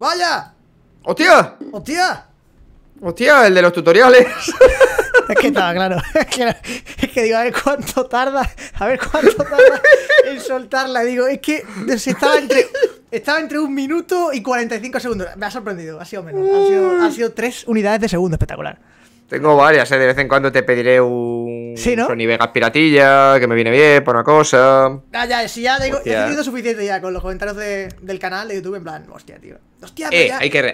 ¡Vaya! ¡Hostia! ¡Hostia! ¡Hostia, el de los tutoriales! Es que estaba claro. Es que, digo, a ver cuánto tarda. A ver cuánto tarda en soltarla. Digo, es que estaba entre. Estaba entre un minuto y 45 segundos. Me ha sorprendido, ha sido menos. Ha sido, Ha sido tres unidades de segundo, espectacular. Tengo varias, ¿eh? de vez en cuando te pediré un ¿Sí, no? Sony Vegas piratilla, que me viene bien por una cosa. Ah, ya, si ya he tenido suficiente ya con los comentarios del canal de YouTube, en plan, hostia, tío. Hostia, eh,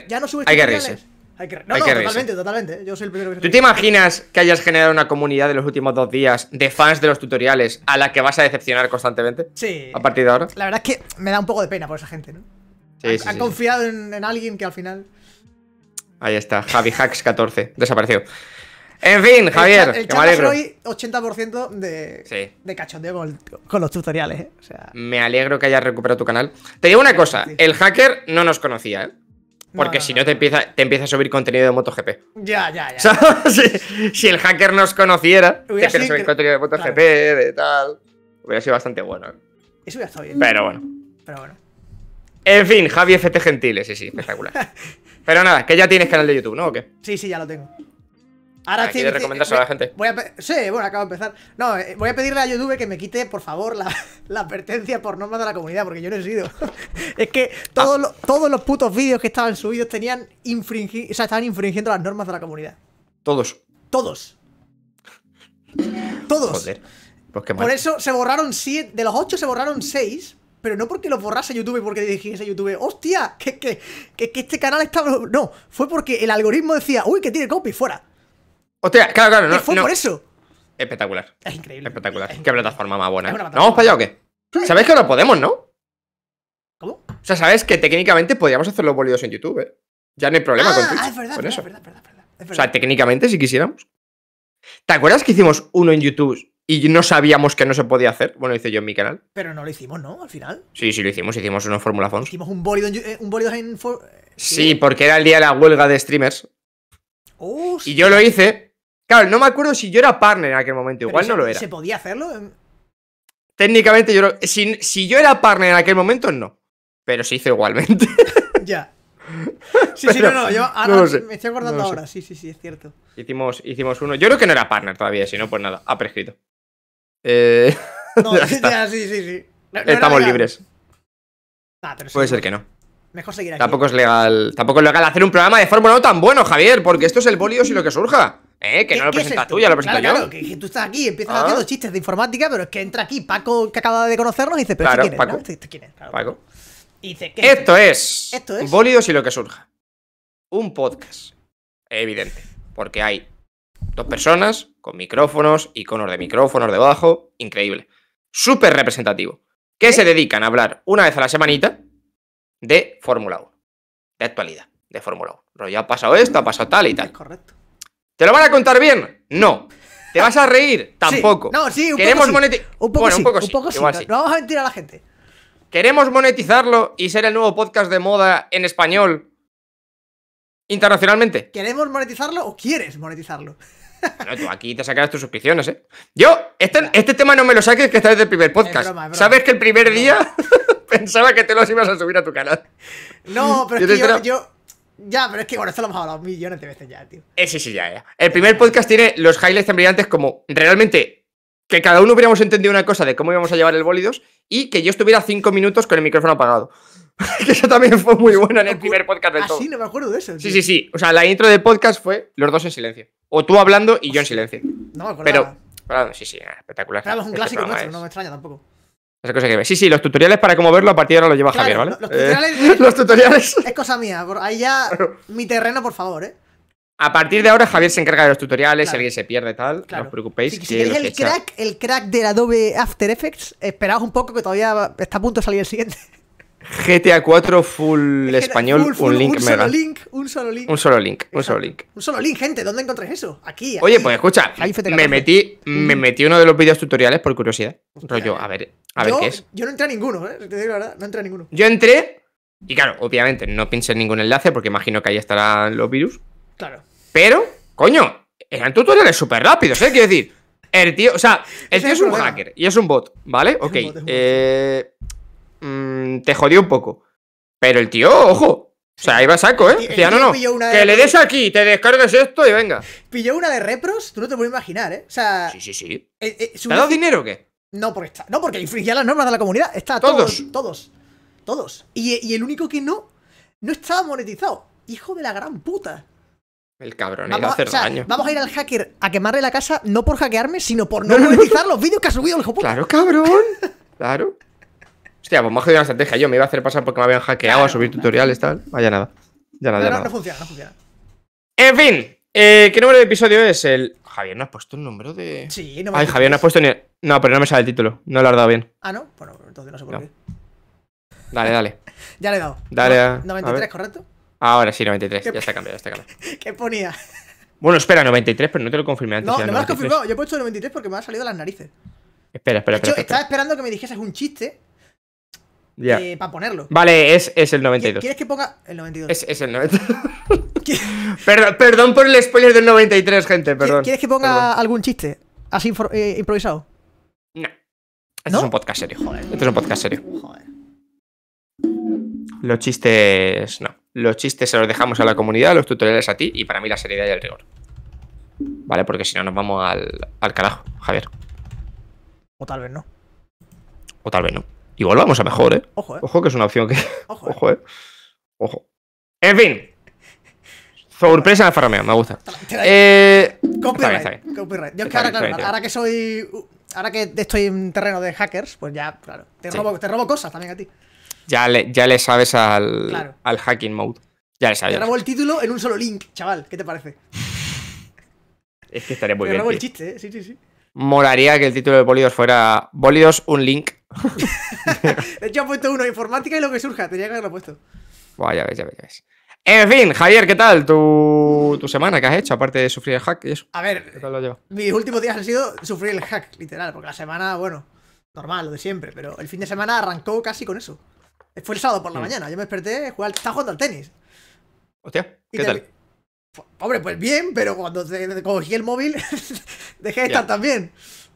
ya, no subes Hay que reírse. Hay que, no, no, totalmente, totalmente. Eh, yo soy el primero que ¿Tú te imaginas que hayas generado una comunidad de los últimos dos días de fans de los tutoriales a la que vas a decepcionar constantemente? Sí. A partir de ahora. La verdad es que me da un poco de pena por esa gente, ¿no? Sí, han, sí, han confiado en, alguien que al final. Ahí está, Javi Hacks 14, desapareció. En fin, Javier, el, alegro el chat hoy 80% de, sí. de cachondeo con, los tutoriales, ¿eh? o sea... Me alegro que hayas recuperado tu canal. Te digo una cosa, el hacker no nos conocía, ¿eh? Porque si no, te, empieza, te empieza a subir contenido de MotoGP. Ya, ya, ya. si, el hacker nos conociera, te empieza contenido de MotoGP, de tal. Hubiera sido bastante bueno. ¿eh? Eso hubiera estado bien. Pero bueno. Pero bueno. En fin, Javi FT Gentiles, sí, sí, espectacular. Pero nada, que ya tienes canal de YouTube, ¿no? ¿O qué? Sí, sí, ya lo tengo. Ahora sí, a la gente? sí, bueno, acabo de empezar. No, eh, voy a pedirle a YouTube que me quite, por favor, la, advertencia por normas de la comunidad, porque yo no he sido. es que todos, ah. los, todos los putos vídeos que estaban subidos tenían o sea, estaban infringiendo las normas de la comunidad. Todos. Todos. todos. Joder. Pues por eso se borraron siete. De los ocho se borraron seis. Pero no porque los borrase YouTube porque a YouTube, hostia, que, que, este canal está. No, fue porque el algoritmo decía, uy, que tiene copy, fuera. Hostia, claro, claro. No, fue por eso. Espectacular. Es increíble. Espectacular. Qué plataforma más buena. No ¿Vamos para allá o qué? ¿Sabéis que no podemos, no? ¿Cómo? O sea, sabes que técnicamente podríamos hacer los bolidos en YouTube, ¿eh? Ya no hay problema ah, con ah, Twitch. Ah, es verdad, es verdad, Verdad, o sea, técnicamente, si quisiéramos. ¿Te acuerdas que hicimos uno en YouTube y no sabíamos que no se podía hacer. Bueno, lo hice yo en mi canal. Pero no lo hicimos, ¿no? Al final. Sí, sí lo hicimos. Hicimos en Fórmula Fons. Hicimos un bolido en. Eh, un bólido en sí. porque era el día de la huelga de streamers. Y yo lo hice Claro, no me acuerdo si yo era partner en aquel momento, igual no lo era. ¿Se podía hacerlo? Técnicamente yo si, yo era partner en aquel momento, no. Pero se hizo igualmente. ya. Sí, sí, no, no, me estoy acordando ahora, sí, sí, sí, es cierto. Hicimos, hicimos uno, yo creo que no era partner todavía, si no, pues nada, ha prescrito. Eh... No, ya, sí, sí, sí. Estamos libres. Ah, Puede ser que no. Mejor seguir aquí. Tampoco es legal. Tampoco es legal hacer un programa de Fórmula 1 tan bueno, Javier, porque esto es el bolio si lo que surja. Eh, que no lo presentas tú, ya lo presento yo. Claro, que, tú estás aquí, empiezas ah. haciendo chistes de informática, pero es que entra aquí Paco, que acaba de conocernos, y dice, pero este quién Paco. Es, Paco. Este, este dice, ¿qué esto, es? esto es Bólidos y lo que surja. Un podcast. Evidente. Porque hay dos personas con micrófonos, iconos de micrófonos debajo. Increíble. Súper representativo. Que se ¿Eh? dedican a hablar una vez a la semanita de Fórmula 1. De actualidad. De Fórmula 1. Pero ya ha pasado esto, ha pasado tal y tal. Correcto. ¿Te lo van a contar bien? No. ¿Te vas a reír? Tampoco. No, sí, un poco sí. Un poco, un poco, un No, vamos a mentir a la gente. ¿Queremos monetizarlo y ser el nuevo podcast de moda en español internacionalmente? ¿Queremos monetizarlo o quieres monetizarlo? No, tú aquí te sacarás tus suscripciones, ¿eh? Yo, este, este tema no me lo saques que está desde el primer podcast. ¿Sabes que el primer día pensaba que te los ibas a subir a tu canal? No, pero es que yo ya, pero es que bueno, esto lo hemos hablado millones de veces ya, tío. Eh, sí, sí, ya, ya. El primer podcast tiene los highlights tan brillantes como realmente que cada uno hubiéramos entendido una cosa de cómo íbamos a llevar el bólidos y que yo estuviera cinco minutos con el micrófono apagado. que eso también fue muy bueno en el primer podcast del ah, Sí, no me acuerdo de eso. Sí, sí, sí. O sea, la intro del podcast fue los dos en silencio. O tú hablando y yo en silencio. No me acuerdo. Pero, claro sí, sí, espectacular. Este es un clásico nuestro, no me extraña tampoco. Esa cosa que... Sí, sí, los tutoriales para cómo verlo a partir de ahora lo lleva Javier, ¿vale? Eh, los tutoriales, es, cosa mía, ahí ya. Mi terreno, por favor, ¿eh? A partir de ahora Javier se encarga de los tutoriales, si alguien se pierde tal, no os preocupéis. Si, si queréis el crack, el crack del Adobe After Effects, esperaos un poco que todavía está a punto de salir el siguiente. GTA 4 full español, un link un Solo link, un solo link. Un solo link, un solo link. Un solo link, gente, ¿dónde encontráis eso? Aquí, Oye, pues escucha, me metí, me mm. metí uno de los vídeos tutoriales por curiosidad. Rollo, a ver, a ver qué es. Yo no entré a ninguno, eh, te digo la verdad, no entré a ninguno. Yo entré, y claro, obviamente no pinché ningún enlace porque imagino que ahí estarán los virus. Claro. Pero, coño, eran tutoriales súper rápidos, ¿eh? Quiero decir, el tío, o sea, el tío es, un hacker y es un bot, ¿vale? ok. Eh Mm, te jodió un poco. Pero el tío, ojo, o sea, iba saco, ¿eh? no, no, que le des aquí, te descargues esto y venga. Pilló una de repros, tú no te puedes imaginar, ¿eh? O sea... Sí, sí, sí. Eh, eh, ¿Te ha dado dinero o qué? No, porque está... No, porque infringía las normas de la comunidad. Está todos. Todos. Todos. Y, el único que no, no estaba monetizado. Hijo de la gran puta. El cabrón vamos a hacer daño. Vamos a ir al hacker a quemarle la casa, no por hackearme, sino por no, monetizar los vídeos que ha subido el hijo puta. Claro, cabrón. claro. Hostia, pues me ha jodido una estrategia. Yo me iba a hacer pasar porque me habían hackeado a subir tutoriales tutoriales, tal. Vaya nada. Ya nada, no, ya no, nada. funciona, no funciona. En fin, eh, ¿qué número de episodio es? El. Javier no has puesto el número de. Sí, no me Ay, Javier no has puesto ni. No, pero no me sale el título. No lo has dado bien. Ah, no. Bueno, entonces no sé por qué. Dale, dale. ya le he dado. Dale. A... 93, ¿correcto? Ahora sí, 93. Ya está cambiado, ya está cambiado. ¿Qué ponía? Bueno, espera, 93, pero no te lo confirmé antes. No, no me lo has confirmado. Yo he puesto 93 porque me ha salido las narices. Espera, espera, espera. Yo estaba esperando que me dijeras un chiste eh, para ponerlo. Vale, es, es, el 92. ¿Quieres que ponga el 92? Es, es el 92. perdón, perdón, por el spoiler del 93, gente, perdón. ¿Quieres que ponga algún chiste así eh, improvisado? No. Esto es un podcast serio. Joder. Esto es un podcast serio. Los chistes, no. Los chistes se los dejamos a la comunidad, los tutoriales a ti y para mí la seriedad y el rigor. ¿Vale? Porque si no nos vamos al, al carajo, Javier. O tal vez no. O tal vez no. Igual vamos a mejor, ¿eh? Ojo, ¿eh? Ojo que es una opción que. Ojo, ¿eh? Ojo ¿eh? Ojo. En fin. Sorpresa de Farameo, me gusta. Eh... Copyright. Copyright. Yo es que ahora, claro, ahora que soy. Uh, ahora que estoy en terreno de hackers, pues ya, claro. Te, robo, te robo cosas también a ti. Ya le, ya le sabes al, al hacking mode. Ya le sabes. Te robo el título en un solo link, chaval. ¿Qué te parece? Es que estaría muy te bien. Te robo el chiste, ¿eh? Sí, sí, sí moraría que el título de Bólidos fuera bolidos un link. de hecho, ha puesto uno, informática y lo que surja, tenía que haberlo puesto. Buah, ya ves, ya ves, ya ves. En fin, Javier, ¿qué tal tu, semana que has hecho? Aparte de sufrir el hack y eso. A ver, ¿Qué mis últimos días han sido sufrir el hack, literal, porque la semana, bueno, normal, lo de siempre, pero el fin de semana arrancó casi con eso. Fue el sábado por la mm. mañana, yo me desperté, jugar, estaba jugando al tenis. Hostia, ¿qué tal? Hombre, pues bien, pero cuando cogí el móvil, dejé de estar también.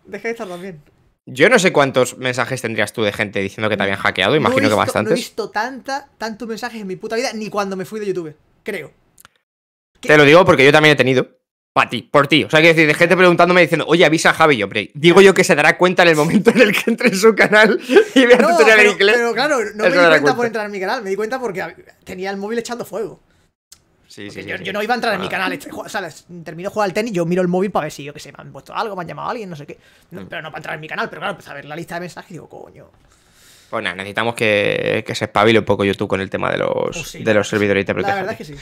Dejé de estar también. Yo no sé cuántos mensajes tendrías tú de gente diciendo que te habían hackeado, imagino que bastantes. No he visto tantos mensajes en mi puta vida, ni cuando me fui de YouTube, creo. Te lo digo porque yo también he tenido. Para ti, por ti. O sea, que decir, de gente preguntándome diciendo, oye, avisa a Javi yo, Digo yo que se dará cuenta en el momento en el que entre en su canal y vea tutorial en inglés. Pero claro, no me di cuenta, por entrar en mi canal, me di cuenta porque tenía el móvil echando fuego. Sí, yo, no iba a entrar en mi canal. Este, termino de jugar al tenis, yo miro el móvil para ver si yo que sé, me han puesto algo, me han llamado a alguien, no sé qué. Mm. pero no para entrar en mi canal, pero claro, pues a ver la lista de mensajes y digo, coño. Bueno, pues nada necesitamos que, se espabile un poco YouTube con el tema de los, pues de los servidores La verdad es que sí.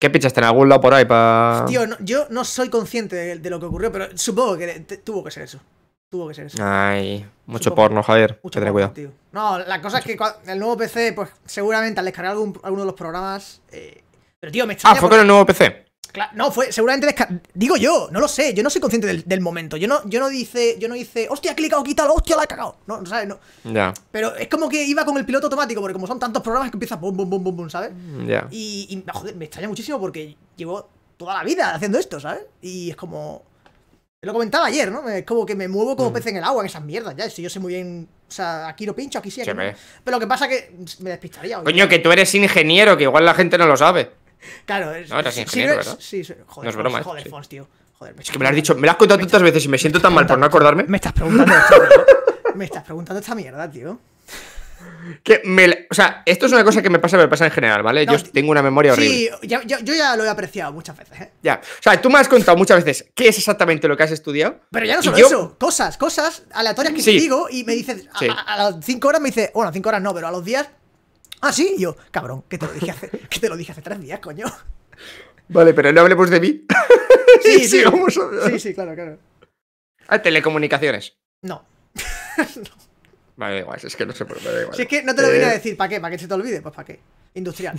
¿Qué pinchaste en algún lado por ahí para.? Tío, yo no soy consciente de, lo que ocurrió, pero supongo que tuvo que ser eso. Tuvo que ser eso. Ay, mucho porno, Javier. Mucho cuidado. No, la cosa es que el nuevo PC, pues seguramente al descargar alguno de los programas, eh, pero tío, me ah, extraña. Ah, fue con el nuevo PC. no, fue seguramente Digo yo, no lo sé, yo no soy consciente del, momento. Yo no, yo no dice, yo no hice, hostia, ha clicado, quitado, hostia, la he cagado. No, no sabes, no. Ya. Pero es como que iba con el piloto automático, porque como son tantos programas que empieza bum, bum, bum, bum, bum, ¿sabes? Mm, ya. Y, joder, me extraña muchísimo porque llevo toda la vida haciendo esto, ¿sabes? Y es como. Lo comentaba ayer, ¿no? Es como que me muevo como mm. pez en el agua en esas mierdas, ya. Si yo sé muy bien. O sea, aquí lo pincho, aquí sí. Aquí Pero lo que pasa es que me despistaría. Coño, que tú eres ingeniero, que igual la gente no lo sabe. Claro, es. No, Sí, joder. es Joder, ¿eh? Fons, tío. Joder, me, es que me lo has dicho, me lo has contado tantas veces y me siento tan mal por no acordarme. Me estás preguntando esta mierda. Me estás preguntando esta mierda, tío. o sea, esto es una cosa que me pasa, me pasa en general, ¿vale? yo tengo una memoria horrible. Sí, yo, ya lo he apreciado muchas veces, ¿eh? Ya. O sea, tú me has contado muchas veces qué es exactamente lo que has estudiado. Pero ya no solo eso, cosas, cosas aleatorias que te digo y me dices, a, las 5 horas me dice, bueno, a 5 horas no, pero a los días Ah, sí, yo, cabrón, que te lo dije hace, que te lo dije hace tres días, coño. Vale, pero no hablemos de mí. Sí, sí, sí, sí, claro, claro. ¿A ah, telecomunicaciones? No. Vale, da igual, es que no se puede. Vale, Si es que no te lo vine a eh, decir, ¿para qué? ¿Para que se te olvide? Pues para qué. Industrial.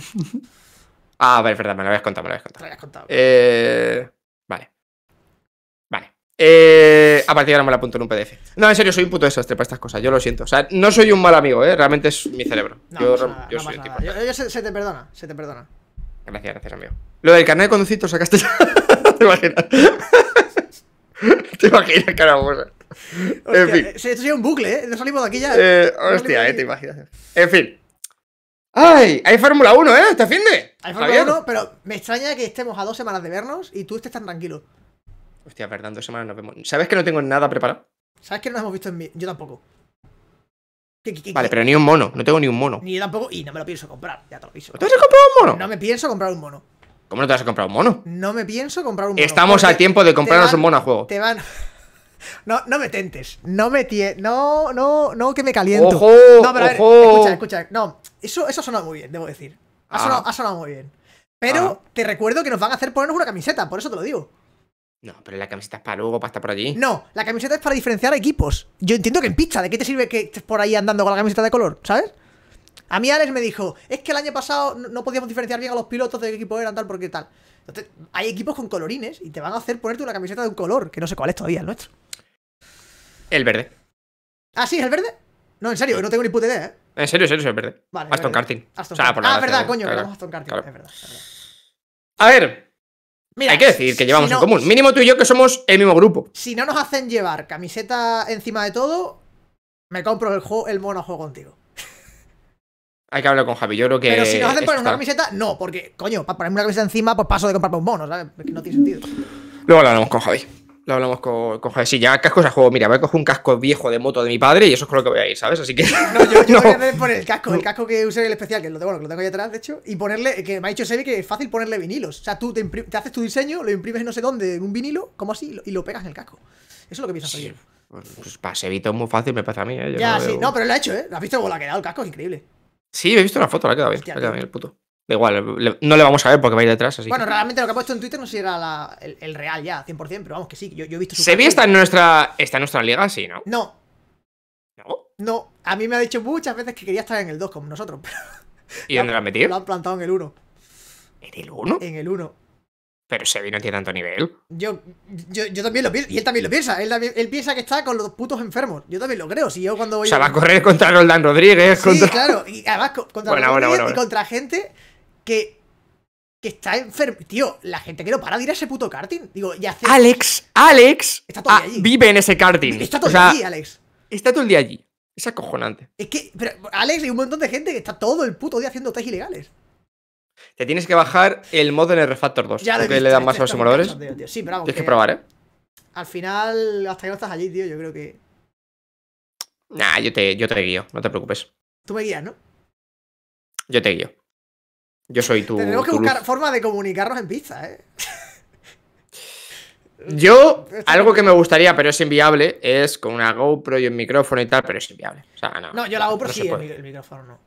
ah, ver, verdad, me lo habías contado, me lo habías contado. Lo habías contado. Eh... Eh, a partir de ahora me la apunto en un PDF. No, en serio, soy un puto desastre para estas cosas. Yo lo siento. O sea, no soy un mal amigo, ¿eh? Realmente es mi cerebro. No, yo, nada, soy un tipo. Yo, se, te perdona, se te perdona. Gracias, gracias, amigo. Lo del carnet de conducir sacaste ya. ¿Te imaginas? ¿Te imaginas, caramba. en fin. Eh, esto sería un bucle, ¿eh? No salimos de aquí ya. Eh, hostia, ¿eh? Te imaginas. En fin. ¡Ay! Hay Fórmula 1, ¿eh? ¿Te Hay Fórmula 1, pero me extraña que estemos a dos semanas de vernos y tú estés tan tranquilo. Hostia, verdad, dos semanas nos vemos. ¿Sabes que no tengo nada preparado? ¿Sabes que no nos hemos visto en mi... Yo tampoco. vale, pero ni un mono. No tengo ni un mono. Ni yo tampoco. Y no me lo pienso comprar. Ya te lo piso te has comprado un mono? No me pienso comprar un mono. ¿Cómo no te has a un mono? No me pienso comprar un mono. Estamos a tiempo de comprarnos un mono a juego. Te van. No, no me tentes. No me tie... No, no, no, que me caliento. Ojo, no, pero a ver, escucha, escucha. No, eso, eso ha sonado muy bien, debo decir. Ha, ah. sonado, muy bien. Pero ah. te recuerdo que nos van a hacer ponernos una camiseta, por eso te lo digo. No, pero la camiseta es para luego, para estar por allí. No, la camiseta es para diferenciar equipos. Yo entiendo que en pizza, ¿de qué te sirve que estés por ahí andando con la camiseta de color? ¿Sabes? A mí Alex me dijo, es que el año pasado no podíamos diferenciar bien a los pilotos de qué equipo eran, tal, porque tal. Entonces, hay equipos con colorines y te van a hacer ponerte una camiseta de un color, que no sé cuál es todavía el nuestro. El verde. ¿Ah, sí, el verde? No, en serio, no tengo ni puta idea, ¿eh? En serio, en serio, es verde. Vale, Aston Karting. ah, verdad, coño, vamos a Aston Karting, Es verdad. A ver, Mira, Hay que decir que llevamos en común. Mínimo tú y yo que somos el mismo grupo. Si no nos hacen llevar camiseta encima de todo, me compro el, mono a juego contigo. Hay que hablar con Javi, yo creo que. Pero si nos hacen poner una camiseta, no, porque, coño, para ponerme una camiseta encima, pues paso de comprarme un mono, ¿sabes? no tiene sentido. Luego hablaremos con Javi lo hablamos con, con Si ya se ha juego, mira, voy a coger un casco viejo de moto de mi padre y eso es con lo que voy a ir, ¿sabes? Así que. No, yo, voy a poner el casco, el casco que usé el especial, que lo tengo, bueno, que lo tengo ahí atrás, de hecho, y ponerle, que me ha dicho Sebi que es fácil ponerle vinilos. O sea, tú te, haces tu diseño, lo imprimes no sé dónde, en un vinilo, como así, y lo, pegas en el casco. Eso es lo que piensas sí. hacer Pues, pues para Todo es muy fácil, me pasa a mí, ¿eh? ya, sí, no, pero lo ha he hecho, ¿eh? ¿Lo has visto cómo lo ha quedado el casco? Es increíble. Sí, he visto la foto, la ha quedado bien, ha quedado bien el puto igual, no le vamos a ver porque va a ir detrás. Así bueno, realmente lo que ha puesto en Twitter no sé si era la, el, real ya, 100%, pero vamos que sí, yo, he visto. Su ¿Sevi está en, nuestra, está en nuestra liga? Sí, ¿no? No. ¿No? No, a mí me ha dicho muchas veces que quería estar en el 2 como nosotros. Pero... ¿Y dónde lo han metido? Lo han plantado en el 1. ¿En el 1? En el 1. Pero Sevi no tiene tanto nivel. Yo, yo, yo también lo pienso. Y él también lo piensa. Él, piensa que está con los putos enfermos. Yo también lo creo. Si yo cuando voy. O sea, va a correr contra Roldán Rodríguez. Sí, contra... claro. Y además contra y contra gente que está enfermo. Tío, la gente que no para de ir a ese puto karting. Digo, y hace. Alex, Alex. Está todo ah, allí. Vive en ese karting. Está todo el día allí, Alex. Está todo el día allí. Es acojonante. Es que, pero, Alex, hay un montón de gente que está todo el puto día haciendo test ilegales. Te tienes que bajar el mod en el Refactor 2. Ya porque le dan más a los simuladores. Sí, Tienes que, probar, ¿eh? Al final, hasta que no estás allí, tío, yo creo que. Nah, yo te, yo te guío, no te preocupes. Tú me guías, ¿no? Yo te guío. Yo soy tu. Tenemos que buscar forma de comunicarnos en pizza, ¿eh? Yo, algo que me gustaría, pero es inviable, es con una GoPro y un micrófono y tal, pero es inviable. O sea, no, no, yo la GoPro sí, el, micrófono no.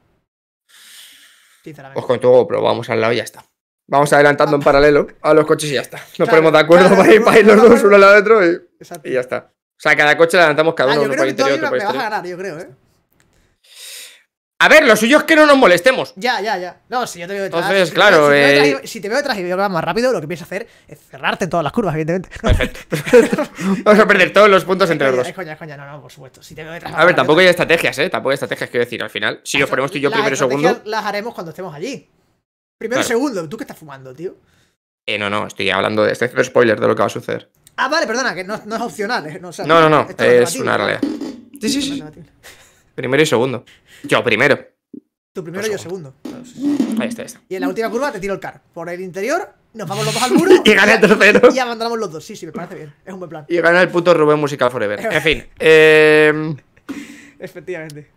Pues con tu GoPro, vamos al lado y ya está. Vamos adelantando en ah. paralelo a los coches y ya está. Nos ponemos de acuerdo para, ir, los dos uno al lado del otro y, ya está. O sea, cada coche le adelantamos cada ah, uno, ah, yo uno creo para que interior, Me vas a ganar, yo creo, ¿eh? A ver, lo suyo es que no nos molestemos. Ya, ya, ya. No, si yo te veo detrás. Entonces, claro. eh... si, te veo detrás y veo que vas más rápido, lo que piensas hacer es cerrarte en todas las curvas, evidentemente. Perfecto. Vamos a perder todos los puntos entre los dos. Es coña, es coña, no, no, por supuesto. Si te veo detrás. A ver, tampoco hay estrategias, ¿eh? Tampoco hay estrategias, quiero decir, al final. Si nos ponemos tú y yo primero segundo. Las haremos cuando estemos allí. Primero y segundo, ¿tú qué estás fumando, tío? Eh, no, no, estoy hablando de. Estoy haciendo spoiler de lo que va a suceder. Ah, vale, perdona, que no, es opcional. Eh. No, no, no, es, es una realidad. Sí, sí, sí. Primero y segundo. Yo primero. Tú primero, y yo segundo. Ahí está, ahí está. Y en la última curva te tiro el car. Por el interior, nos vamos los dos al muro. y gana el tercero. Y abandonamos los dos. Sí, sí, me parece bien. Es un buen plan. Y gana el puto Rubén Musical Forever. en fin. Eh... Efectivamente.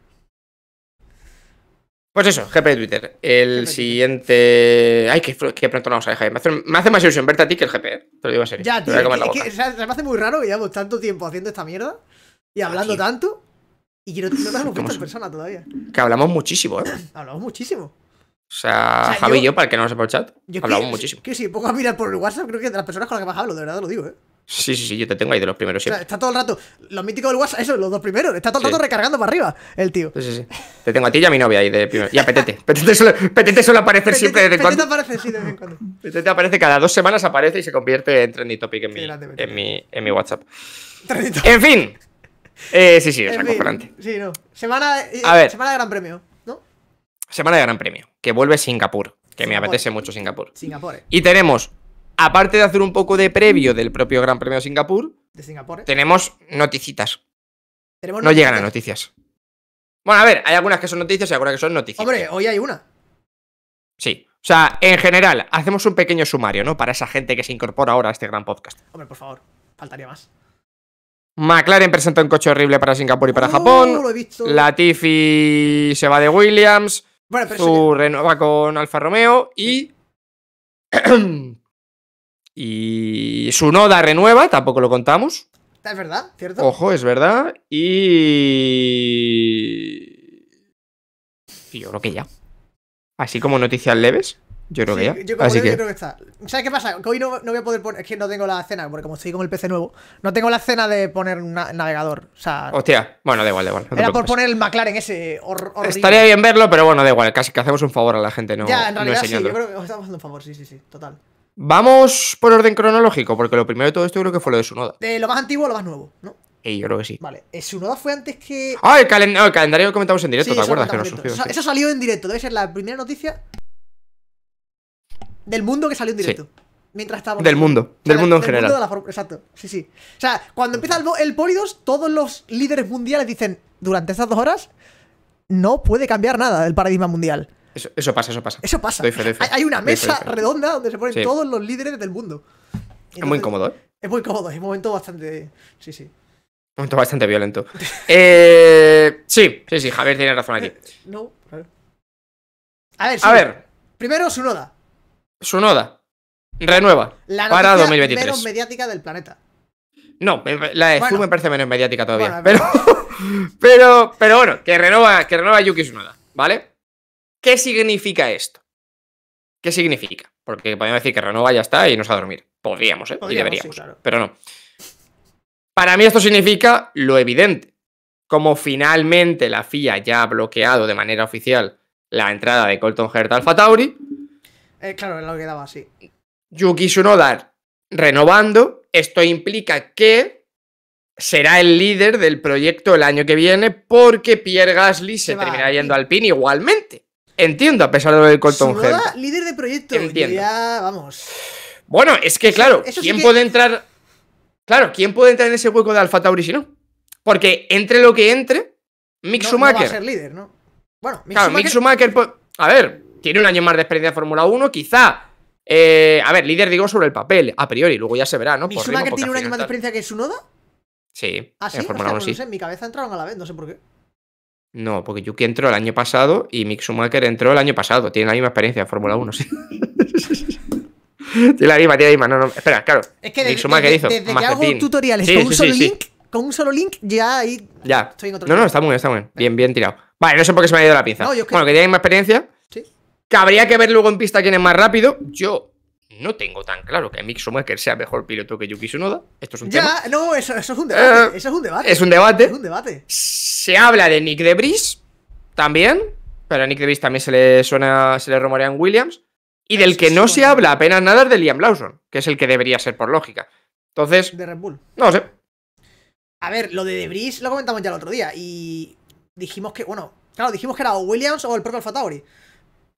Pues eso, GP de Twitter. El siguiente. Ay, qué, pronto no vamos a dejar. Me hace, me hace más ilusión verte a ti que el GP. Eh. Te lo digo en serio. Ya, tío. se me hace muy raro que llevamos tanto tiempo haciendo esta mierda y hablando tanto y que no, no hemos persona todavía. Que hablamos muchísimo, ¿eh? hablamos muchísimo. O sea, Javi y yo, para el que no lo sepa el chat, hablamos muchísimo. Que si pongo a mirar por el WhatsApp, creo que de las personas con las que más hablo, de verdad lo digo, ¿eh? Sí, sí, sí, yo te tengo ahí de los primeros siempre. O sea, está todo el rato, los míticos del WhatsApp, eso, los dos primeros, está todo el rato recargando para arriba el tío. Sí, sí, sí. Te tengo a ti y a mi novia ahí de primero. Y a Petete. Petete suele, aparecer siempre de vez en cuando. Petete aparece, sí, de vez en cuando. Petete aparece cada dos semanas, aparece y se convierte en trending topic en, mi, en, mi, WhatsApp. En fin. Eh, sí, sí, es acojonante. Sí, no. Semana, eh, semana de Gran Premio, ¿no? Semana de Gran Premio, que vuelve Singapur, que me apetece mucho Singapur. Y tenemos, aparte de hacer un poco de previo del propio Gran Premio de Singapur, de Singapur ¿eh? tenemos noticitas. no llegan a noticias. Bueno, a ver, hay algunas que son noticias y algunas que son noticias. Hombre, hoy hay una. Sí. O sea, en general, hacemos un pequeño sumario, ¿no? Para esa gente que se incorpora ahora a este gran podcast. Hombre, por favor, faltaría más. McLaren presenta un coche horrible para Singapur y para Japón. La he Latifi se va de Williams. su renueva con Alfa Romeo y. y su Noda renueva, tampoco lo contamos. Es verdad, ¿cierto? Ojo, es verdad. Y. y yo creo que ya. Así como noticias leves. Yo creo que ya. Así que... está. ¿Sabes qué pasa? Que hoy no, no voy a poder poner. Es que no tengo la cena, porque como estoy con el PC nuevo, no tengo la cena de poner un navegador. O sea. Hostia, bueno, da igual, da igual. era por poner el McLaren ese Estaría bien verlo, pero bueno, da igual. Casi que hacemos un favor a la gente, ¿no? Ya, en realidad sí, yo creo que estamos haciendo un favor, sí, sí, sí, total. Vamos por orden cronológico, porque lo primero de todo esto creo que fue lo de Sunoda. De lo más antiguo a lo más nuevo, ¿no? Y yo creo que sí. Vale, eh, Sunoda fue antes que. Ah, el, calendario Que comentamos en directo, ¿te acuerdas? Que nos eso, eso salió en directo, debe ser la primera noticia del mundo que salió en directo. Mientras estábamos. Del mundo, del mundo en general. Exacto, sí, sí. O sea, cuando empieza el, el Polidos, todos los líderes mundiales dicen: durante estas dos horas, no puede cambiar nada el paradigma mundial. Eso, pasa, eso pasa. Eso pasa. Hay, una mesa redonda donde se ponen todos los líderes del mundo. es muy incómodo, ¿eh? Es muy incómodo, es un momento bastante. Sí, sí. Un momento bastante violento. Eh, sí, sí, sí, Javier tiene razón aquí. No, A ver, sí. A ver. Primero, Sunoda. Su noda. Renueva. La para 2023. menos mediática del planeta. No, eh, la de me parece menos mediática todavía. pero, pero, bueno, que renueva que renueva Yuki Tsunoda, ¿vale? ¿Qué significa esto? ¿Qué significa? Porque podemos decir que Renueva ya está y nos a dormir. Podríamos, ¿eh? y deberíamos. Pero no. Para mí esto significa lo evidente. Como finalmente la FIA ya ha bloqueado de manera oficial la entrada de Colton Herta al Fatauri, eh, claro, es lo que daba, así. Yuki Tsunoda renovando, esto implica que será el líder del proyecto el año que viene porque Pierre Gasly se, terminará yendo al PIN igualmente. Entiendo, a pesar de lo del Colton Tsunoda, líder de proyecto. Entiendo. vamos. Bueno, es que claro, ¿quién puede entrar? Claro, ¿quién puede entrar en ese hueco de Alfa Tauri si no? Porque entre lo que entre, Mick Schumacher. va a ser líder, ¿no? Bueno, Mick Schumacher. Pues, a ver, tiene un año más de experiencia de Fórmula 1, quizá. Eh, a ver, líder digo sobre el papel, a priori, luego ya se verá, ¿no? ¿Mi tiene un año más de experiencia que Sunoda? Sí, ¿Ah, sí? en Fórmula sí. No sé, en mi cabeza entraron a la vez, no sé por qué. No, porque Yuki entró el año pasado y Mick Schumacher entró el año pasado. Tiene la misma experiencia de Fórmula 1, sí. tiene la misma, tiene la misma. No, no, espera, claro. Es que hizo desde que hago tutoriales con un solo link, con un solo link, ya ahí ya. estoy No, no, está muy bien, está muy bien. Bien, bien tirado. Vale, no sé por qué se me ha ido la pinza. bueno, que tiene la misma experiencia que habría que ver luego en pista quién es más rápido. Yo no tengo tan claro que Mick Schumacher sea mejor piloto que Yuki Tsunoda. Esto es un tema. no, eso, es un debate, eh, eso, es un debate. es un debate. Se habla de Nick de Debris también, pero a Nick Debris también se le suena, se le en Williams. Y del que no se habla apenas nada es de Liam Lawson, que es el que debería ser por lógica. Entonces. De Red Bull. No sé. A ver, lo de Debris lo comentamos ya el otro día y dijimos que, bueno, claro, dijimos que era o Williams o el propio Alfa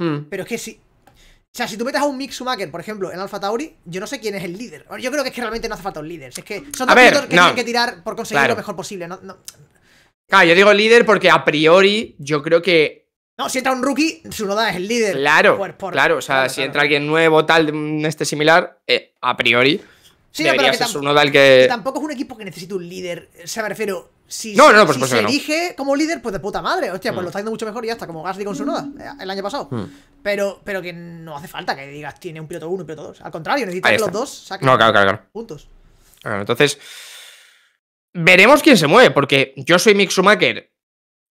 Mm. Pero es que si. O sea, si tú metes a un Mick Schumacher, por ejemplo, en Alpha Tauri, yo no sé quién es el líder. Yo creo que es que realmente no hace falta un líder. es que son dos que tienen que tirar por conseguir lo mejor posible. Claro, yo digo líder porque a priori yo creo que. No, si entra un rookie, su es el líder. Claro, claro. O sea, si entra alguien nuevo, tal, este similar, eh, a priori. Sí, pero que que... Tampoco es un equipo que necesite un líder. se me refiero. Si, no, se elige como líder, pues de puta madre. Hostia, pues mm. lo está haciendo mucho mejor y ya está, como Gasly con mm. su noda eh, el año pasado. Mm. Pero, pero que no hace falta que digas tiene un piloto uno, un piloto dos. Al contrario, necesitas que los dos saquen puntos. entonces, veremos quién se mueve, porque yo soy Mick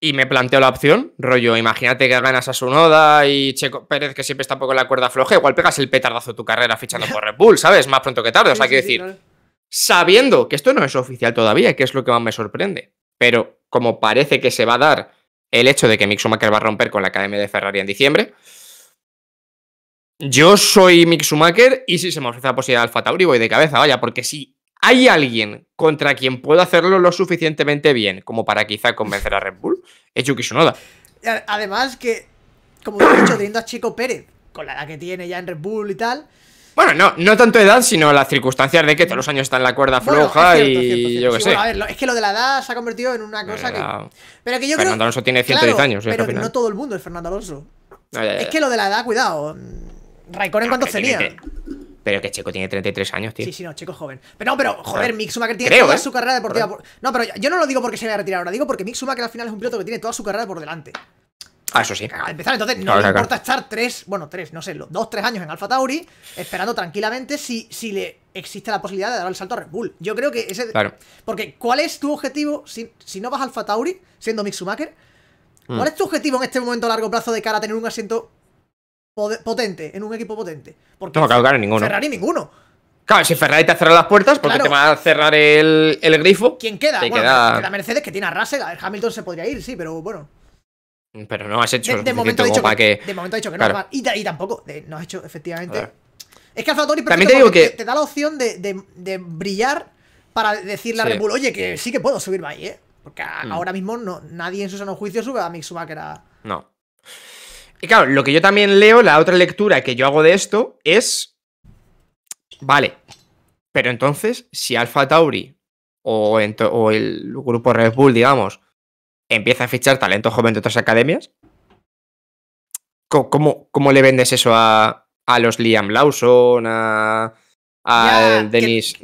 y me planteo la opción, rollo, imagínate que ganas a Sunoda y Checo Pérez, que siempre está un poco en la cuerda floja, igual pegas el petardazo de tu carrera fichando por Red Bull, ¿sabes? Más pronto que tarde, o sea, decir, sabiendo que esto no es oficial todavía, que es lo que más me sorprende. Pero como parece que se va a dar el hecho de que Mick va a romper con la Academia de Ferrari en diciembre, yo soy Mick y si se me ofrece la posibilidad de Alfa Tauri voy de cabeza, vaya, porque si hay alguien contra quien pueda hacerlo lo suficientemente bien como para quizá convencer a Red Bull, es Yuki Tsunoda. Eh, además que, como he dicho, teniendo a Chico Pérez, con la edad que tiene ya en Red Bull y tal, bueno, no, no tanto edad, sino las circunstancias de que todos los años está en la cuerda floja y yo qué sé. a ver, es que lo de la edad se ha convertido en una cosa que. Pero que yo Fernando creo. Fernando Alonso tiene 110 años, años, pero no todo el mundo es Fernando Alonso. es que lo de la edad, cuidado. Raikkonen, en ¿cuántos tenía? pero que Checo tiene 33 años, tío. Sí, sí, no, Checo es joven. Pero no, pero, joder, Mick Schumacher tiene toda ¿eh? su carrera deportiva. No, pero yo no lo digo porque se vaya a retirar ahora, digo porque Mick Schumacher al final es un piloto que tiene toda su carrera por delante. Ah, eso sí. empezar, entonces no importa estar tres, bueno, tres, no sé, dos, tres años en Alpha Tauri, esperando tranquilamente si, si le existe la posibilidad de dar el salto a Red Bull. Yo creo que ese. Claro. Porque, ¿cuál es tu objetivo si, si no vas a Alpha Tauri, siendo Mick Schumacher? ¿Cuál mm. es tu objetivo en este momento a largo plazo de cara a tener un asiento potente, en un equipo potente? Porque no, claro, claro, ninguno. Ferrari ninguno. Claro, si Ferrari te ha cerrado las puertas, porque te va a cerrar el, el grifo. ¿Quién queda? Te bueno, Mercedes que tiene a Russell, Hamilton se podría ir, sí, pero bueno. Pero no has hecho. De, momento, ha dicho que, de momento ha dicho que no. Y, tampoco. no has hecho, efectivamente. Es que Alfa Tauri te, da la opción de, brillar para decirle a Red Bull, oye, que sí que puedo subir ahí, ¿eh? Porque mm. ahora mismo no, nadie en su sano juicio sube a Mick Schumacher No. Y claro, lo que yo también leo, la otra lectura que yo hago de esto es. Vale. Pero entonces, si Alfa Tauri o el grupo Red Bull, digamos, empieza a fichar talento joven de otras academias. ¿Cómo, cómo le vendes eso a, a los Liam Lawson, a, a Dennis,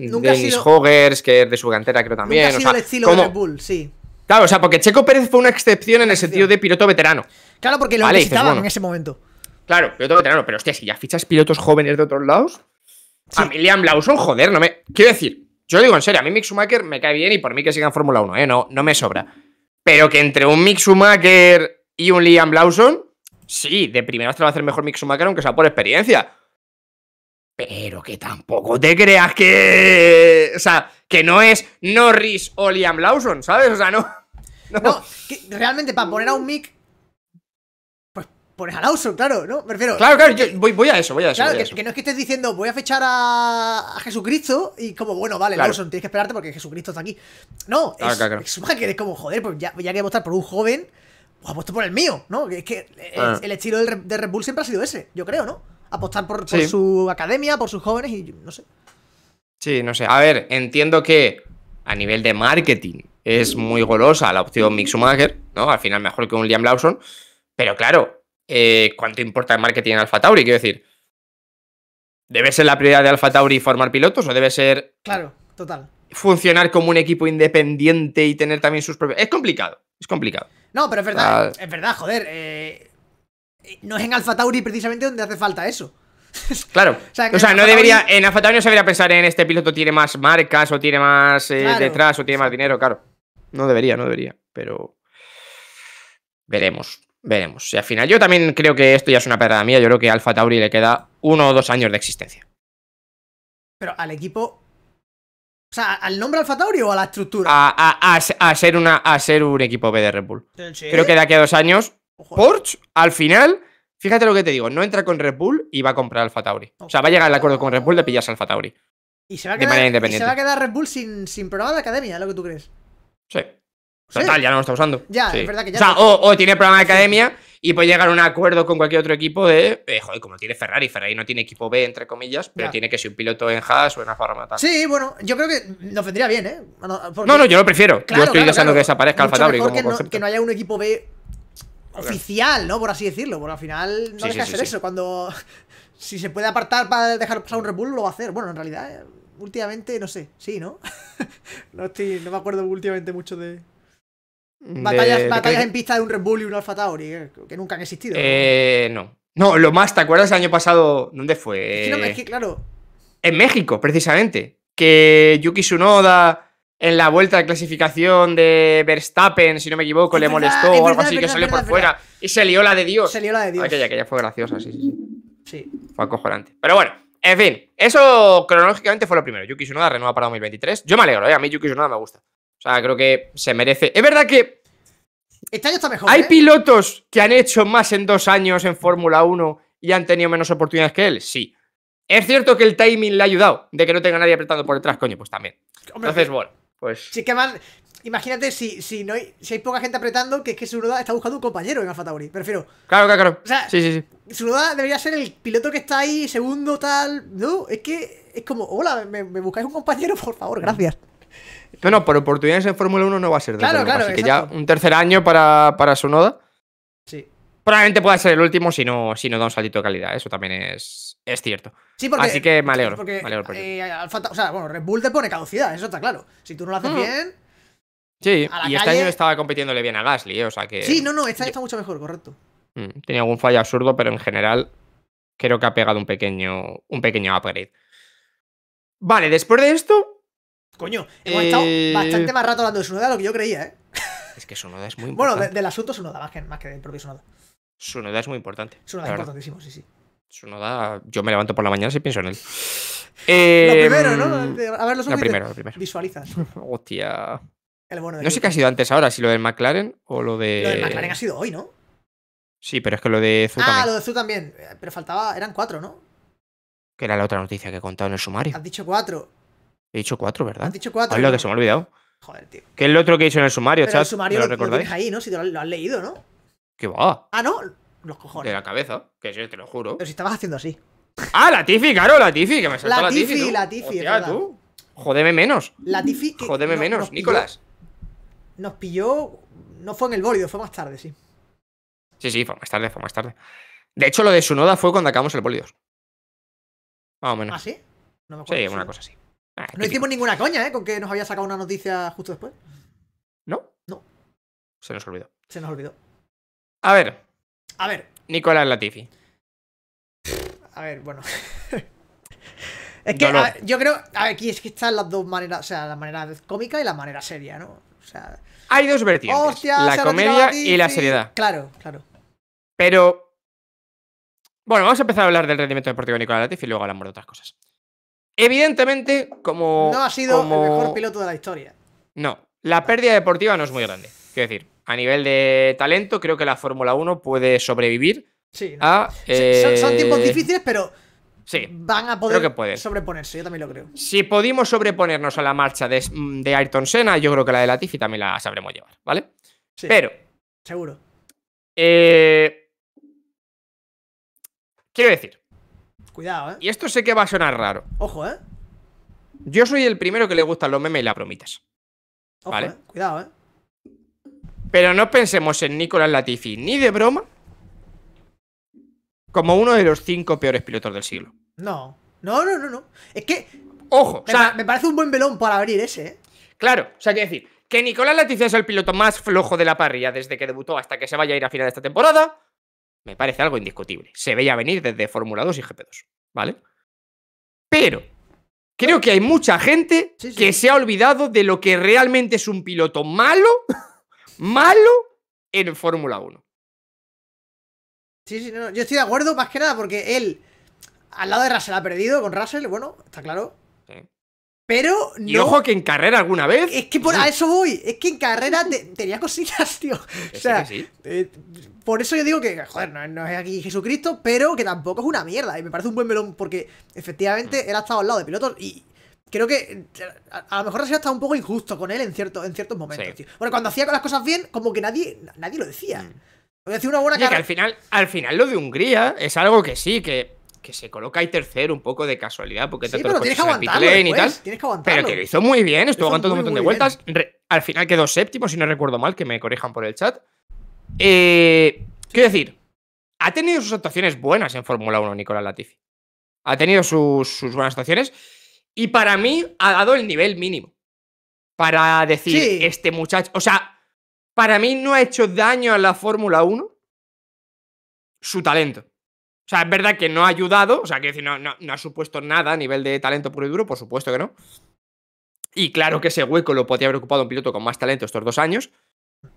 Hoggers, que es de su cantera creo también. ha sido el estilo de Bull, sí. Claro, o sea, porque Checo Pérez fue una excepción en el sentido de piloto veterano. Claro, porque lo necesitaban en ese momento. Claro, piloto veterano, pero hostia, si ya fichas pilotos jóvenes de otros lados. A mí Liam Lawson, joder, no me. Quiero decir, yo digo en serio, a mí Mick Schumacher me cae bien y por mí que siga en Fórmula 1, ¿eh? No, no me sobra. Pero que entre un Mick Schumacher y un Liam Lawson, sí, de primeras te va a hacer mejor Mick Schumacher, aunque sea por experiencia. Pero que tampoco te creas que. O sea, que no es Norris o Liam Lawson, ¿sabes? O sea, no. No, realmente para poner a un Mick pones a Lawson, claro, ¿no? Me refiero. Claro, claro, yo voy, voy a eso, voy a eso. Claro, que, no es que estés diciendo, voy a fechar a, a Jesucristo y como, bueno, vale, Lawson, tienes que esperarte porque Jesucristo está aquí. No, es, claro, que eres como, joder, pues ya, ya a apostar por un joven, pues apuesto por el mío, ¿no? Es que el, ah. estilo de Red Bull siempre ha sido ese, yo creo, ¿no? Apostar por, su academia, por sus jóvenes y no sé. Sí, no sé. A ver, entiendo que a nivel de marketing es muy golosa la opción Mick Schumacher, ¿no? Al final mejor que un Liam Lawson. Pero claro, eh, cuánto importa el marketing en Alfa Tauri. Quiero decir, ¿debe ser la prioridad de Alfa Tauri formar pilotos o debe ser. Claro, total. Funcionar como un equipo independiente y tener también sus propios. Es complicado, es complicado. No, pero es verdad, ah. es verdad, joder. Eh, eh, no es en Alfa Tauri precisamente donde hace falta eso. Claro. o sea, no debería. En Alfa Tauri no se debería pensar en este piloto tiene más marcas o tiene más detrás o tiene más dinero, claro. No debería, no debería. Pero. Veremos, veremos. Y al final, yo también creo que esto ya es una perra mía. Yo creo que a Alpha Tauri le queda uno o dos años de existencia. Pero al equipo. O sea, ¿al nombre Alpha Tauri o a la estructura? A, ser, una, a ser un equipo B de Red Bull. Creo que de aquí a dos años, Porsche, al final, fíjate lo que te digo, no entra con Red Bull y va a comprar Alpha Tauri. O sea, va a llegar el acuerdo con Red Bull de pillarse Alfa Tauri. Y se va a quedar, de manera independiente. se va a quedar Red Bull sin, sin programa de academia, lo que tú crees. Sí. Total, ya no lo está usando. Ya, es verdad que ya. O o, tiene programa de academia y puede llegar a un acuerdo con cualquier otro equipo de. Eh, joder, como tiene Ferrari. Ferrari no tiene equipo B, entre comillas, pero tiene que ser un piloto en Haas o en Alfa Sí, bueno, yo creo que nos vendría bien, ¿eh? No, no, yo lo prefiero. yo estoy deseando que desaparezca Alfa Tauri. que, no, que no haya un equipo B oficial, ¿no? Por así decirlo. Porque al final no deja de ser eso. Cuando. si se puede apartar para dejar pasar un Red Bull, lo va a hacer. Bueno, en realidad. Eh, últimamente, no sé, sí, ¿no? no, estoy, no me acuerdo últimamente mucho de, Mm, batallas, en pista de un Red Bull y un Alfa Tauri, eh, que nunca han existido. Eh, no. No, lo más, ¿te acuerdas el año pasado? ¿Dónde fue? En México, precisamente. Que Yuki Tsunoda, en la vuelta de clasificación de Verstappen, si no me equivoco, le molestó algo así, que salió por fuera. Y se lió la de Dios. Se lió la de Dios. Aquella fue graciosa, sí, sí, sí. Fue acojonante. Pero bueno, en fin, eso cronológicamente fue lo primero. Yuki Tsunoda renueva para 2023. Yo me alegro, ¿eh? a mí Yuki Tsunoda me gusta. O sea, creo que se merece. Es verdad que. Este año está mejor. Hay ¿eh? pilotos que han hecho más en dos años en Fórmula 1 y han tenido menos oportunidades que él. Sí. Es cierto que el timing le ha ayudado, de que no tenga nadie apretando por detrás, coño, pues también. Entonces, bueno, pues. Sí, que Imagínate si, si, no hay, si poca gente apretando, que es que Sunoda está buscando un compañero en Alfa Tauri, prefiero. Claro, claro, claro. sí, sí, sí. debería ser el piloto que está ahí, segundo, tal. No, es que es como, hola, me buscáis un compañero, por favor, gracias. No, no, por oportunidades en Fórmula 1 no va a ser claro, claro, Así que ya un tercer año para, para Noda Sí. Probablemente pueda ser el último si no, si no da un saltito de calidad. Eso también es, es cierto. Sí, porque, Así que me alegro. Eh, o sea, bueno, Red Bull te pone caducidad, eso está claro. Si tú no lo haces mm. bien. Sí, y este año estaba compitiéndole bien a Gasly, eh, o sea que. Sí, no, no, este año está mucho mejor, correcto. Mm, tenía algún fallo absurdo, pero en general creo que ha pegado un pequeño, un pequeño upgrade. Vale, después de esto, Coño, hemos estado eh, bastante más rato hablando de novedad de lo que yo creía, ¿eh? Es que Sunoda es muy importante. Bueno, del asunto Sunoda, más que, más que del propio Su novedad es muy importante. Sunoda es importantísimo, sí, sí. Su novedad... yo me levanto por la mañana si pienso en él. lo em, primero, ¿no? A ver, los lo primero, lo primero. Visualizas. Hostia. El no sé qué ha sido antes ahora, si lo del McLaren o lo de. Lo del McLaren ha sido hoy, ¿no? Sí, pero es que lo de Zoo ah, también. Ah, lo de Zu también. Eh, pero faltaba, eran cuatro, ¿no? Que era la otra noticia que he contado en el sumario. Has dicho cuatro. He dicho cuatro, ¿verdad? He dicho cuatro. Es lo que se me ha olvidado. Joder, tío. ¿Qué es lo otro que he dicho en el sumario, El sumario lo, recordáis? Lo ahí, ¿no? Si lo, has leído, ¿no? ¿Qué va? Ah, no. Los cojones. De la cabeza, que sí, te lo juro. Pero si estabas haciendo así. Ah, la Tifi, claro, la Tifi, que me saltó la Tifi. La Tifi, la tú. Jodeme menos. La Tifi. Que Jodeme menos, Nicolás. nos pilló. No fue en el bólido, fue más tarde, sí. Sí, sí, fue más tarde, fue más tarde. De hecho, lo de su noda fue cuando acabamos el bólido. Más o menos. ¿Ah, sí? No me acuerdo. Sí, una cosa así. Ah, no hicimos ninguna coña, ¿eh? Con que nos había sacado una noticia justo después. ¿No? No. Se nos olvidó. Se nos olvidó. A ver. A ver. Nicolás Latifi. A ver, bueno. es que yo creo. A ver, aquí es que están las dos maneras. O sea, la manera cómica y la manera seria, ¿no? O sea. Hay dos vertientes. la comedia y la seriedad. Claro, claro. Pero. Bueno, vamos a empezar a hablar del rendimiento deportivo de Nicolás Latifi y luego hablamos de otras cosas. Evidentemente, como. No ha sido el mejor piloto de la historia. No, la pérdida deportiva no es muy grande. Quiero decir, a nivel de talento, creo que la Fórmula 1 puede sobrevivir. Sí. son, eh, tiempos difíciles, pero. Sí, van a poder sobreponerse, yo también lo creo. Si pudimos sobreponernos a la marcha de, Ayrton Senna, yo creo que la de Latifi también la sabremos llevar, ¿vale? Sí, pero. Seguro. Eh, quiero decir, Cuidado, ¿eh? Y esto sé que va a sonar raro. Ojo, ¿eh? Yo soy el primero que le gustan los memes y la bromitas. Ojo, ¿Vale? ¿eh? Cuidado, ¿eh? Pero no pensemos en Nicolás Latifi ni de broma como uno de los cinco peores pilotos del siglo. No, no, no, no, no. Es que. Ojo, o sea, me parece un buen velón para abrir ese, ¿eh? Claro, o sea, quiero decir, que Nicolás Latifi es el piloto más flojo de la parrilla desde que debutó hasta que se vaya a ir a final de esta temporada me parece algo indiscutible. Se veía venir desde Fórmula 2 y GP2, ¿vale? Pero creo que hay mucha gente que se ha olvidado de lo que realmente es un piloto malo, malo en Fórmula 1. Sí, sí, no, yo estoy de acuerdo más que nada porque él, al lado de Russell, ha perdido con Russell, bueno, está claro. Pero no. Y ojo que en carrera alguna vez. Es que por a eso voy. Es que en carrera tenía cosillas, tío. O sea, sí eh, por eso yo digo que, joder, no, es aquí Jesucristo, pero que tampoco es una mierda. Y me parece un buen melón porque efectivamente mm. él ha estado al lado de pilotos y creo que a, lo mejor ha sido un poco injusto con él en, cierto, en ciertos momentos, tío. Bueno, cuando hacía las cosas bien, como que nadie, nadie lo decía. Mm. Lo una buena Que al final, al final lo de Hungría es algo que sí, que que se coloca ahí tercero un poco de casualidad, porque tienes que, aguantarlo, y pues, Pero que lo hizo muy bien, estuvo aguantando un montón de vueltas. al final quedó séptimo, si no recuerdo mal, que me corrijan por el chat. Eh, quiero decir, ha tenido sus actuaciones buenas en Fórmula 1, Nicolás Latifi. Ha tenido sus, buenas actuaciones y para mí ha dado el nivel mínimo. Para decir, este muchacho. O sea, para mí no ha hecho daño a la Fórmula 1 su talento. O sea, es verdad que no ha ayudado, o sea, que decir, no, ha supuesto nada a nivel de talento puro y duro, por supuesto que no. Y claro que ese hueco lo podía haber ocupado un piloto con más talento estos dos años,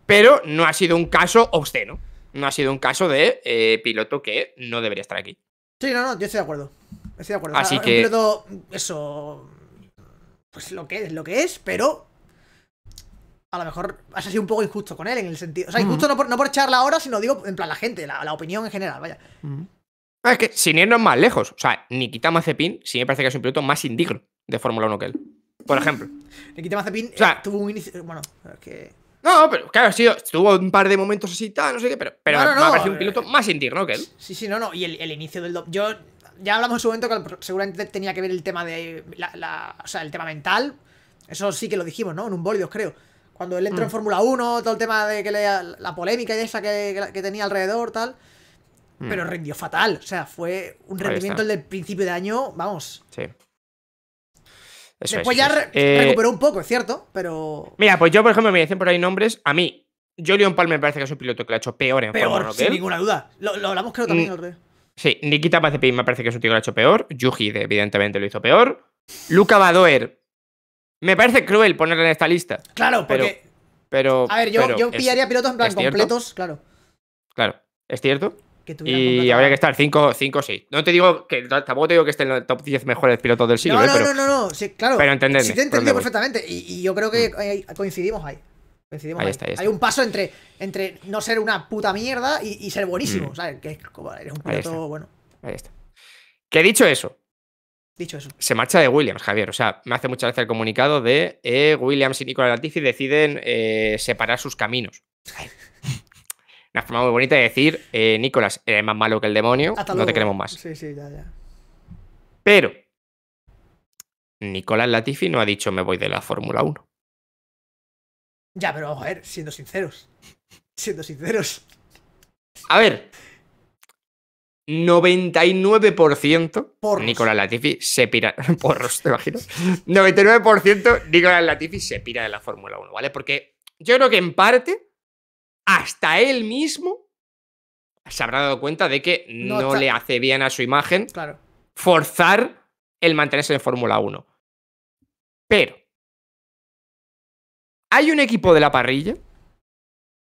pero no ha sido un caso obsceno. No ha sido un caso de eh, piloto que no debería estar aquí. Sí, no, no, yo estoy de acuerdo. Estoy de acuerdo. Así que. piloto, eso. Pues lo que es, lo que es, pero. A lo mejor has sido un poco injusto con él en el sentido. O sea, mm. injusto no, por, no por echarla ahora, sino digo, en plan, la gente, la, opinión en general, vaya. Mm. Ah, es que sin irnos más lejos, o sea, Nikita Mazepin sí me parece que es un piloto más indigno de Fórmula 1 que él. Por ejemplo. Nikita Mazepin tuvo un inicio. Bueno, es que. No, pero claro, sí, tuvo un par de momentos así, tal, no sé qué, pero, pero me, un piloto más indigno que él. Sí, sí, no, no. Y el, inicio del. Yo. Ya hablamos en su momento que seguramente tenía que ver el tema de. La, o sea, el tema mental. Eso sí que lo dijimos, ¿no? En un bolidos, creo. Cuando él entró en mm. Fórmula 1, todo el tema de que le, la polémica y esa que tenía alrededor, tal. Mm. pero rindió fatal. O sea, fue un rendimiento el del principio de año, vamos. Sí. Después ya eh, recuperó un poco, es cierto, pero. Mira, pues yo, por ejemplo, me dicen por ahí nombres. A mí, Julian Palmer me parece que es un piloto que lo ha hecho peor en peor, Sin ninguna duda. Lo, hablamos, creo, también Sí, Nikita Mazepin me parece que es un tío que lo ha hecho peor. Yuji, evidentemente, lo hizo peor. Luca Badoer. Me parece cruel ponerle en esta lista. Claro, porque. Pero. a ver, yo, pillaría pilotos en plan completos, claro. Claro. ¿Es cierto? y habría que estar 5 o 6. No te digo que tampoco te digo que esté en el top 10 mejores pilotos del siglo. No, ¿eh? no, no, no, no. Sí, claro. Pero entendés. Sí te he perfectamente. Y, yo creo que mm. coincidimos ahí. Coincidimos ahí, Hay un paso entre, entre no ser una puta mierda y, ser buenísimo. Mm. ¿Sabes? Que es como eres un piloto bueno. Ahí está. Que dicho eso, Dicho eso. Se marcha de Williams, Javier. O sea, me hace mucha gracia el comunicado de eh, Williams y Nicolás Latifi deciden eh, separar sus caminos forma muy bonita de decir, eh, Nicolás, eres más malo que el demonio, no te queremos más. Sí, sí, ya, ya. Pero Nicolás Latifi no ha dicho me voy de la Fórmula 1. Ya, pero vamos a ver, siendo sinceros. Siendo sinceros. A ver. 99% Nicolás Latifi se pira. Porros, te imaginas. 99% Nicolás Latifi se pira de la Fórmula 1, ¿vale? Porque yo creo que en parte hasta él mismo se habrá dado cuenta de que no, le hace bien a su imagen forzar el mantenerse en Fórmula 1. Pero hay un equipo de la parrilla.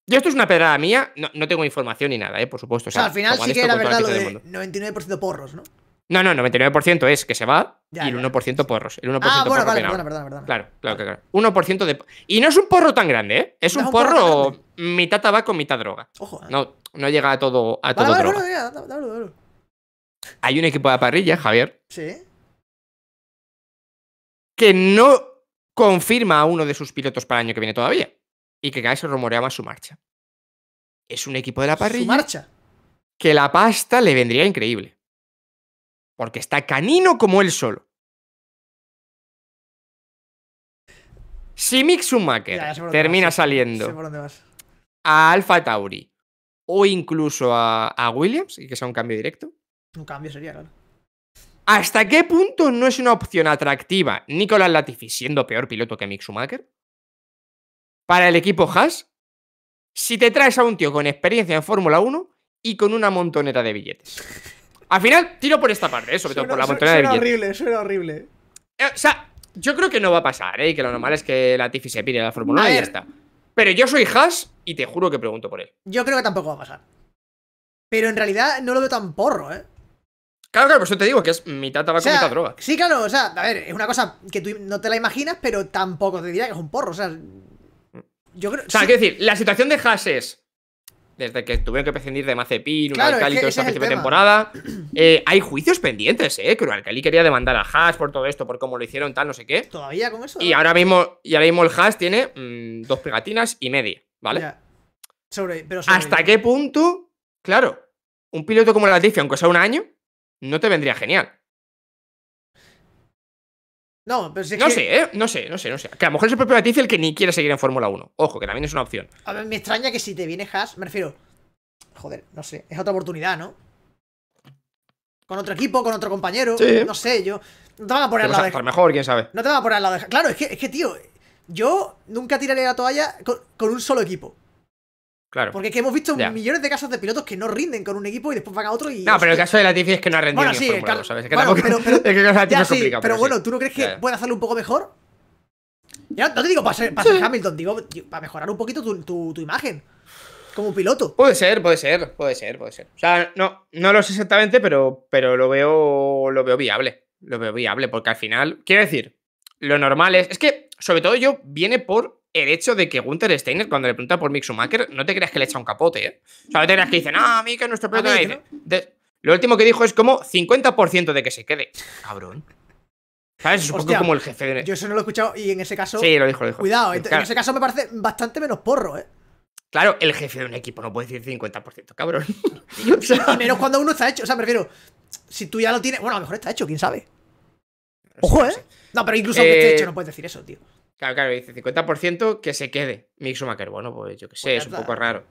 Yo esto es una pedrada mía, no, tengo información ni nada, ¿eh? por supuesto. al final sí que era verdad lo de 99% porros, ¿no? No, no, 99% es que se va y el 1% porros. El 1% ah, bueno, vale, perdona, Claro, claro, claro. 1% de. Y no es un porro tan grande, ¿eh? Es un, porro, mitad tabaco, mitad droga. Eh. No, no llega a todo. A todo Hay un equipo de la parrilla, Javier. Sí. Que no confirma a uno de sus pilotos para el año que viene todavía. Y que cada vez se rumoreaba su marcha. Es un equipo de la parrilla. Su marcha. Que la pasta le vendría increíble porque está canino como él solo. Si Mick Schumacher termina saliendo a Alfa Tauri o incluso a, Williams y que sea un cambio directo. Un cambio sería, claro. ¿Hasta qué punto no es una opción atractiva Nicolás Latifi siendo peor piloto que Mick Schumacher? Para el equipo Haas, si te traes a un tío con experiencia en Fórmula 1 y con una montonera de billetes. Al final, tiro por esta parte, ¿eh? sobre todo por la montaña de billetes. horrible, suena horrible. Eh, o sea, yo creo que no va a pasar, ¿eh? Y que lo normal es que la Tiffy se pide la Fórmula 1 y ya está. Pero yo soy Haas y te juro que pregunto por él. Yo creo que tampoco va a pasar. Pero en realidad no lo veo tan porro, ¿eh? Claro, claro, por eso te digo que es mi tabaco, va con mitad droga. Sí, claro, o sea, a ver, es una cosa que tú no te la imaginas, pero tampoco te diría que es un porro, o sea. Yo creo. O sea, quiero decir, la situación de Haas es desde que tuve que prescindir de Mazepin, un claro, y es temporada. Eh, hay juicios pendientes, ¿eh? Creo Alcali quería demandar a Haas por todo esto, por cómo lo hicieron, tal, no sé qué. Todavía con eso. Y ahora mismo, y ahora el Haas tiene mm, dos pegatinas y media, ¿vale? ¿Hasta qué punto? Claro, un piloto como la Latifi, aunque sea un año, no te vendría genial. No, pero si es no sé, ¿eh? no sé, no sé, no sé. Que a lo mejor es el propio Latifi el que ni quiere seguir en Fórmula 1. Ojo, que también es una opción. A ver, me extraña que si te viene Haas, me refiero. Joder, no sé, es otra oportunidad, ¿no? Con otro equipo, con otro compañero. No sé, yo. No te van a poner lado de. mejor, quién sabe. No te van a poner lado de. Claro, es que, es que tío, yo nunca tiraré la toalla con un solo equipo. Porque Porque que hemos visto millones de casos de pilotos que no rinden con un equipo y después van a otro y. No, pero el caso de Latifi es que no ha rendido bueno, sí, claro. ¿sabes? es que el caso es complicado. Pero, bueno, ¿tú no crees que pueda puede hacerlo un poco mejor? no te digo para ser, Hamilton, digo para mejorar un poquito tu, tu, imagen como piloto. Puede ser, puede ser, puede ser, puede ser. O sea, no, no lo sé exactamente, pero, pero lo, veo, lo veo viable. Lo veo viable, porque al final, quiero decir, lo normal es. Es que, sobre todo, yo viene por el hecho de que Gunther Steiner, cuando le pregunta por Mick Schumacher, no te creas que le echa un capote, ¿eh? O sea, no te creas que dice, no, a mí nuestro plato Lo último que dijo es como 50% de que se quede. Cabrón. ¿Sabes? Es como el jefe de... Yo eso no lo he escuchado y en ese caso... Sí, lo dijo, lo dijo. Cuidado, en ese caso me parece bastante menos porro, ¿eh? Claro, el jefe de un equipo no puede decir 50%, cabrón. menos cuando uno está hecho. O sea, prefiero si tú ya lo tienes... Bueno, a lo mejor está hecho, quién sabe. Ojo, ¿eh? No, pero incluso aunque esté eh, hecho no puedes decir eso, tío. Claro, claro, dice 50% que se quede. Mick bueno, pues yo que pues sé, es un poco raro.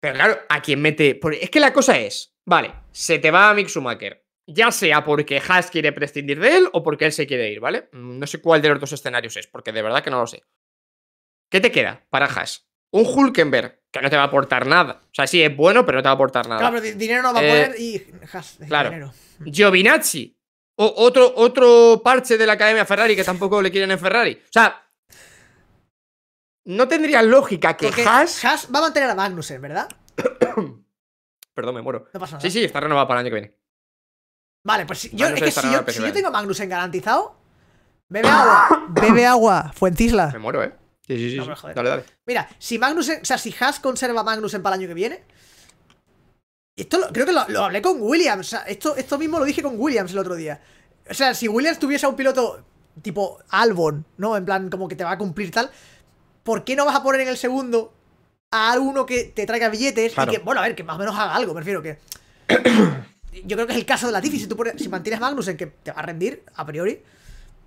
Pero claro, a quien mete. Es que la cosa es, vale, se te va a Mick Ya sea porque Haas quiere prescindir de él o porque él se quiere ir, ¿vale? Mm, no sé cuál de los dos escenarios es, porque de verdad que no lo sé. ¿Qué te queda para Haas? Un Hulkenberg, que no te va a aportar nada. O sea, sí, es bueno, pero no te va a aportar nada. Claro, pero dinero no va a eh, poder y Haas. Claro. Dinero. O, otro, otro parche de la Academia Ferrari que tampoco le quieren en Ferrari. O sea, no tendría lógica que Haas... va a mantener a Magnussen, ¿verdad? Perdón, me muero. No Sí, sí, está renovado para el año que viene. Vale, pues si, yo, tengo a Magnussen garantizado, bebe agua, bebe agua, Fuentisla. Me muero, ¿eh? Sí, sí, sí. Dale, dale. Mira, si Magnus, o sea, si Haas conserva a Magnussen para el año que viene, esto creo que lo, hablé con Williams. esto, esto mismo lo dije con Williams el otro día. O sea, si Williams tuviese a un piloto tipo Albon, ¿no? En plan, como que te va a cumplir tal. ¿Por qué no vas a poner en el segundo a uno que te traiga billetes y que, bueno, a ver, que más o menos haga algo? prefiero que. Yo creo que es el caso de Latifi. Si tú pones, si mantienes Magnus en que te va a rendir a priori,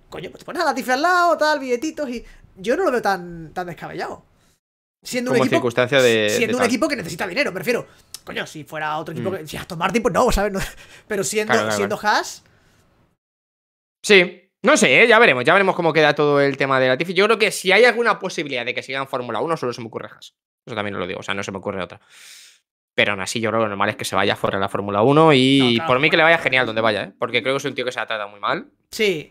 coño, pues te pones a Latifi al lado, tal, billetitos y. Yo no lo veo tan, tan descabellado. Siendo un, circunstancia de, siendo un equipo que necesita dinero, prefiero coño, si fuera otro equipo mm. que. Si Aston Martin, pues no, ¿sabes? pero siendo, Haas. Sí. No sé, ¿eh? ya veremos, ya veremos cómo queda todo el tema de la Latifi. Yo creo que si hay alguna posibilidad de que sigan Fórmula 1, solo se me ocurre Haas. Eso también lo digo, o sea, no se me ocurre otra. Pero aún así, yo creo que lo normal es que se vaya fuera de la Fórmula 1 y por mí que le vaya genial donde vaya, ¿eh? Porque creo que es un tío que se ha tratado muy mal. Sí.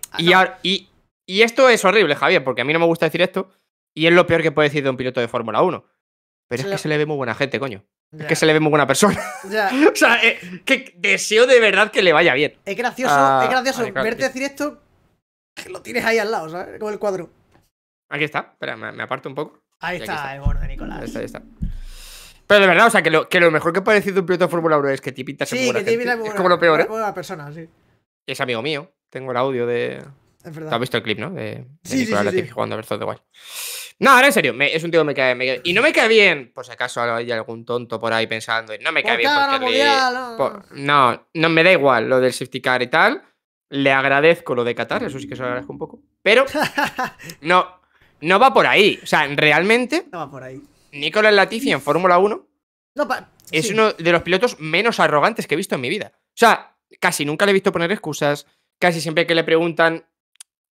Y, esto es horrible, Javier, porque a mí no me gusta decir esto. Y es lo peor que puede decir de un piloto de Fórmula 1. Pero es que se le ve muy buena gente, coño. Es Que se le ve muy buena persona. o sea, eh, que deseo de verdad que le vaya bien. Es gracioso, es ah, gracioso verte decir esto. Que lo tienes ahí al lado, ¿sabes? Como el cuadro. Aquí está, espera, me, aparto un poco. Ahí está, el borde de Nicolás. Ahí está, ahí está. Pero de verdad, o sea, que lo, que lo mejor que puede decir de un piloto de Fórmula 1 es que Tipita sí, que Es como lo peor, ¿eh? persona, sí. Es amigo mío. Tengo el audio de has visto el clip, no? De, Nicolás Latifi jugando a Versus de the No, ahora en serio, es un tío que me cae, me Y no me cae bien, por si acaso hay algún tonto por ahí pensando, no me cae bien porque no. no, me da igual lo del safety car y tal. Le agradezco lo de Qatar, eso sí que se lo agradezco un poco. Pero no, no va por ahí. O sea, realmente. No va por ahí. Nicolás Latifi en Fórmula 1 es uno de los pilotos menos arrogantes que he visto en mi vida. O sea, casi nunca le he visto poner excusas. Casi siempre que le preguntan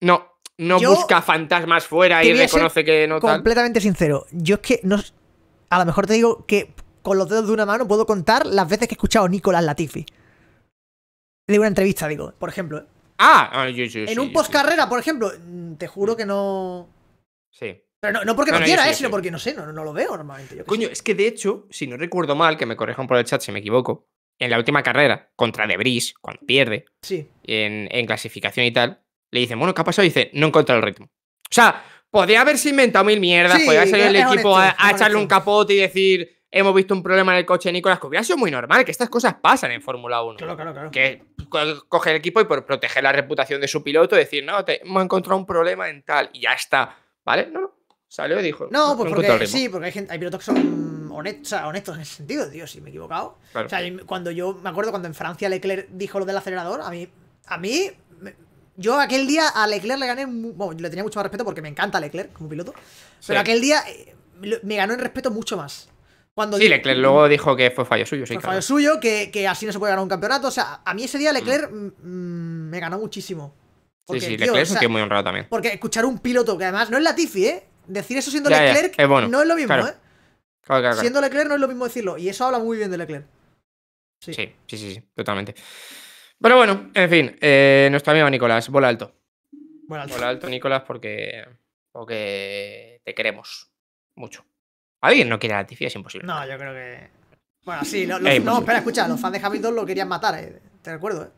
no, no busca fantasmas fuera y reconoce que no Completamente sincero, yo es que no. A lo mejor te digo que con los dedos de una mano puedo contar las veces que he escuchado a Nicolás Latifi. De una entrevista, digo, por ejemplo. Ah, ah en un un postcarrera, por ejemplo, mm, te juro mm. que no. Sí. Pero no, no porque no, quiera, ¿eh? sino porque no sé, no, lo veo normalmente. Coño, es que de hecho, si no recuerdo mal, que me corrijan por el chat si me equivoco, en la última carrera, contra Debris, cuando pierde, sí. en clasificación y tal, le dicen, bueno, ¿qué ha pasado? dice, no encuentro el ritmo. O sea, podría haberse inventado mil mierdas, podría salir el equipo a, echarle un capote y decir, hemos visto un problema en el coche de Nicolás, que hubiera sido muy normal, que estas cosas pasan en Fórmula 1. Claro, claro, claro. Que coge el equipo y por proteger la reputación de su piloto, decir, no, hemos encontrado un problema en tal, y ya está. ¿Vale? No, Salió y dijo. No, pues porque, sí, porque hay, pilotos que son honestos, en ese sentido, tío, si me he equivocado. O sea, cuando yo me acuerdo cuando en Francia Leclerc dijo lo del acelerador, a mí, a mí yo aquel día a Leclerc le gané. Bueno, le tenía mucho más respeto porque me encanta Leclerc como piloto. Pero aquel día eh, me ganó en respeto mucho más. Cuando sí, Leclerc luego dijo que fue fallo suyo, sí. fallo suyo, que, que, así no se puede ganar un campeonato. O sea, a mí ese día mm. Leclerc mm, mm, me ganó muchísimo. Porque, sí, sí, Leclerc es muy honrado también. Porque escuchar un piloto, que además no es Latifi, ¿eh? Decir eso siendo Leclerc no es lo mismo, ¿eh? siendo Leclerc no es lo mismo decirlo. Y eso habla muy bien de Leclerc. Sí, sí, sí, sí totalmente. Pero bueno, en fin, eh, nuestro amigo Nicolás, bola alto. Bola alto. Bola alto, Nicolás, porque, porque te queremos mucho. Alguien no quiere a Latifi, es imposible. No, yo creo que. Bueno, sí, no, espera, escucha, los fans de Hamilton lo querían matar, eh, te recuerdo. Eh.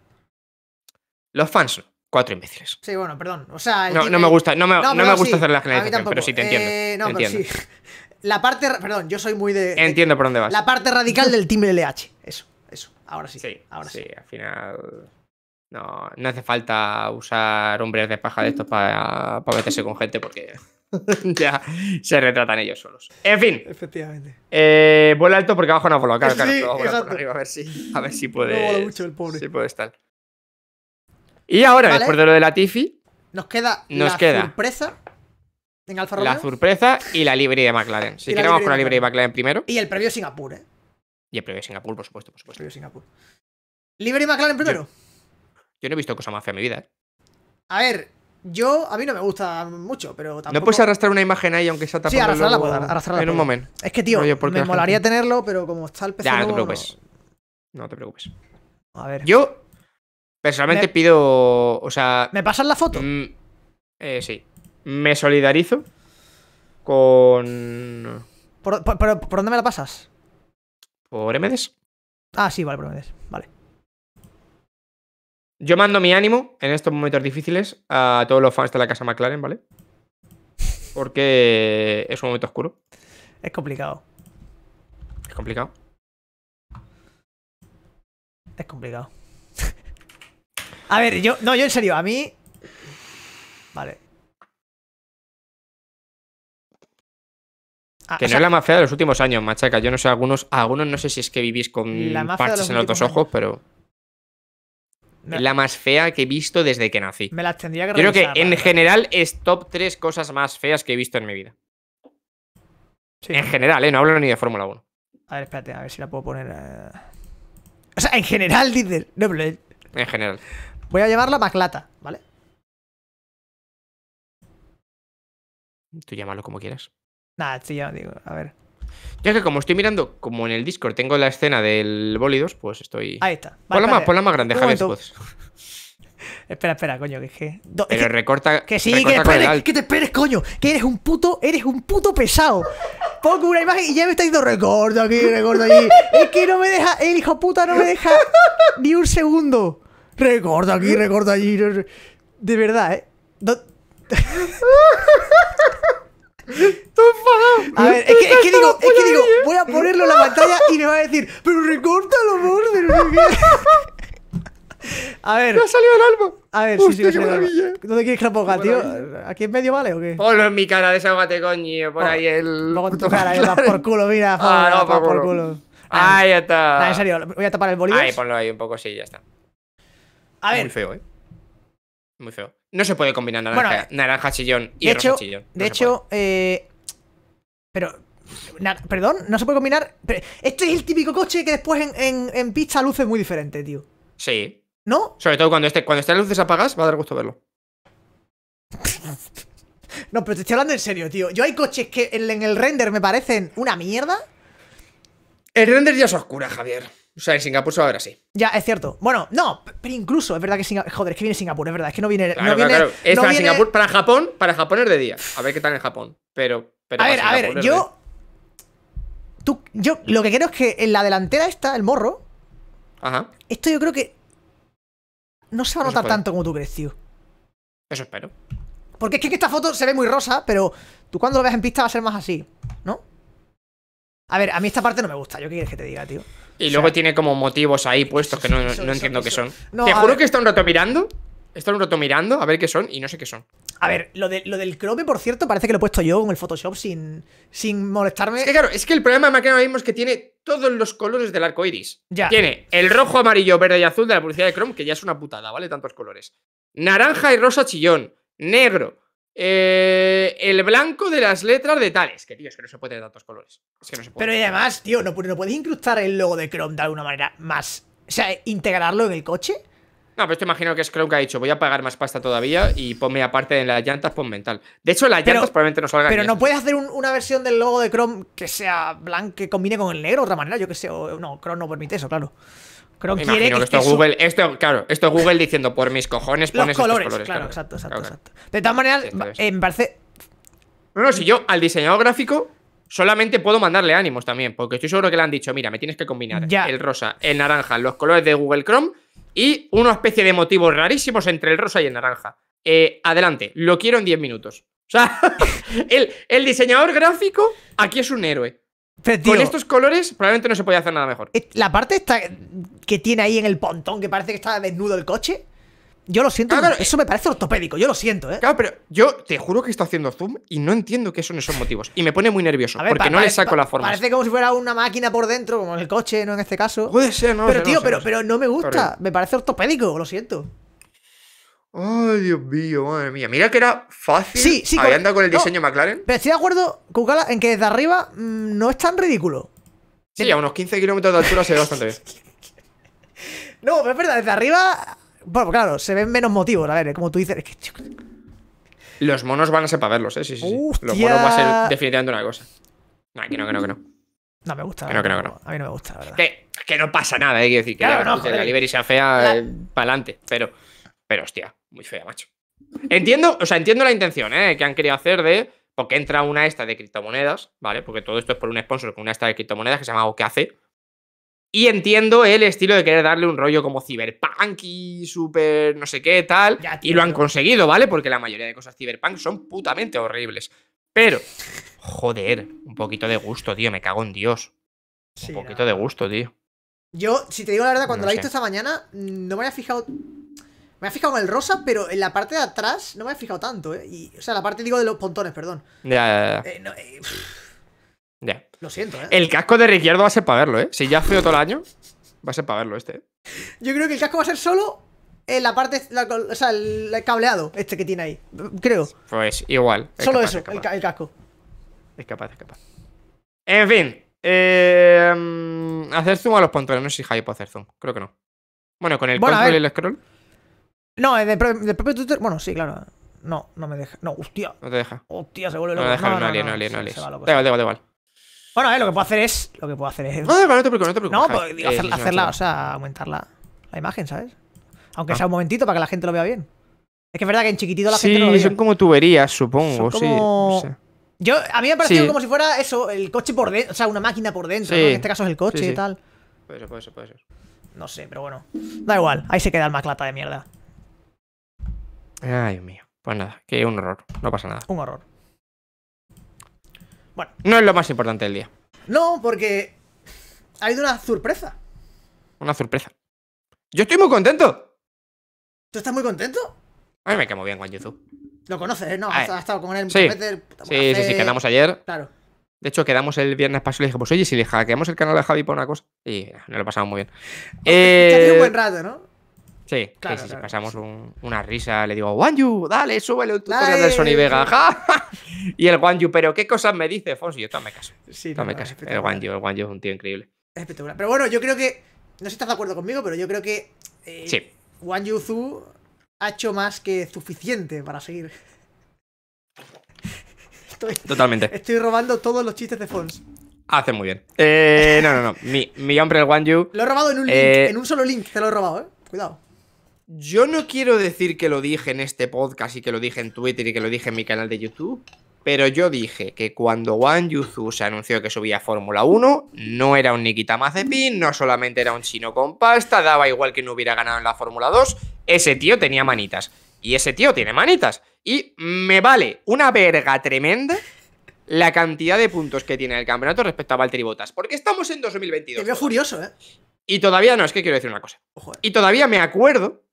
Los fans, cuatro imbéciles. Sí, bueno, perdón. O sea, no, me gusta, no me, no, me gusta hacer la generalización, pero sí te entiendo. Eh, no, pero sí. La parte. Perdón, yo soy muy de. Entiendo por dónde vas. La parte radical del Team LH, eso ahora sí. Sí, ahora sí. Al final. No, no hace falta usar hombres de paja de estos para, meterse con gente porque ya se retratan ellos solos. En fin. Efectivamente. Eh, vuela alto porque abajo no ha Claro, a ver si, a ver si puede. el pobre. puede estar. Y ahora, después de lo de la Tiffy. Nos queda nos la queda sorpresa Alfa La sorpresa y la libre de McLaren. Si queremos con la libre de McLaren primero. Y el previo Singapur, ¿eh? Y el premio Singapur, por supuesto, por supuesto. Singapur. Libre y McLaren primero. Yo, no he visto cosa más fea en mi vida. ¿eh? A ver, yo, a mí no me gusta mucho, pero tampoco... No puedes arrastrar una imagen ahí, aunque sea tapado. Sí, arrastrarla arrastrarla En un momento. Es que, tío, me molaría tenerlo, pero como está el PC Ya, no te preocupes. No... te preocupes. A ver. Yo, personalmente, pido... O sea... ¿Me pasas la foto? Mm, eh, sí. Me solidarizo con... por dónde me la pasas? ¿Por MDs? Ah, sí, vale, por Vale. Yo mando mi ánimo en estos momentos difíciles a todos los fans de la casa McLaren, ¿vale? Porque es un momento oscuro. Es complicado. Es complicado. Es complicado. a ver, yo. No, yo en serio, a mí. Vale. Ah, que no es la más fea de los últimos años, machaca. Yo no sé, algunos, algunos no sé si es que vivís con parches en los dos ojos, pero. la más fea que he visto desde que nací. Me la tendría que Yo creo que en general es top 3 cosas más feas que he visto en mi vida. En general, ¿eh? No hablo ni de Fórmula 1. A ver, espérate, a ver si la puedo poner. Eh. O sea, en general, dices. No, En general. Voy a llamarla Maclata, ¿vale? Tú llámalo como quieras. Nada, sí, ya digo, a ver. Yo es que como estoy mirando, como en el Discord tengo la escena del bólidos, pues estoy. Ahí está. Vale, ponla, más, ponla más grande, Javier Espera, espera, coño, que es que. Pero que... recorta. Que sí, que, te esperes, coño. Que eres un puto, eres un puto pesado. Pongo una imagen y ya me está diciendo recorta aquí, recorta allí. es que no me deja, el hijo puta no me deja ni un segundo. Recorta aquí, recorta allí. De verdad, eh. A ver, es que, es que digo, es que digo, voy a ponerlo en la pantalla y me va a decir, pero recórtalo, borde. No A ver. Me ha salido el alma. A ver, sí, sí, ¿Dónde quieres que la ponga, tío? ¿Aquí en medio vale o qué? Ponlo en mi cara, de coño. Por oh. ahí el. Luego eh, por culo, mira. Ah, no, por culo. Ahí está. en serio, voy a tapar el bolígrafo. Ahí, ponlo ahí un poco, sí, ya está. A ver, Muy feo, ¿eh? Muy feo. No se puede combinar naranja, chillón y de hecho, chillón. de hecho, eh, pero. perdón, no se puede combinar. Pero este es el típico coche que después en, en, pista luce muy diferente, tío. Sí. ¿No? Sobre todo cuando esté, cuando este luces apagas, va a dar gusto verlo. no, pero te estoy hablando en serio, tío. Yo hay coches que en, el render me parecen una mierda. El render ya es oscura, Javier. O sea, en Singapur se va a ver así. Ya, es cierto. Bueno, no, pero incluso es verdad que Joder, es que viene Singapur, es verdad. Es que no viene. para Singapur, para Japón, para Japón es de día. A ver qué tal en Japón. Pero. a ver, a ver, yo. Tú, yo lo que quiero es que en la delantera está el morro. Ajá. Esto yo creo que. No se va a notar tanto como tú crees, tío. Eso espero. Porque es que esta foto se ve muy rosa, pero tú cuando lo veas en pista va a ser más así, ¿no? A ver, a mí esta parte no me gusta, yo qué quieres que te diga, tío. Y luego tiene como motivos ahí puestos que no, entiendo qué son. te juro que está un rato mirando. Está un rato mirando a ver qué son y no sé qué son. A ver, lo, del Chrome, por cierto, parece que lo he puesto yo con el Photoshop sin, sin molestarme. Es que claro, es que el problema de que ahora mismo es que tiene todos los colores del arco iris. Ya. Tiene el rojo, amarillo, verde y azul de la publicidad de Chrome, que ya es una putada, ¿vale? Tantos colores. Naranja y rosa chillón. Negro eh, el blanco de las letras de tales. Que tío, es que no se puede tener tantos colores. Pero además, tío, ¿no, ¿no puedes incrustar el logo de Chrome de alguna manera más? O sea, integrarlo en el coche. No, pero esto imagino que es Chrome que ha dicho, voy a pagar más pasta todavía y ponme aparte de las llantas, pon mental. De hecho, las llantas probablemente no salgan. Pero no puedes hacer una versión del logo de Chrome que sea blanco, que combine con el negro de otra manera, yo que sé, o, no, Chrome no permite eso, claro. Creo quiere que, esto es Google, esto, claro, Google diciendo por mis cojones pones los colores, claro, exacto, exacto, exacto. De todas maneras, eh, me parece No, no, si yo al diseñador gráfico solamente puedo mandarle ánimos también, porque estoy seguro que le han dicho, mira, me tienes que combinar el rosa, el naranja, los colores de Google Chrome y una especie de motivos rarísimos entre el rosa y el naranja. Eh, adelante, lo quiero en 10 minutos. O sea, el, diseñador gráfico aquí es un héroe. Con estos colores probablemente no se podía hacer nada mejor. Eh, la parte está que tiene ahí en el pontón que parece que está desnudo el coche. Yo lo siento, eso eh. me parece ortopédico, yo lo siento, ¿eh? Claro, pero yo te juro que está haciendo zoom y no entiendo qué son esos motivos. Y me pone muy nervioso, porque no le saco la forma. Parece como si fuera una máquina por dentro, como en el coche, ¿no? En este caso. Puede ser, no. Pero, tío, pero, no me gusta. Me parece ortopédico, lo siento. Ay, Dios mío, madre mía. Mira que era fácil. Sí, sí. Había con... con el diseño McLaren. Pero estoy de acuerdo, Kukala, en que desde arriba mm, no es tan ridículo. Sí, a unos 15 kilómetros de altura se ve bastante bien. No, pero es verdad, desde arriba. Bueno, claro, se ven menos motivos. A ver, como tú dices. Los monos van a ser para verlos, ¿eh? Sí, sí, sí. Los monos van a ser definitivamente una cosa. No, que no, que no, que no. No me gusta. Que no, que no, A mí no me gusta, la verdad. Que, no pasa nada, ¿eh? Quiero decir, que la, no, Liberty sea fea, eh, para adelante. Pero, pero, hostia, muy fea, macho. Entiendo, o sea, entiendo la intención, ¿eh? Que han querido hacer de. Porque entra una esta de criptomonedas, ¿vale? Porque todo esto es por un sponsor con una esta de criptomonedas que se llama O hace y entiendo el estilo de querer darle un rollo como cyberpunk y super no sé qué, tal. y lo han conseguido, ¿vale? Porque la mayoría de cosas ciberpunk son putamente horribles. Pero, joder, un poquito de gusto, tío, me cago en Dios. un poquito de gusto, tío. Yo, si te digo la verdad, cuando lo he visto esta mañana, no me había fijado. Me había fijado en el rosa, pero en la parte de atrás no me había fijado tanto, ¿eh? Y, o sea, la parte, digo, de los pontones, perdón. Ya, ya, eh, no, eh, ya. Lo siento, ¿eh? El casco de Ricciardo va a ser para verlo, ¿eh? Si ya frío todo el año, va a ser para verlo este. ¿eh? Yo creo que el casco va a ser solo en la parte, o sea, el, cableado este que tiene ahí. Creo. Pues igual. solo eso, El, casco. Es capaz, es capaz. En fin. Eh, mm, hacer zoom a los pantalones No sé si hay puede hacer zoom. Creo que no. Bueno, con el control y el scroll. No, eh, del de propio Twitter. Bueno, sí, claro. No, no me deja. No, hostia. No te deja. Hostia, se vuelve loco. No, me deja, no, no, no, no, no, no, Te te bueno, eh, lo que puedo hacer es. Lo que puedo hacer es. No, no, te preocupes, no te preocupes. No, pues, digo, eh, hacerla, o sea, aumentar la, imagen, ¿sabes? Aunque ah. sea un momentito para que la gente lo vea bien. Es que es verdad que en chiquitito la gente no lo Sí, son como tuberías, supongo, sí. No sé. Yo, a mí me ha parecido como si fuera eso, el coche por dentro, o sea, una máquina por dentro, sí. en este caso es el coche y tal. Puede ser, puede ser, puede ser. No sé, pero bueno. Da igual, ahí se queda el maclata de mierda. Ay, Dios mío. Pues nada, que un horror, no pasa nada. Un horror. Bueno. No es lo más importante del día. No, porque ha habido una sorpresa. Una sorpresa. Yo estoy muy contento. ¿Tú estás muy contento? A mí me quemo bien con YouTube. Lo conoces, ¿eh? ¿no? Has, estado con él. Sí, sí, sí, sí, quedamos ayer. Claro. De hecho, quedamos el viernes pasado y le dije, pues oye, si le hackeamos el canal de Javi por una cosa. Y no lo pasamos muy bien. Eh... un buen rato, ¿no? Sí, pasamos una risa, le digo, Wanju, dale, súbele un tutorial del Sony Vega. y el Wanju, pero qué cosas me dice, Fonsi, yo también caso. Sí, El Wanju, el Wanju es un tío increíble. espectacular. Pero bueno, yo creo que, no sé si estás de acuerdo conmigo, pero yo creo que eh, sí. Wanyu Zhu ha hecho más que suficiente para seguir. Totalmente. Estoy robando todos los chistes de Fons. Ah, hace muy bien. Eh, no, no, no. Mi, mi hombre, el Wanyu. Lo he robado en un, link, eh, en un solo link, te lo he robado, eh. Cuidado. Yo no quiero decir que lo dije en este podcast y que lo dije en Twitter y que lo dije en mi canal de YouTube, pero yo dije que cuando Wan Yuzu se anunció que subía a Fórmula 1, no era un Nikita Mazepin, no solamente era un chino con pasta, daba igual que no hubiera ganado en la Fórmula 2, ese tío tenía manitas. Y ese tío tiene manitas. Y me vale una verga tremenda la cantidad de puntos que tiene el campeonato respecto a Valtteri Bottas. Porque estamos en 2022. Es veo furioso, ¿eh? Y todavía no, es que quiero decir una cosa. Y todavía me acuerdo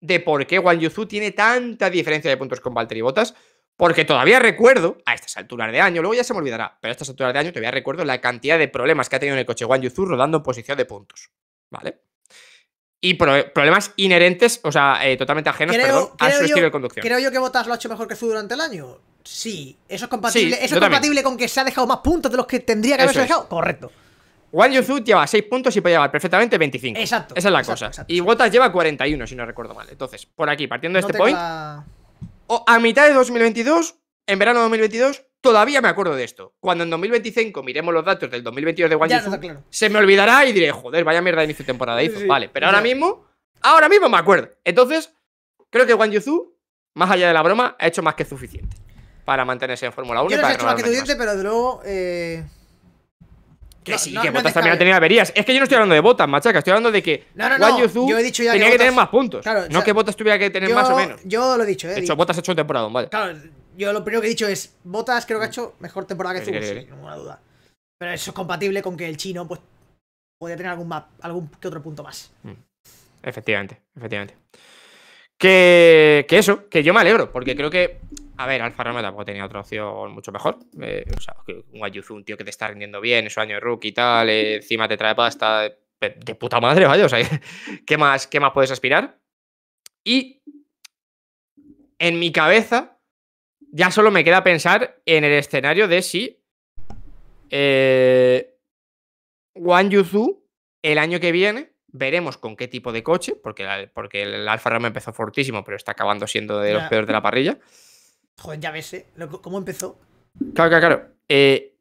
de por qué Wang Yuzu tiene tanta diferencia de puntos con Valtteri Bottas, porque todavía recuerdo, a estas alturas de año, luego ya se me olvidará, pero a estas alturas de año todavía recuerdo la cantidad de problemas que ha tenido en el coche Wang Yuzu rodando en posición de puntos, ¿vale? Y problemas inherentes, o sea, eh, totalmente ajenos, a su estilo de conducción. Creo yo que Bottas lo ha hecho mejor que Zu durante el año. Sí, eso es compatible, eso es compatible con que se ha dejado más puntos de los que tendría que haberse dejado. Correcto. Wang Yuzu lleva 6 puntos y puede llevar perfectamente 25. Exacto. Esa es la cosa. y Wotas lleva 41, si no recuerdo mal. Entonces, por aquí, partiendo de este point. O a mitad de 2022, en verano de 2022, todavía me acuerdo de esto. Cuando en 2025 miremos los datos del 2022 de Wang se me olvidará y diré, joder, vaya mierda de inicio de temporada hizo. vale, pero ahora mismo, ahora mismo me acuerdo. Entonces, creo que Wang Yuzu, más allá de la broma, ha hecho más que suficiente para mantenerse en Fórmula 1. Yo no he hecho más que suficiente, pero de luego. Eh, que sí, que Botas también ha tenido averías. Es que yo no estoy hablando de Botas, machaca. Estoy hablando de que no no yo he dicho ya tenía que, tener más puntos. no que Botas tuviera que tener más o menos. Yo lo he dicho, eh. De hecho, Botas ha hecho temporada, vale. Claro, yo lo primero que he dicho es: Botas creo que ha hecho mejor temporada que Zubu, sin ninguna duda. Pero eso es compatible con que el chino, pues, podría tener algún, más algún que otro punto más. Mm. Efectivamente, efectivamente. Que, que eso, que yo me alegro, porque creo que a ver, Alfa Romeo tampoco tenía otra opción mucho mejor. Eh, o sea, un un tío que te está rindiendo bien, es su año de rookie y tal, eh, encima te trae pasta. De, puta madre, vaya. O sea, ¿qué más, ¿qué más puedes aspirar? Y en mi cabeza ya solo me queda pensar en el escenario de si eh, el año que viene veremos con qué tipo de coche, porque, porque el Alfa Romeo empezó fortísimo, pero está acabando siendo de los peores de la parrilla. Joder, ya ves, eh, ¿Cómo empezó? Claro, claro, claro. Eh,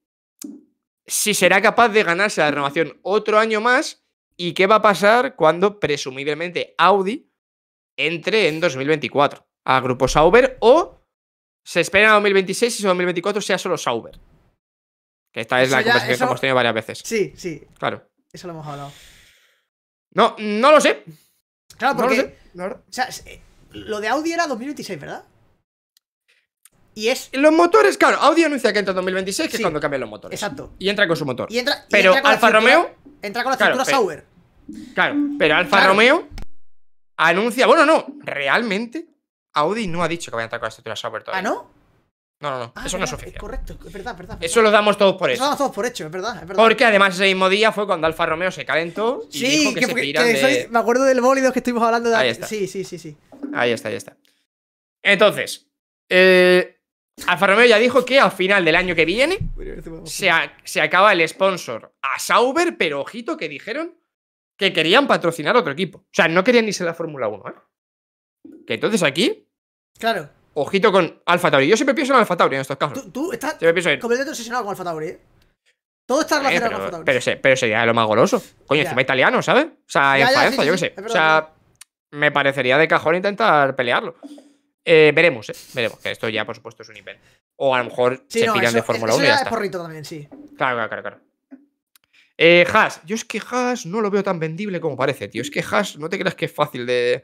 si será capaz de ganarse la renovación otro año más y qué va a pasar cuando presumiblemente Audi entre en 2024 a Grupo Sauber o se espera a 2026 y 2024 sea solo Sauber. Que esta es la conversación que hemos tenido varias veces. Sí, sí. Claro. Eso lo hemos hablado. No, no lo sé. Claro, porque. O sea, eh, lo de Audi era 2026, ¿verdad? Y es. Los motores, claro. Audi anuncia que entra en 2026, que es cuando cambian los motores. Exacto. Y entra con su motor. Y entra, pero Alfa Romeo. Entra con la cintura claro, Sauer. claro, pero Alfa Romeo anuncia. Bueno, no. Realmente, Audi no ha dicho que vaya a entrar con la cintura Sauber todavía. ¿Ah, no? No, no, no. Ah, eso no es oficial. Es correcto, es verdad, verdad, verdad, Eso lo damos todos por hecho. Eso lo damos todos por hecho, es verdad, es verdad. Porque además ese mismo día fue cuando Alfa Romeo se calentó y sí, dijo que, se tiran Me acuerdo del bólido que estuvimos hablando de. Ahí está. Sí, sí, sí, sí. Ahí está, ahí está. Entonces, eh, Alfa Romeo ya dijo que al final del año que viene se, se, acaba el sponsor a Sauber, pero ojito que dijeron que querían patrocinar otro equipo. O sea, no querían irse a la Fórmula 1, ¿eh? Que entonces aquí. Claro. Ojito con Alfa Tauri. Yo siempre pienso en Alfa Tauri en estos casos. Tú, estás completamente obsesionado con Alfa Tauri, ¿eh? Todo está eh, relacionado con Alfa Tauri. Pero, sería lo más goloso. Coño, encima italiano, ¿sabes? O sea, en Faenza, yo qué sé. o sea, me parecería de cajón intentar pelearlo. Eh, veremos, ¿eh? veremos, que esto ya por supuesto es un nivel O a lo mejor se de Fórmula 1. Ya es porrito también, sí. Claro, claro, claro. claro. Eh, Haas, yo es que Haas no lo veo tan vendible como parece, tío. Es que Haas, no te creas que es fácil de,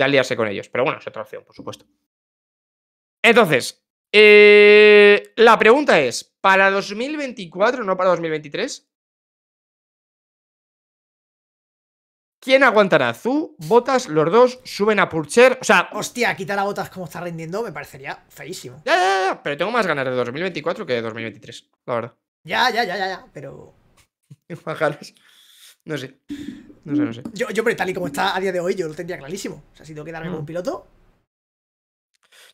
aliarse con ellos. Pero bueno, es otra opción, por supuesto. Entonces, la pregunta es, ¿para 2024, no para 2023? ¿Quién aguantará? Zu, Botas, los dos, suben a Purcher. O sea. Hostia, quitar a Botas como está rindiendo me parecería feísimo. Ya, ya, ya. Pero tengo más ganas de 2024 que de 2023, la verdad. Ya, ya, ya, ya, ya. Pero. No sé. No sé, no sé. Yo, pero tal y como está a día de hoy, yo lo tendría clarísimo. O sea, si tengo que darme con mm. un piloto.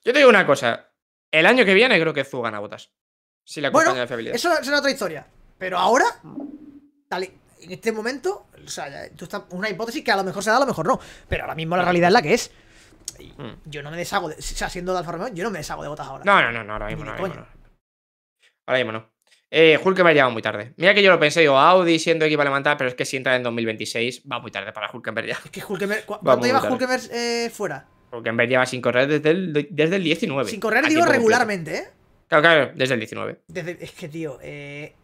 Yo te digo una cosa. El año que viene creo que Zu gana Botas. Si la bueno, de fiabilidad. Eso es otra historia. Pero ahora. Dale en este momento, o sea, tú una hipótesis que a lo mejor se da, a lo mejor no. Pero ahora mismo la realidad es la que es. Mm. yo no me deshago, de, o sea, siendo de Alfa Romeo, yo no me deshago de botas ahora. No, no, no, no ahora mismo no, ahora mismo no. Ahora ya Eh, Hulkenberg ya muy tarde. Mira que yo lo pensé, digo, Audi siendo equipo levantar, pero es que si entra en 2026 va muy tarde para Hulkenberg ya. Es que Hulkenberg, ¿cuánto lleva Hulkenberg eh, fuera? Hulkenberg lleva sin correr desde el, 19. Sin correr, digo, regularmente, ¿eh? Claro, claro, desde el 19. es que, tío, eh,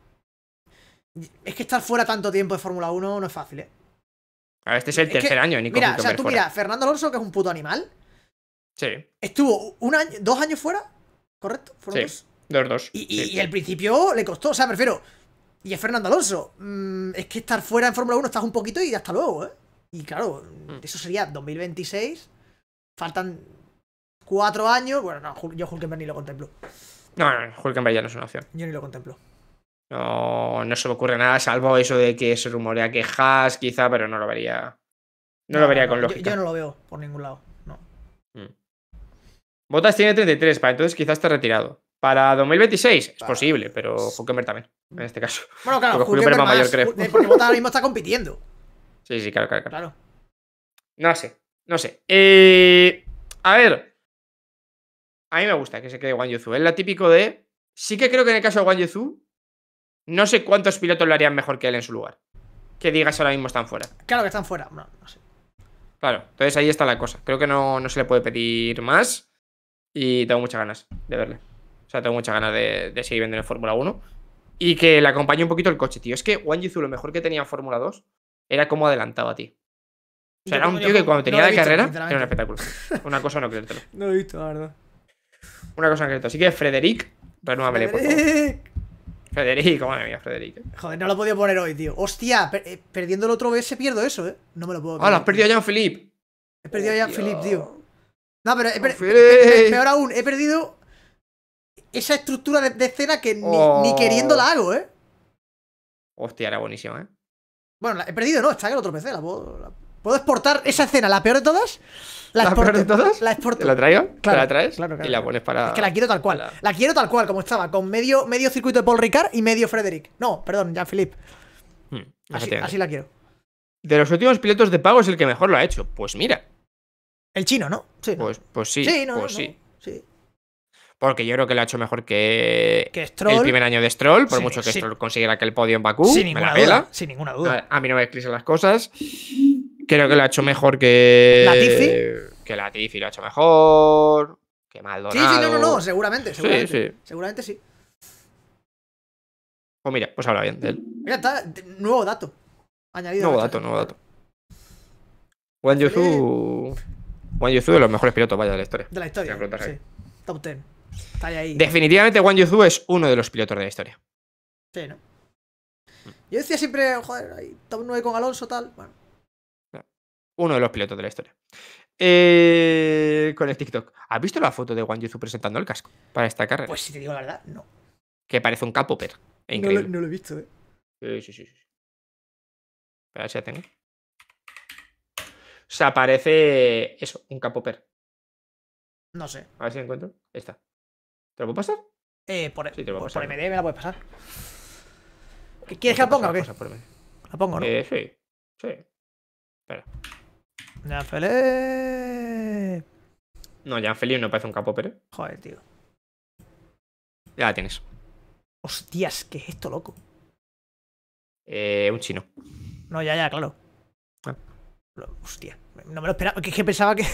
es que estar fuera tanto tiempo de Fórmula 1 no es fácil, ¿eh? este es el tercer año, Nico. Mira, o sea, tú mira, Fernando Alonso, que es un puto animal. Sí. Estuvo un año, dos años fuera, ¿correcto? dos? Dos, Y, al principio le costó, o sea, prefiero. Y es Fernando Alonso. Mm, es que estar fuera en Fórmula 1 estás un poquito y hasta luego, ¿eh? Y claro, mm. eso sería 2026. Faltan cuatro años. Bueno, no, yo Hulkenberg ni lo contemplo. No, no, no ya no es una opción. Yo ni lo contemplo. No, no se me ocurre nada, salvo eso de que se rumorea que Has quizá, pero no lo vería. No, lo vería con lógica. Yo, no lo veo por ningún lado, no. Mm. Botas tiene 33, para entonces quizás está retirado. Para 2026 es posible, pero Huckenberg también, en este caso. Bueno, claro, porque creo. Eh, porque Botas ahora mismo está compitiendo. Sí, sí, claro, claro, claro. No sé, no sé. Eh, a ver. A mí me gusta que se quede Wang Yuzu. Es la típico de. Sí que creo que en el caso de Wang Yuzu no sé cuántos pilotos lo harían mejor que él en su lugar. Que digas ahora mismo están fuera. Claro que están fuera, no, sé. Claro, entonces ahí está la cosa. Creo que no, se le puede pedir más. Y tengo muchas ganas de verle. O sea, tengo muchas ganas de, seguir viendo en Fórmula 1. Y que le acompañe un poquito el coche, tío. Es que Juan Yizu lo mejor que tenía en Fórmula 2 era cómo adelantaba, a ti O sea, era un tío que cuando tenía de carrera era un espectáculo. Una cosa no creértelo. No he visto, la verdad. Una cosa no creértelo. Así que, Frederic, renueva por favor. Federico, madre mía, Federico. Joder, no lo he podido poner hoy, tío. Hostia, eh, perdiendo el otro vez se pierdo eso, ¿eh? No me lo puedo. Ah, lo has perdido a Jean-Philippe. He perdido a Jean-Philippe, tío. No, pero he perdido. peor aún, he perdido esa estructura de, escena que ni, oh. queriendo la hago, ¿eh? Hostia, era buenísima, ¿eh? Bueno, he perdido, no, está en el otro PC. puedo, la... ¿Puedo exportar esa escena, la peor de todas? La, ¿La todas? La exporto. la traigo? la traes? y la pones para. Es que la quiero tal cual. La quiero tal cual, como estaba, con medio, medio circuito de Paul Ricard y medio Frederick. No, perdón, Jean-Philippe. Hmm, así, la quiero. De los últimos pilotos de pago es el que mejor lo ha hecho. Pues mira. El chino, ¿no? Sí, pues, pues sí. sí pues sí. sí. Porque yo creo que lo ha hecho mejor que, Stroll. el primer año de Stroll, por mucho que Stroll consiguiera aquel podio en Bakú. Sin ninguna me Sin ninguna duda. A, mí no me explican las cosas. Creo que lo ha hecho mejor que. Latifi. Que Latifi lo ha hecho mejor. Que Maldonado. Sí, sí, no, no, no, seguramente. Seguramente sí. sí. Seguramente sí. Pues mira, pues habla bien de él. Mira, está. Nuevo dato. Añadido. Nuevo dato, nuevo dato. Juan Yuzu. Juan Yuzu de los mejores pilotos, vaya, de la historia. De la historia. Sí. Top 10. Está ahí. Definitivamente Juan Yuzu es uno de los pilotos de la historia. Sí, ¿no? Yo decía siempre, joder, top 9 con Alonso, tal. Bueno. Uno de los pilotos de la historia. Eh, con el TikTok. ¿Has visto la foto de Wang Yuzu presentando el casco para esta carrera? Pues si te digo la verdad, no. Que parece un capo, eh. increíble. No, lo, he visto, eh. Sí, sí, sí. sí. Espera, si la tengo. O sea, parece eso, un capoper. No sé. A ver si encuentro. Esta ¿Te lo puedo pasar? Eh, por, por, por MD me la puedes pasar. ¿Quieres que la ponga o qué? La pongo, ¿no? Eh, sí. Sí. Espera. Felipe. No, Felipe no parece un capo, pero. Joder, tío. Ya la tienes. Hostias, ¿qué es esto, loco? Eh, un chino. No, ya, ya, claro. Ah. Hostia, no me lo esperaba. Que, que pensaba que.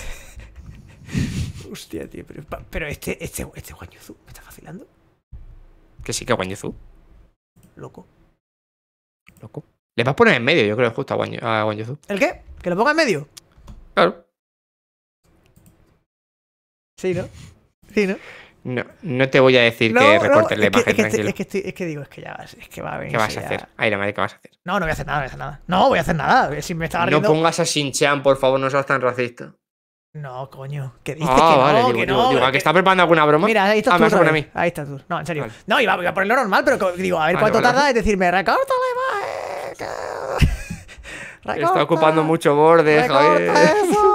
Hostia, tío, pero, este, este, este Guanyuzu me está vacilando. Que sí, que Guanyuzu. Loco. Loco. Le vas a poner en medio, yo creo, justo a, Guanyuzú. ¿El qué? ¿Que lo ponga en medio? Claro. Sí, ¿no? Sí, ¿no? No, no te voy a decir que recortes la imagen, es, que, es, que digo, es que ya vas, es que va a venir. ¿Qué vas a hacer? Ay, la madre, ¿qué vas a hacer? No, no voy a hacer nada, no voy a hacer nada. No, voy a hacer nada. Eh, si me estaba riendo... No pongas a Shin-Chan, por favor, no seas tan racista. No, coño. ¿Qué dices? Ah, que vale, no, que no. Digo, que está preparando alguna broma. Mira, ahí está ah, tú. A mí. Ahí está tú. No, en serio. No, iba, a ponerlo normal, pero digo, a ver cuánto tarda. Es decirme, me recorta la Está ocupando mucho borde, Javier. eso!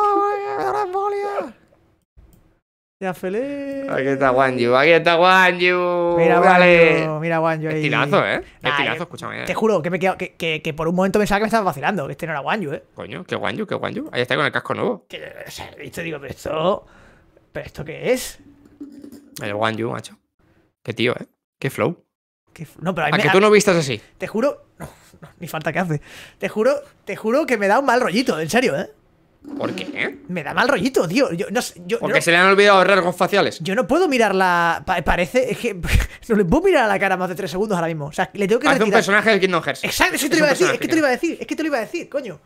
Ya feliz. Aquí está Wanju, aquí está Wanju. Mira, vale. mira Wanju ahí. Estilazo, ¿eh? Nah, Estilazo, eh, ¿eh? Te juro que, me quedo, que, que, por un momento pensaba que me estabas vacilando, que este no era Wanju, ¿eh? Coño, que Wanju, que Wanju. Ahí está con el casco nuevo. ¿Qué es digo, pero esto. ¿Pero esto qué es? El Wanju, macho. Qué tío, ¿eh? Qué flow. no, pero a, ¿A que tú no vistas así. Te juro ni falta que hace. Te juro, te juro que me da un mal rollito, en serio, ¿eh? ¿Por qué? Me da mal rollito, tío. Yo, no, Porque se le han olvidado Los rasgos faciales. Yo no puedo mirar la. parece. Es que. no le puedo mirar a la cara más de tres segundos ahora mismo. O sea, le tengo que. Hace un personaje de Kingdom Hearts. Exacto, es que, te lo iba a decir, es que te lo iba a decir. Es que te lo iba a decir, coño.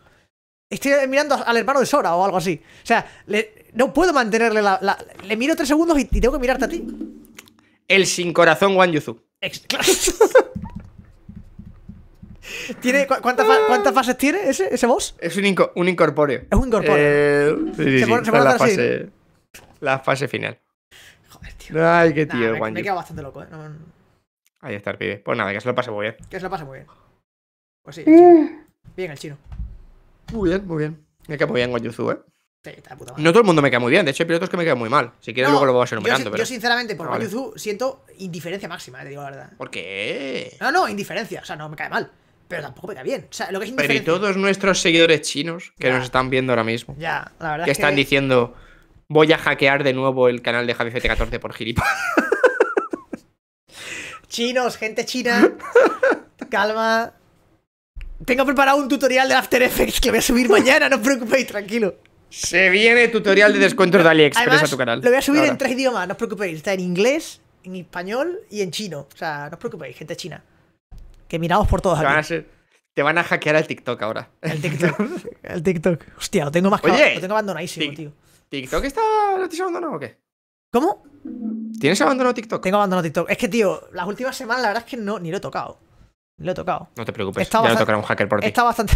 Estoy mirando al hermano de Sora o algo así. O sea, no puedo mantenerle la, Le miro tres segundos y, tengo que mirarte a ti. El sin corazón Wan Yuzu. ¿Tiene, ¿Cuántas fases tiene ese, ese boss? Es un, inco un incorpóreo. Es un incorpóreo. Eh, sí, sí, sí, la, fase, la fase final. Joder, tío. Ay, qué tío, nah, me, he quedado bastante loco, eh. Ahí está el pibe. Pues nada, que se lo pase muy bien. Que se lo pase muy bien. Pues sí, mm. Bien, el chino. Muy bien, muy bien. Me cae muy bien Yuzu, eh. No todo el mundo me cae muy bien, de hecho hay pilotos que me caen muy mal. Si quieres luego lo vamos enumerando. Yo, pero... yo sinceramente, por Guanyuzu siento indiferencia máxima, eh, te digo la verdad. ¿Por qué? No, no, indiferencia, o sea, no me cae mal pero tampoco pega bien. pero y todos nuestros seguidores chinos que nos están viendo ahora mismo. Ya, la verdad. Que están diciendo, voy a hackear de nuevo el canal de ft 14 por gilipollas. Chinos, gente china. Calma. Tengo preparado un tutorial de After Effects que voy a subir mañana, no os preocupéis, tranquilo. Se viene tutorial de descuentos de AliExpress a tu canal. Lo voy a subir en tres idiomas, no os preocupéis. Está en inglés, en español y en chino. O sea, no os preocupéis, gente china que miramos por todos. Te van, te van a hackear el TikTok ahora. El TikTok. el TikTok. Hostia, lo tengo más Oye, Lo tengo abandonadísimo, tío. ¿TikTok está. ¿Lo tienes abandonado o qué? ¿Cómo? ¿Tienes abandonado TikTok? Tengo abandonado TikTok. Es que, tío, las últimas semanas la verdad es que no, ni lo he tocado. Ni lo he tocado. No te preocupes, está ya bastante, no tocará un hacker por ti. Está bastante.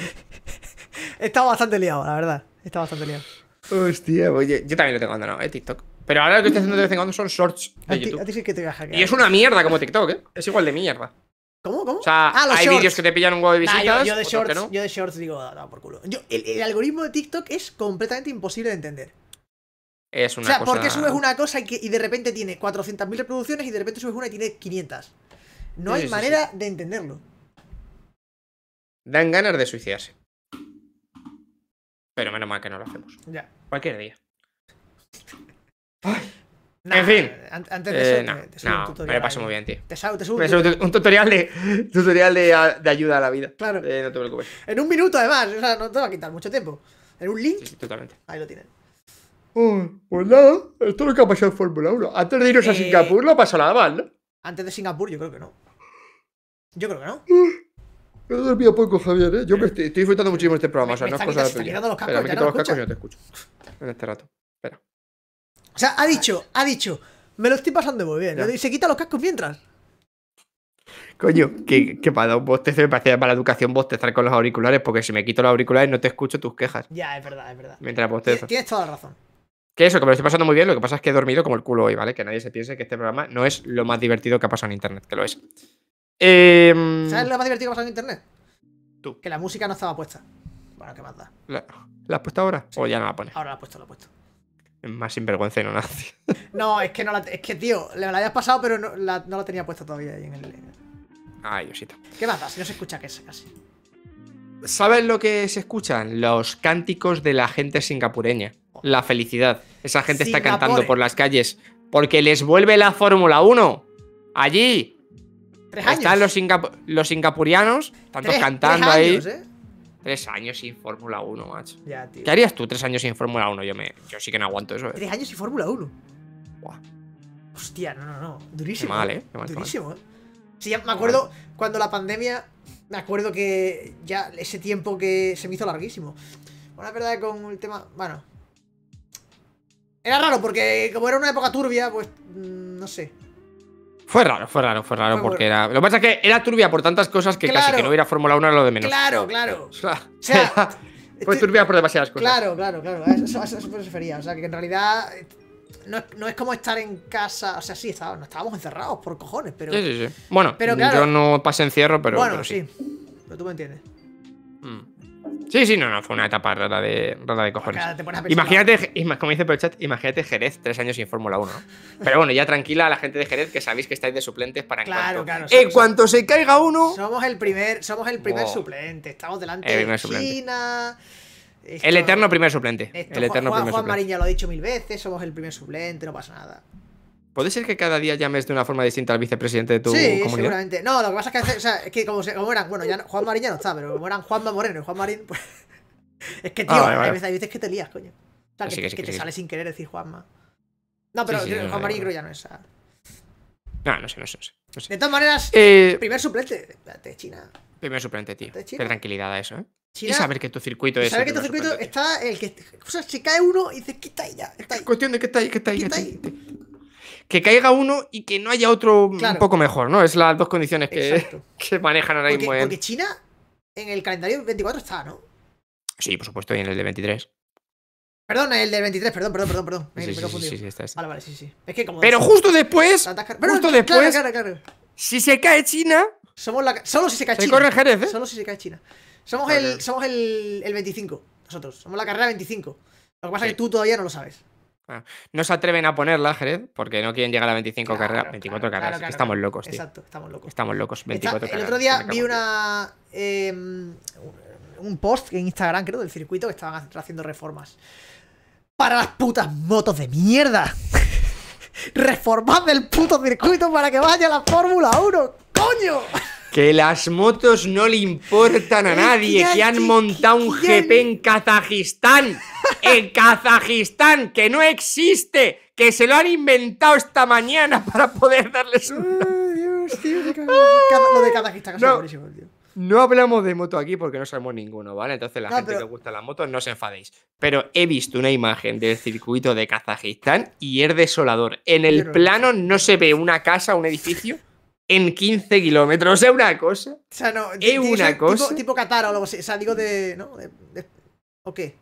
está bastante liado, la verdad. Está bastante liado. Hostia, oye, yo también lo tengo abandonado, ¿eh? TikTok. Pero ahora lo que estoy haciendo de vez en cuando son shorts de YouTube. Y es una mierda como TikTok, ¿eh? Es igual de mierda. ¿Cómo? ¿Cómo? O sea, ah, hay vídeos que te pillan un huevo de visitas. yo, de shorts, digo, ah, no, por culo. el, algoritmo de TikTok es completamente imposible de entender. Es una cosa. O sea, ¿por porque subes una cosa y, de repente tiene 400.000 reproducciones y de repente subes una y tiene 500. No hay manera de entenderlo. Dan ganas de suicidarse. Pero menos mal que no lo hacemos. Ya. Cualquier día en fin. Eh, antes de eso, eh, no, no, Me paso muy bien, tío. Te, salvo, te subo un, tutorial. de, tutorial de, ayuda a la vida. Claro. Eh, no te preocupes. En un minuto, además. O sea, no te va a quitar mucho tiempo. En un link. Sí, totalmente. Ahí lo tienen. pues nada, esto es lo que ha pasado en Fórmula 1. Antes de irnos a Singapur no ha pasado nada mal, ¿no? Antes de Singapur, yo creo que no. Yo creo que no. He dormido poco, Javier, ¿eh? Yo estoy, disfrutando muchísimo este programa, o sea, no es cosa de. me los escucha. cascos y no te escucho. En este rato. Espera. O sea, ha dicho, ha dicho, me lo estoy pasando muy bien. Y se quita los cascos mientras. Coño, que, que, para un bostezo me parecía mala educación bostezar con los auriculares, porque si me quito los auriculares no te escucho tus quejas. Ya, es verdad, es verdad. Mientras bostezo. Tienes toda la razón. Que eso, que me lo estoy pasando muy bien, lo que pasa es que he dormido como el culo hoy, ¿vale? Que nadie se piense que este programa no es lo más divertido que ha pasado en internet, que lo es. Em, ¿Sabes lo más divertido que ha pasado en internet? Tú. Que la música no estaba puesta. Bueno, ¿qué más da? ¿La, has puesto ahora? ¿O ya no la pones? Ahora la he puesto, la he puesto más sinvergüenza y no nazi. No, es que, no la, es que tío, la, la habías pasado, pero no la, tenía puesta todavía ahí en el. Ay, ah, osito. ¿Qué pasa? si no se escucha que es casi? ¿Sabes lo que se escuchan? Los cánticos de la gente singapureña. La felicidad. Esa gente está cantando por las calles porque les vuelve la Fórmula 1. Allí. Están los, los singapurianos, tanto cantando ahí. ¿eh? Tres años sin Fórmula 1, macho. ¿Qué harías tú tres años sin Fórmula 1? Yo, me, yo sí que no aguanto eso. Eh. Tres años sin Fórmula 1. Buah. Hostia, no, no, no. Durísimo. durísimo, Sí, me acuerdo cuando la pandemia. Me acuerdo que ya ese tiempo que se me hizo larguísimo. Bueno, la verdad que con el tema. Bueno. Era raro porque como era una época turbia, pues. Mm, no sé. Fue raro, fue raro, fue raro, porque era. Lo que pasa es que era turbia por tantas cosas que casi que no hubiera Fórmula 1 era lo de menos. Claro, claro. O sea, fue eh, turbia por demasiadas cosas. Claro, claro, claro. eso, se eso refería. O sea, que en realidad eh, no, no, es como estar en casa. O sea, sí, estábamos, no estábamos encerrados por cojones, pero. Sí, sí, sí. Bueno, yo no pasé encierro, pero. Bueno, sí. Pero tú me entiendes. Sí, sí, no, no, fue una etapa rara de, de cojones. Imagínate, como dice por el chat, imagínate Jerez, tres años sin Fórmula 1. Pero bueno, ya tranquila a la gente de Jerez que sabéis que estáis de suplentes para en claro, en cuanto se caiga uno. Somos el primer, somos el primer suplente, estamos delante de China. el eterno primer suplente. el eterno Juan, primer Marín ya lo ha dicho mil veces, somos el primer suplente, no pasa nada. ¿Puede ser que cada día llames de una forma distinta al vicepresidente de tu sí, comunidad? Sí, seguramente. No, lo que pasa es que, o sea, es que como, como, eran, bueno, Juan Marín ya no está, pero como eran Juanma Moreno y Juan Marín, pues. Es que, ah, tío, a veces, que te lías, coño. Es que, te sale sin querer decir Juanma. No, pero Juan Marín creo ya no es. No, no sé, no sé, no sé. De todas maneras, eh, primer suplente. de China. Primer suplente, tío. De tranquilidad a eso, ¿eh? y saber que tu circuito es. Saber que tu circuito está el que. O sea, si cae uno y dices, quita está ahí ya? Cuestión de que está ahí, que está está ahí? que caiga uno y que no haya otro un poco mejor, ¿no? Es las dos condiciones que, que manejan ahora mismo. Porque, porque China en el calendario 24 está, ¿no? Sí, por supuesto, y en el de 23. Perdón, en el del 23, perdón, perdón, perdón, perdón. sí, sí, Sí, está, Vale, vale, sí, sí. Es que como Pero justo después. Pero justo después. Si se cae China. Solo si se cae China. Corre Jerez, ¿eh? Solo si se cae China. Somos, el, el 25, nosotros. Somos la carrera 25. Lo que pasa es que tú todavía no lo sabes. No se atreven a ponerla, Jerez, porque no quieren llegar a 25 carreras, 24 carreras. estamos locos, tío. Exacto, estamos locos. Estamos locos, 24 carreras El otro día vi una. Em, un post en Instagram, creo, del circuito que estaban haciendo reformas. Para las putas motos de mierda. Reformad el puto circuito para que vaya la Fórmula 1, coño. Que las motos no le importan a nadie, que han montado un GP en Kazajistán. En Kazajistán, que no existe, que se lo han inventado esta mañana para poder darles un... Dios, lo de Kazajistán no. hablamos de moto aquí porque no sabemos ninguno, ¿vale? Entonces la gente que gusta las motos no os enfadéis. Pero he visto una imagen del circuito de Kazajistán y es desolador. En el plano no se ve una casa, un edificio en 15 kilómetros. Es una cosa. O sea, no. Es una cosa. Tipo Qatar o algo así. O sea, digo de. ¿O qué?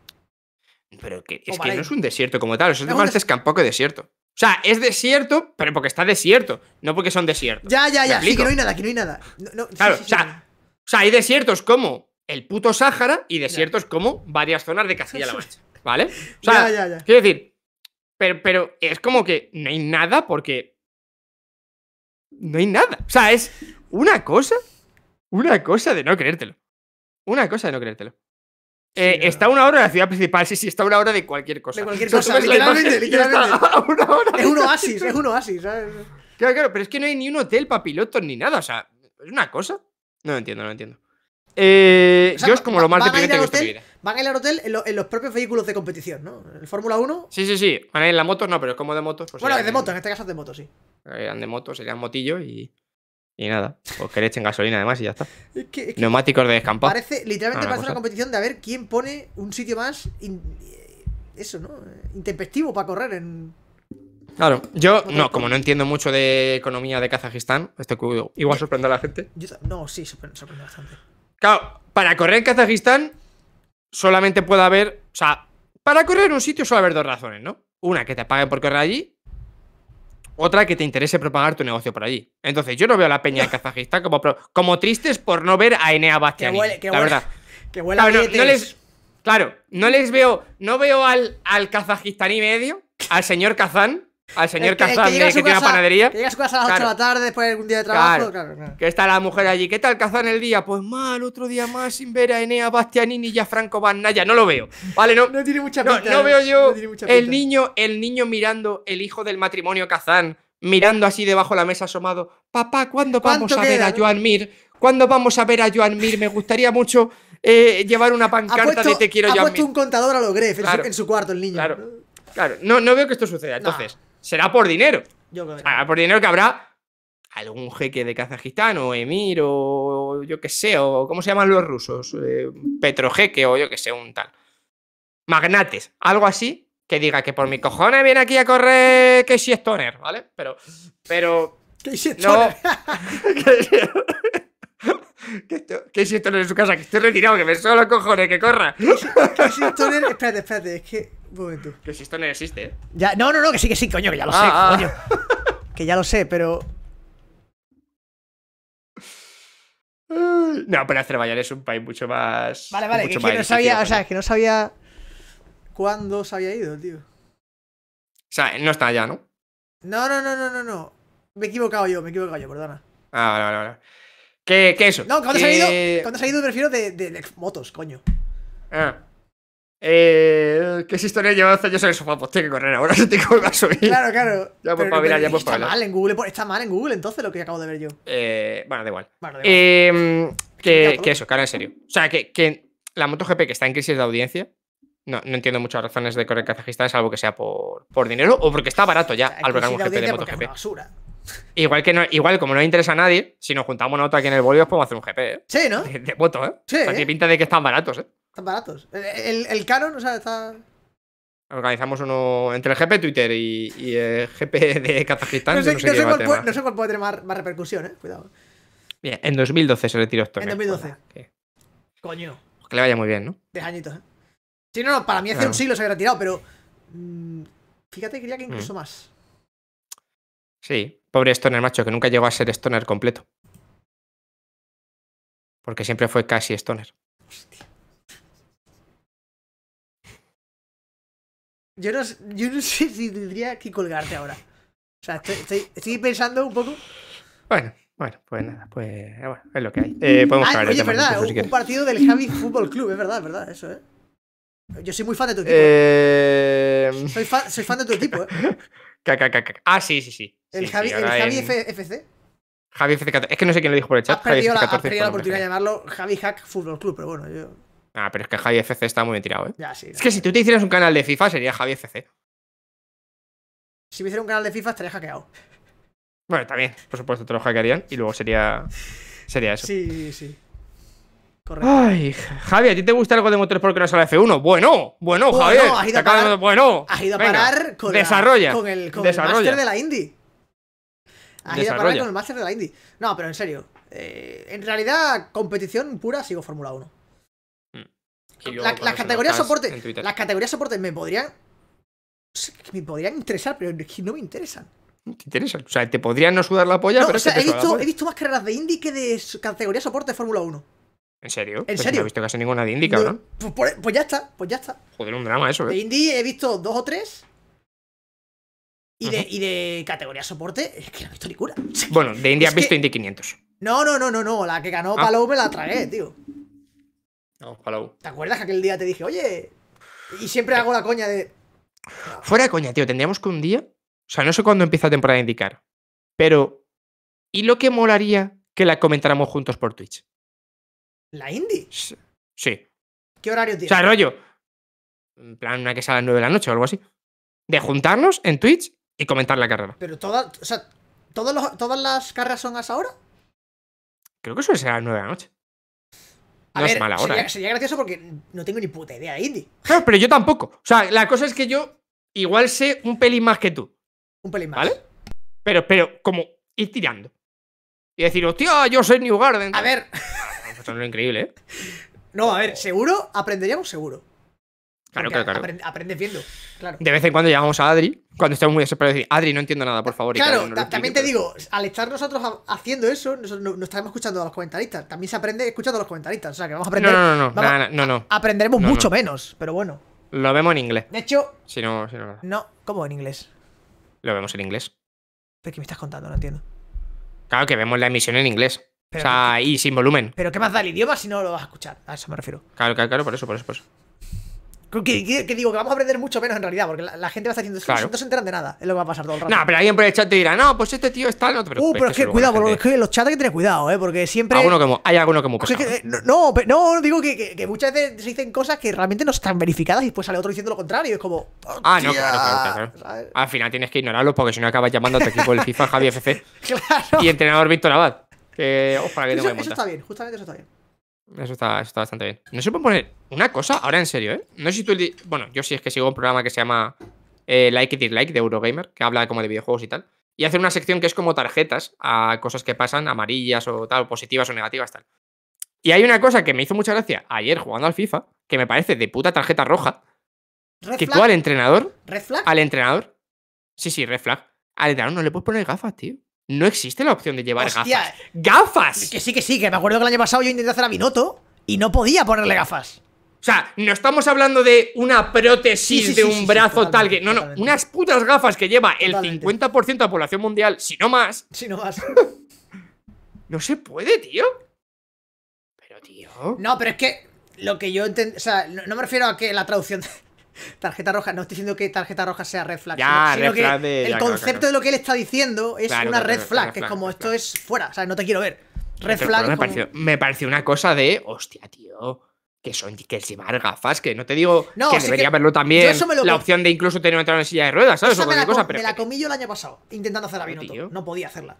Pero es que no es un desierto como tal. Eso es no, es tampoco es desierto. O sea, es desierto, pero porque está desierto. No porque son desiertos. Ya, ya, ya. Sí, no hay nada, aquí no hay nada. o, sea, o, sea, hay desiertos como el puto Sáhara y desiertos como varias zonas de Castilla-La Mancha. ¿Vale? O sea, Quiero decir, pero, pero es como que no hay nada porque no hay nada. O sea, es una cosa, una cosa de no creértelo. Una cosa de no creértelo. Eh, está una hora de la ciudad principal, sí, sí, está una hora de cualquier cosa. De cualquier cosa, literalmente, literalmente. Es un oasis, es un oasis, Claro, claro, pero es que no hay ni un hotel para pilotos ni nada, o sea, es una cosa. No lo entiendo, no entiendo. Eh, yo es como lo más deprimente que hotel, Van a ir al hotel en, los propios vehículos de competición, ¿no? En Fórmula 1. Sí, sí, sí. Van en la moto, no, pero es como de motos. Pues bueno, es de motos, en este caso es de motos, sí. Eran eh, de motos, serían motillo y. Y nada, pues que le echen gasolina además y ya está. Neumáticos de descampado. Parece, literalmente parece una competición de a ver quién pone un sitio más. Eh, eso, ¿no? Intempestivo para correr en. Claro, yo no, como no entiendo mucho de economía de Kazajistán, esto igual sorprende a la gente. no, sí, sorprende bastante. Claro, para correr en Kazajistán solamente puede haber. O sea, para correr en un sitio suele haber dos razones, ¿no? Una, que te paguen por correr allí. Otra, que te interese propagar tu negocio por allí. Entonces, yo no veo a la peña de Kazajistán como, como tristes por no ver a Enea Bastiani. Que huele, que la verdad. Que claro, no, les, veo. No veo al, al y medio, al señor Kazán, al señor Kazan que, tiene una panadería. Que llega a su casa a las 8 de la tarde después de un día de trabajo. que está la mujer allí. ¿Qué tal Kazan el día? Pues mal, otro día más sin ver a Enea Bastianini y a Franco Naya. No lo veo. Vale, no. tiene mucha pinta. No, veo yo el, niño, el niño mirando el hijo del matrimonio Kazan, mirando así debajo de la mesa asomado. Papá, ¿cuándo vamos a ver a Joan Mir? ¿Cuándo vamos a ver a Joan Mir? Me gustaría mucho eh, llevar una pancarta de te quiero Joan Mir. Ha puesto un contador a los Gref en, su, cuarto el niño. Claro. no, no veo que esto suceda. Entonces, será por dinero. por dinero que habrá algún jeque de Kazajistán o emir o yo que sé, o cómo se llaman los rusos, eh, petrojeque o yo que sé, un tal. Magnates, algo así, que diga que por mi cojones viene aquí a correr Casey Stoner, ¿vale? Pero, pero... Casey Stoner. No... Que, esto, que si esto no es su casa, que estoy retirado, que me suelo los cojones, que corra. Que si, Espérate, espérate, es que. Un momento. Que si esto no existe, ¿eh? Ya, no, no, no, que sí, que sí, coño, que ya lo sé, ah, ah. coño. Que ya lo sé, pero. No, pero Azerbaiyán es un país mucho más. Vale, vale, que, no sabía, o sea, es que no sabía cuándo se había ido, tío. O sea, no está allá, ¿no? No, no, no, no, no, no. Me he equivocado yo, me he equivocado yo, perdona. Ah, vale, vale, vale. ¿Qué, qué eso? No, cuando has eh, salido me refiero de, de, de motos, coño. Ah. Eh, ¿Qué historia llevas años en el sofá? Pues tiene que correr ahora, se te va a subir. Claro, claro. Ya pues ya pues Está mal en Google, pues, está mal en Google entonces lo que acabo de ver yo. Eh, bueno, da igual. Eh, que, pues. que, eso, cara, en serio. O sea, que, que, la MotoGP que está en crisis de audiencia, no, no entiendo muchas razones de correr Kazajistán, salvo que sea por, por dinero o porque está barato ya al ver GP de, de MotoGP. basura. Igual que no, igual como no interesa a nadie, si nos juntamos una otra aquí en el bolio, podemos hacer un GP, ¿eh? Sí, ¿no? De, voto, ¿eh? Sí. O sea, tiene pinta de que están baratos, ¿eh? Están baratos. El, el, Canon, o sea, está. Organizamos uno entre el GP Twitter y, el GP de Kazajistán. No sé, cuál, puede, tener más, repercusión, ¿eh? Cuidado. Bien, en 2012 se retiró esto. En 2012. ¿eh? Coño. Pues que le vaya muy bien, ¿no? De añitos, ¿eh? Sí, no, no, para mí hace un siglo se había retirado, pero. Mm, fíjate, quería que incluso mm. más. Sí, Pobre Stoner, macho, que nunca llegó a ser Stoner completo. Porque siempre fue casi Stoner. Yo no, yo no sé si tendría que colgarte ahora. O sea, estoy, estoy, pensando un poco. Bueno, bueno, pues nada, pues eh, bueno, es lo que hay. Eh, podemos hablar ah, oye, es verdad, pues, un, un, partido del Javi Fútbol Club, es verdad, es verdad, eso, ¿eh? Yo soy muy fan de tu equipo. Eh, soy, soy fan de tu equipo, ¿eh? Ah, sí, sí, sí. ¿El Javi, FC? Javi fc Es que no sé quién lo dijo por el chat. Has perdido, la, oportunidad de llamarlo Javi Hack Football Club, pero bueno, yo. Ah, pero es que Javi FC está muy bien tirado, ¿eh? Ya, sí, es que si tú te hicieras un canal de FIFA sería Javi FC. Si me hiciera un canal de FIFA estaría hackeado. Bueno, también, por supuesto, te lo hackearían y luego sería. Sería eso. Sí, sí. Ay, Javi, ¿a ti te gusta algo de motores porque no sale F1? Bueno, bueno, Javier. Has ido a parar, bueno, has ido a parar con, el, máster de la Indy. Has ido a parar con el máster de la Indy. No, pero en serio. Eh, en realidad, competición pura sigo Fórmula 1. Mm. Pues, las, categorías soporte, las categorías soporte me podrían. Me podrían interesar, pero es que no me interesan. Te interesan. O sea, te podrían no sudar la polla, pero. O sea, he, visto, he visto más carreras de Indy que de categoría soporte de Fórmula 1. ¿En serio? ¿En serio? No he visto casi ninguna de Indy, ¿no? Pues, pues, pues, ya está, pues ya está. Joder, un drama eso, ¿eh? De Indie he visto dos o tres. Y, de, y de, categoría soporte, es que no he visto ni cura. Bueno, de Indie has visto Indy 500. No, no, no, no, no. La que ganó ah. Palau Palou me la tragué, tío. No, Palou. ¿Te acuerdas que aquel día te dije, oye? Y siempre hago la coña de. Fuera de coña, tío. Tendríamos que un día. O sea, no sé cuándo empieza la temporada de indicar. Pero. ¿Y lo que molaría que la comentáramos juntos por Twitch? ¿La indie? Sí. ¿Qué horario tienes? O sea, rollo. En plan, una que sea a las 9 de la noche o algo así. De juntarnos en Twitch y comentar la carrera. Pero todas. O sea, ¿todas las carreras son a esa hora? Creo que suele ser a las 9 de la noche. no es mala hora. ¿eh? Sería, gracioso porque no tengo ni puta idea de indie. pero yo tampoco. O sea, la cosa es que yo igual sé un pelín más que tú. Un pelín más. ¿Vale? Pero, pero, como ir tirando. Y decir, hostia, yo soy New Garden. A ver. Esto increíble, ¿eh? No, a ver, seguro aprenderíamos seguro. Claro, claro, claro. aprendes viendo, claro. De vez en cuando llamamos a Adri, cuando estamos muy desesperados, Adri, no entiendo nada, por favor. Claro, también te digo, al estar nosotros haciendo eso, no, estaremos escuchando a los comentaristas. También se aprende escuchando a los comentaristas. O sea, que vamos a aprender. No, no, no, no, Aprenderemos mucho menos, pero bueno. Lo vemos en inglés. De hecho. Si no, si no. No, ¿cómo en inglés? Lo vemos en inglés. ¿Pero qué me estás contando? No entiendo. Claro, que vemos la emisión en inglés o sea, y sin volumen. Pero ¿qué más da el idioma si no lo vas a escuchar? A eso me refiero. Claro, claro, claro, por eso, por eso, por eso. Que, que, digo que vamos a aprender mucho menos en realidad, porque la, gente va a estar diciendo, no se enteran de nada, es lo que va a pasar todo el rato. No, pero alguien por el chat te dirá, no, pues este tío está, no te preocupes. Uh, pero es que, cuidado, porque en los chats hay que tener cuidado, ¿eh? porque siempre. hay alguno que muy eh, no pero no, no, digo que, muchas veces se dicen cosas que realmente no están verificadas y después sale otro diciendo lo contrario, es como. Ah, no, claro, claro, Al final tienes que ignorarlos porque si no acabas llamando a tu equipo el FIFA Javi FC y entrenador Víctor Abad. Oh, que eso, eso está bien, justamente eso está bien. Eso está, bastante bien. No se puede poner una cosa, ahora en serio, ¿eh? No sé si tú. Bueno, yo sí es que sigo un programa que se llama eh, Like Like y Dislike de Eurogamer, que habla como de videojuegos y tal. Y hace una sección que es como tarjetas a cosas que pasan, amarillas o tal, positivas o negativas, tal. Y hay una cosa que me hizo mucha gracia ayer jugando al FIFA, que me parece de puta tarjeta roja. que tú al entrenador. ¿Red Al entrenador. Sí, sí, reflag Al entrenador no le puedes poner gafas, tío no existe la opción de llevar gafas. ¡Gafas! Que sí, que sí, que me acuerdo que el año pasado yo intenté hacer a Binotto y no podía ponerle gafas. O sea, no estamos hablando de una prótesis de un brazo tal que. No, no, unas putas gafas que lleva el 50% de la población mundial, si no más. Si no más. no se puede, tío. Pero, tío. No, pero es que lo que yo entendí. O sea, no me refiero a que la traducción. Tarjeta roja, no estoy diciendo que tarjeta roja sea red flag, ya, sino, el concepto de lo que él está diciendo es una red flag, que es como esto es fuera, o sea, no te quiero ver. Red flag. Me, pareció, una cosa de, hostia, tío que son que llevar gafas, que no te digo que debería verlo también la opción de incluso tener una en silla de ruedas, ¿sabes? me la, cosa, me la comí yo el año pasado, intentando hacer la tío No podía hacerla.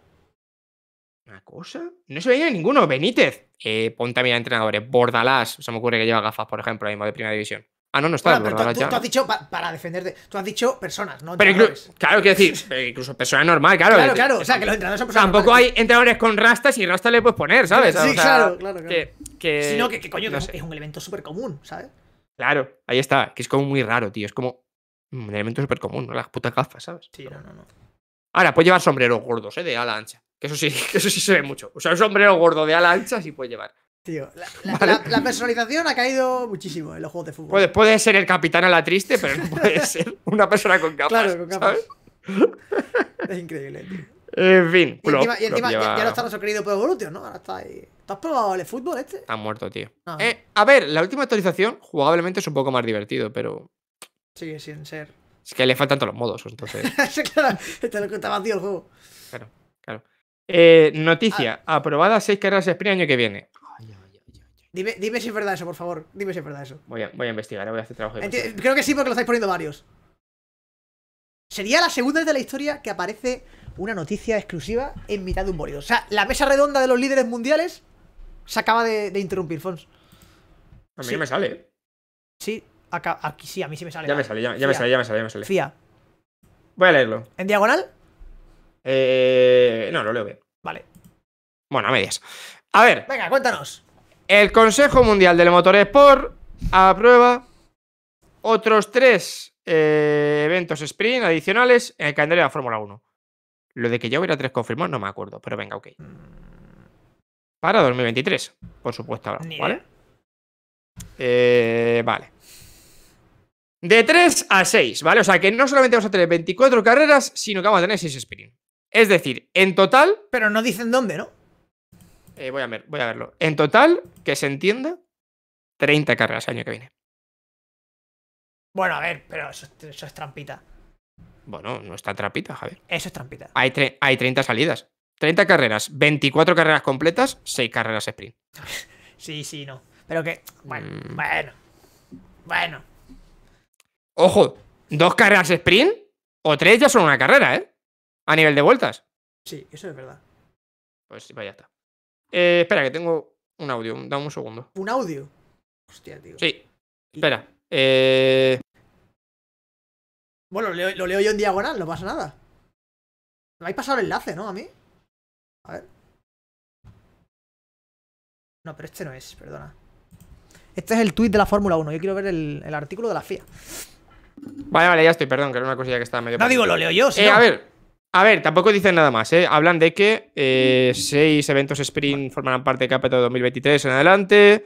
¿Una cosa? No se veía ninguno. Benítez. Eh, ponte a mirar entrenadores. Bordalás. se me ocurre que lleva gafas, por ejemplo, ahora mismo de primera división. Ah, no, no está. Bueno, pero tú, ah, has dicho para defenderte. Tú has dicho personas, ¿no? Pero claro, quiero decir, eh, incluso persona normal, claro. Claro, eh, claro. O sea, eh, que los entrenadores son personas. Tampoco hay entrenadores con rastas y rastas le puedes poner, ¿sabes? Sí, claro, claro, claro. Que, Sino que, que coño, es un elemento súper común, ¿sabes? Claro, ahí está. Que es como muy raro, tío. Es como un elemento súper común, ¿no? Las putas gafas, ¿sabes? Sí, no, no, no. Ahora, puedes llevar sombreros gordos, ¿eh? De ala ancha. Que eso sí, que eso sí se ve mucho. O sea, un sombrero gordo de ala ancha sí puedes llevar. Tío, la, personalización ha caído muchísimo en los juegos de fútbol. Puede, ser el capitán a la triste, pero no puede ser una persona con capas. Claro, con capas. ¿sabes? Es increíble, tío. En fin. Y encima, ya, no está nuestro por Evolution, ¿no? Ahora está ahí. ¿Tú has probado el fútbol este? Está muerto, tío. Ah. Eh, a ver, la última actualización, jugablemente es un poco más divertido, pero. Sigue sin ser. Es que le faltan todos los modos, entonces. claro, te lo contaba tío el juego. Claro, claro. Eh, noticia: ah. aprobada 6 carreras de sprint año que viene. Dime, si es verdad eso, por favor. Dime si es verdad eso. Voy a, investigar, voy a hacer trabajo. creo que sí, porque lo estáis poniendo varios. Sería la segunda vez de la historia que aparece una noticia exclusiva en mitad de un bolido. O sea, la mesa redonda de los líderes mundiales se acaba de, interrumpir, Fons. A mí sí. me sale. Sí, aquí sí, a mí sí me sale. Ya me sale, ya, me sale, ya me sale, ya me sale. Fía. Voy a leerlo. ¿En diagonal? Eh, no, lo leo bien. Vale. Bueno, a medias. A ver. Venga, cuéntanos. El Consejo Mundial del Sport aprueba otros tres eh, eventos sprint adicionales en el calendario de la Fórmula 1. Lo de que ya hubiera tres confirmados no me acuerdo, pero venga, ok. Para 2023, por supuesto, ahora, ¿vale? Eh, vale. De 3 a 6, ¿vale? O sea que no solamente vamos a tener 24 carreras, sino que vamos a tener 6 sprint. Es decir, en total. Pero no dicen dónde, ¿no? Eh, voy, a ver, voy a verlo. En total, que se entienda, 30 carreras el año que viene. Bueno, a ver, pero eso, es trampita. Bueno, no está trampita, Javier. Eso es trampita. Hay, hay 30 salidas. 30 carreras, 24 carreras completas, 6 carreras sprint. sí, sí, no. Pero que. Bueno, mm. bueno. Bueno. Ojo, dos carreras sprint o tres ya son una carrera, ¿eh? A nivel de vueltas. Sí, eso es verdad. Pues, pues ya está. Eh, espera, que tengo un audio. Dame un segundo. ¿Un audio? Hostia, tío. Sí. Espera. Eh. Bueno, lo leo, yo en diagonal, no pasa nada. Me habéis pasado el enlace, ¿no? A mí. A ver. No, pero este no es, perdona. Este es el tuit de la Fórmula 1. Yo quiero ver el, artículo de la FIA. Vale, vale, ya estoy, perdón, que era una cosilla que estaba medio. No, digo, lo leo yo, sí. Eh, A ver, a ver, tampoco dicen nada más, ¿eh? Hablan de que eh, mm. seis eventos sprint formarán parte de Capital 2023 en adelante.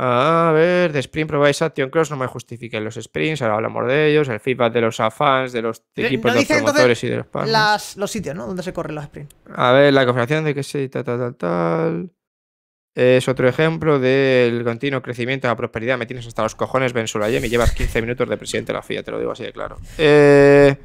A ver, de Sprint ¿probáis Action Cross, no me justifiquen los sprints, ahora hablamos de ellos, el feedback de los afans, de los equipos, de los promotores y de los partners. los sitios, ¿no? Donde se corren los sprints. A ver, la configuración de que sí, tal, tal, tal, tal. Es otro ejemplo del continuo crecimiento de la prosperidad. Me tienes hasta los cojones, Ben Sulayem, me llevas 15 minutos de presidente de la FIA, te lo digo así de claro. Eh...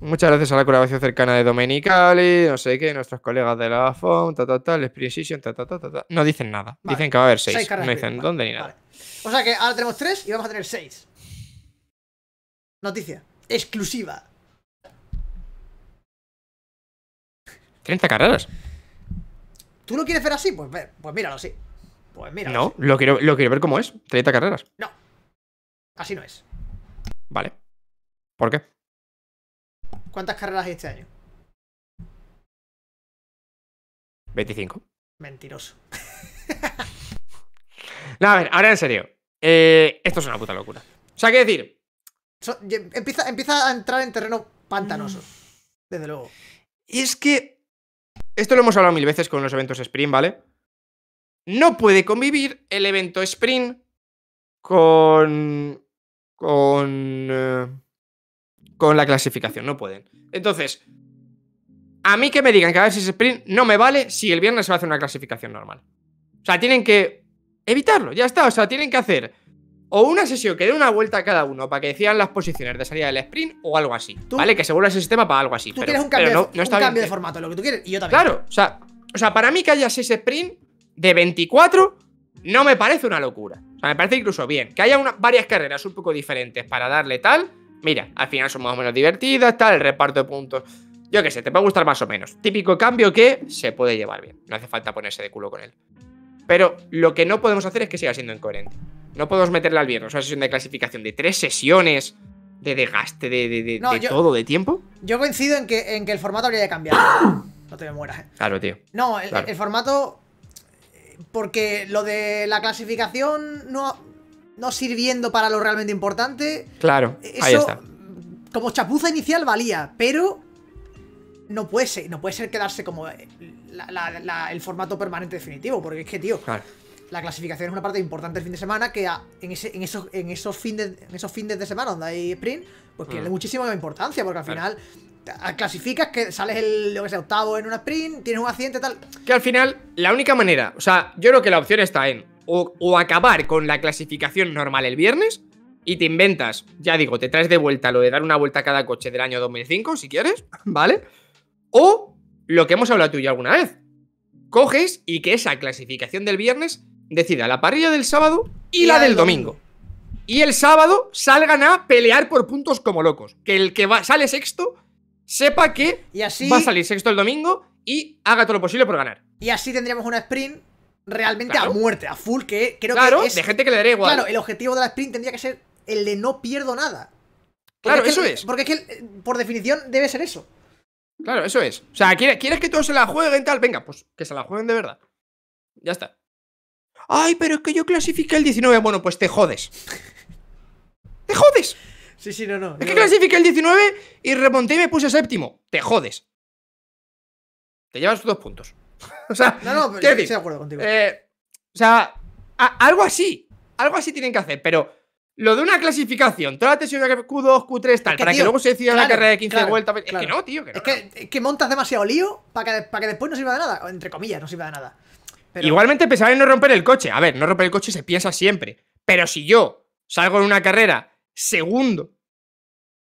Muchas gracias a la colaboración cercana de Domenicali, no sé qué, nuestros colegas de la FOM, ta, ta, ta, ta, ta, ta, No dicen nada. Dicen que va a haber seis. no dicen dónde ni nada. O sea que ahora tenemos tres y vamos a tener seis. Noticia. Exclusiva. 30 carreras. ¿Tú no quieres ver así? Pues, pues míralo así. Pues míralo No, Lo, quiero, lo quiero ver cómo es. 30 carreras. No. Así no es. Vale. ¿Por qué? ¿Cuántas carreras hay este año? 25. Mentiroso. no, a ver, ahora en serio. Eh, esto es una puta locura. O sea, ¿qué decir? empieza, empieza a entrar en terreno pantanoso. Mm. Desde luego. Y es que. Esto lo hemos hablado mil veces con los eventos sprint, ¿vale? No puede convivir el evento sprint con. con. Eh, con la clasificación, no pueden. Entonces, a mí que me digan que a ver si sprint no me vale si el viernes se va a hacer una clasificación normal. O sea, tienen que evitarlo, ya está. O sea, tienen que hacer o una sesión que dé una vuelta a cada uno para que decían las posiciones de salida del sprint o algo así. ¿Vale? Que seguro ese sistema para algo así. Tú pero, un cambio, no, de formato, lo que tú quieres, y yo también. Claro, o sea, o sea, para mí que haya 6 sprint de 24 no me parece una locura. O sea, me parece incluso bien. Que haya varias carreras un poco diferentes para darle tal, Mira, al final son más o menos divertidas, tal, el reparto de puntos. Yo qué sé, te va a gustar más o menos. Típico cambio que se puede llevar bien. No hace falta ponerse de culo con él. Pero lo que no podemos hacer es que siga siendo incoherente. No podemos meterle al viernes una sesión de clasificación de tres sesiones de desgaste, de, todo, de tiempo. Yo coincido en que, en que el formato habría de cambiar. no te me eh. Claro, tío. No, el formato porque lo de la clasificación no, no sirviendo para lo realmente importante. Claro, eh, eso, ahí está. Como chapuza inicial valía, pero no puede ser, no puede ser quedarse como eh, el formato permanente definitivo, porque es que, tío, la clasificación es una parte importante del fin de semana que en, ese, en esos, en esos, fines, esos fines de semana donde hay sprint, pues tiene mm. muchísima importancia, porque al final clasificas que sales el, lo octavo en una sprint, tienes un accidente, tal. Que al final, la única manera, o sea, yo creo que la opción está en o, acabar con la clasificación normal el viernes y te inventas, ya digo, te traes de vuelta lo de dar una vuelta a cada coche del año 2005, si quieres, ¿vale? O lo que hemos hablado tú y alguna vez. Coges y que esa clasificación del viernes decida la parrilla del sábado y, la del domingo. Y el sábado salgan a pelear por puntos como locos. Que el que va, sale sexto sepa que y así... va a salir sexto el domingo y haga todo lo posible por ganar. Y así tendríamos una sprint realmente a muerte, a full, que creo claro, que es... de gente que le daría igual. Claro, el objetivo de la sprint tendría que ser el de no pierdo nada. claro, eso es. Porque es que, por definición, debe ser eso. Claro, eso es. O sea, ¿quieres, ¿quieres que todos se la jueguen tal? Venga, pues que se la jueguen de verdad. Ya está. Ay, pero es que yo clasifiqué el 19. Bueno, pues te jodes. ¡Te jodes! Sí, sí, no, no. Es que clasifique el 19 y remonté y me puse séptimo. Te jodes. Te llevas dos puntos. o sea, no, no, pero estoy de acuerdo contigo. Eh, o sea, algo así, algo así tienen que hacer, pero lo de una clasificación, toda tensión la de Q2, Q3, tal, que, para que luego se decida una la carrera de 15 vueltas. Es que no, tío. Que no, es, que, que, montas demasiado lío para que, después no sirva de nada. entre comillas, no sirva de nada. Igualmente pensaba en no romper el coche. A ver, no romper el coche se piensa siempre. Pero si yo salgo en una carrera segundo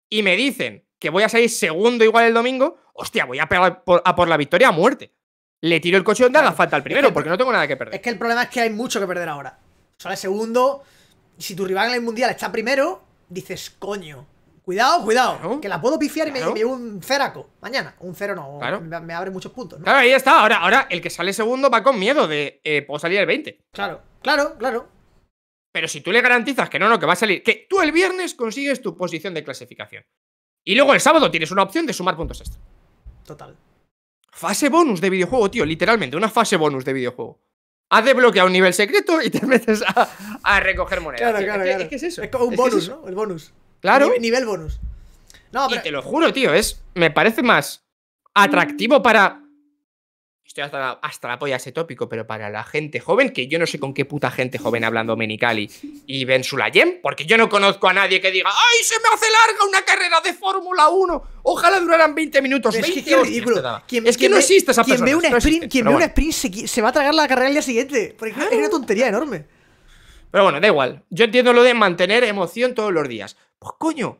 y me dicen que voy a salir segundo igual el domingo, hostia, voy a pegar a por la victoria a muerte le tiro el coche donde haga falta al primero, porque no tengo nada que perder. Es que el problema es que hay mucho que perder ahora. Sale segundo. Si tu rival en el mundial está primero, dices, coño. Cuidado, cuidado. que la puedo pifiar y me, llevo un ceraco. Mañana. Un cero no. Me, abre muchos puntos. Claro, ahí está. Ahora, ahora el que sale segundo va con miedo de eh, puedo salir el 20. Claro, claro, claro. Pero si tú le garantizas que no, no, que va a salir. Que tú el viernes consigues tu posición de clasificación. Y luego el sábado tienes una opción de sumar puntos extra. Total. Fase bonus de videojuego, tío, literalmente, una fase bonus de videojuego. Has desbloqueado un nivel secreto y te metes a, recoger monedas. Claro, claro, es, claro. Que, es, eso. Es como un bonus, ¿no? El bonus. Claro. Nivel, bonus. No, Y te lo juro, tío, es, me parece más mm. atractivo para hasta la, polla ese tópico, pero para la gente joven, que yo no sé con qué puta gente joven hablando Domenicali y Ben Sulayem, porque yo no conozco a nadie que diga ¡Ay, se me hace larga una carrera de Fórmula 1! Ojalá duraran 20 minutos. es que, no existe esa persona. Quien ve un sprint, se, va a tragar la carrera el día siguiente. Porque es una tontería enorme. Pero bueno, da igual. Yo entiendo lo de mantener emoción todos los días. Pues coño,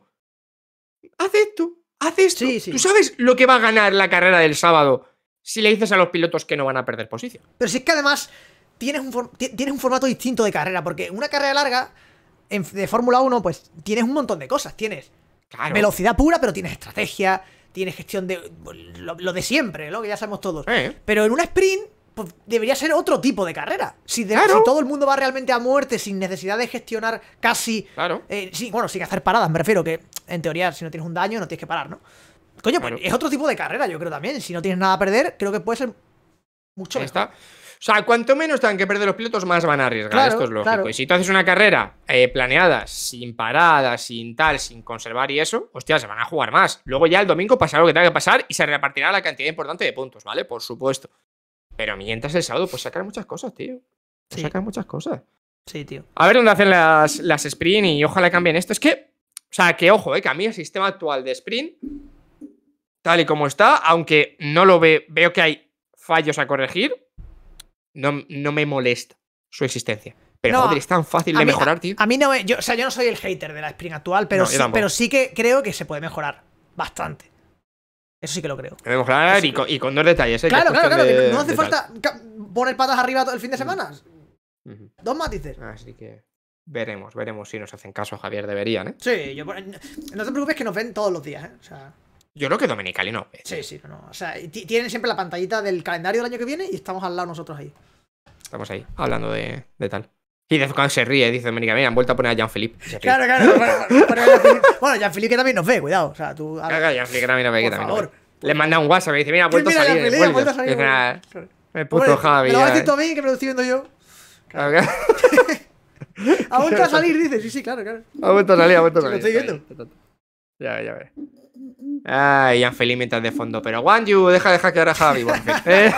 haz esto, haz esto. Tú sabes lo que va a ganar la carrera del sábado si le dices a los pilotos que no van a perder posición. Pero si es que además tienes un, un formato distinto de carrera, porque una carrera larga en, de Fórmula 1, pues tienes un montón de cosas. Tienes velocidad pura, pero tienes estrategia, tienes gestión de lo, de siempre, lo que ya sabemos todos. Pero en una sprint pues, debería ser otro tipo de carrera. Si, todo el mundo va realmente a muerte sin necesidad de gestionar casi... Claro. Eh, sí, bueno, sin hacer paradas, me refiero, que en teoría si no tienes un daño no tienes que parar, ¿no? Coño, pues es otro tipo de carrera, yo creo también. Si no tienes nada a perder, creo que puede ser mucho mejor. Está. O sea, cuanto menos tengan que perder los pilotos, más van a arriesgar. Esto es lógico. Y si tú haces una carrera eh, planeada, sin paradas, sin tal, sin conservar y eso, hostia, se van a jugar más. Luego ya el domingo pasará lo que tenga que pasar y se repartirá la cantidad importante de puntos, ¿vale? Por supuesto. Pero mientras el sábado, pues sacan muchas cosas, tío. Sacan muchas cosas. Sí, tío. A ver dónde hacen las, las sprint y ojalá cambien esto. Es que, o sea, que ojo, eh, que a mí el sistema actual de sprint tal y como está, aunque no lo ve, veo que hay fallos a corregir, no, no me molesta su existencia. Pero joder, es tan fácil de mejorar, tío. A, mí no me. o sea, yo no soy el hater de la Spring actual, pero, sí, pero sí que creo que se puede mejorar bastante. Eso sí que lo creo. Puede mejorar y, con, dos detalles. ¿eh? Claro, claro, claro. no hace falta poner patas arriba todo el fin de mm. semana. Dos matices. Así que. Veremos, veremos si nos hacen caso, Javier. Deberían, ¿eh? Sí, yo, no te preocupes que nos ven todos los días, ¿eh? O sea. Yo creo que Dominicali no. Sí, sí, no, no. O sea, tienen siempre la pantallita del calendario del año que viene y estamos al lado nosotros ahí. Estamos ahí, hablando de, de tal. Y de cuando se ríe, dice Dominicali, mira, han vuelto a poner a Jean-Philippe. Claro, claro. bueno, Jean-Philippe también nos ve, cuidado. O sea, tú... Claro, claro, Jean-Philippe también nos ve. Por que favor. Le pues, manda un WhatsApp y dice, mira, ha vuelto, a salir, Philippe, ha vuelto a salir. puto Javi. Me lo vas a decir a mí, que me lo estoy viendo yo. Claro, claro. ha vuelto a salir, dice. Sí, sí, claro, claro. Ha vuelto a salir, ha vuelto a salir. Lo estoy viendo. Ya, ya ve. Ay, Anfeli mientras de fondo. Pero, Wanju, deja de hackear a Javi. ¿eh?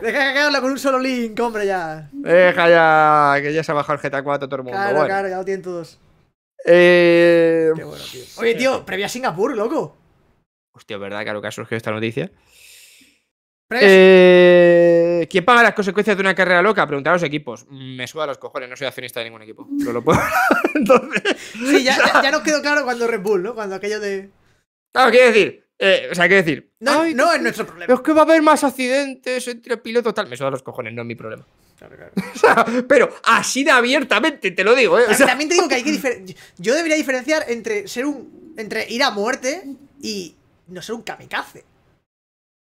Deja de hackearla con un solo link, hombre, ya. Deja ya, que ya se ha bajado el GTA 4 todo el mundo. Claro, bueno. claro, ya lo tienen todos. Eh, Oye, tío, previa a Singapur, loco. Hostia, ¿verdad, claro, que ha surgido esta noticia? Eh, ¿Quién paga las consecuencias de una carrera loca? Preguntar a los equipos. Mm, me suda los cojones, no soy accionista de ningún equipo. No lo puedo. sí, ya, nos quedó claro cuando Red Bull, ¿no? Cuando aquello de. Claro, quiero decir. Eh, o sea, quiero decir. No, no es nuestro problema. Es que va a haber más accidentes entre pilotos, tal. Me suda los cojones, no es mi problema. Claro, claro. pero así de abiertamente, te lo digo, ¿eh? También te digo que hay que Yo debería diferenciar entre ser un. entre ir a muerte y no ser un kamikaze.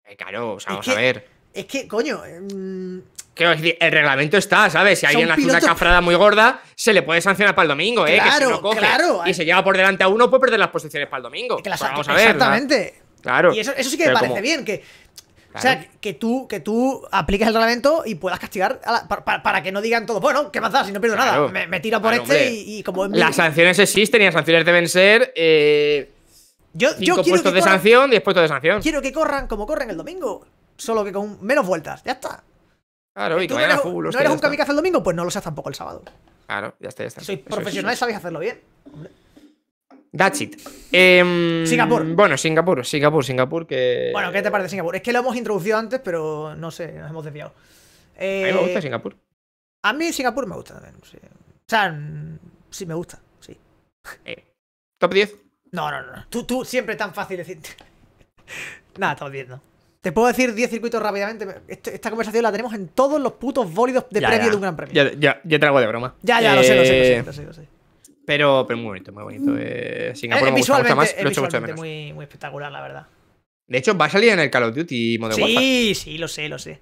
Eh, claro, vamos a ver. Es que, coño. Em, el reglamento está, ¿sabes? Si alguien hace una cafrada muy gorda, se le puede sancionar para el domingo, ¿eh? Que claro. Y se lleva por delante a uno, puede perder las posiciones para el domingo. vamos a ver. Exactamente. Claro. Y eso, sí que me parece bien, que. O sea, que tú, que tú el reglamento y puedas castigar para, que no digan todo, bueno, ¿qué pasa? si no pierdo nada? Me, tiro por este y, como... las sanciones existen y las sanciones deben ser... Eh yo, Cinco puestos de sanción, 10 puestos de sanción. Quiero que corran como corren el domingo, solo que con menos vueltas, ya está. Claro, eh, y que no vayan no a full, ¿No eres un hace el domingo? Pues no lo seas tampoco el sábado. Claro, ya está, ya está. Sois profesionales, sabéis hacerlo bien. That's it. Em, Singapur. Bueno, Singapur, Singapur, Singapur, que. Bueno, ¿qué te parece Singapur? Es que lo hemos introducido antes, pero no sé, nos hemos desviado. a mí me eh, gusta Singapur. A mí Singapur me gusta también. O sea, sí me gusta, sí. Eh, top 10. No, no, no. Tú, tú, siempre tan fácil decir. Nada, estamos viendo. Te puedo decir 10 circuitos rápidamente. Este, esta conversación la tenemos en todos los putos bólidos de ya, de un gran premio. Ya, ya, ya te hago de broma. Ya, ya, lo sé, lo sé, lo sé, eh, lo sé. Pero, pero muy bonito, muy bonito. Mm. Eh, Singapur eh, me gusta mucho más, lo mucho Muy, muy espectacular, la verdad. De hecho, va a salir en el Call of Duty Modern sí, Warfare. Sí, sí, lo sé, lo sé.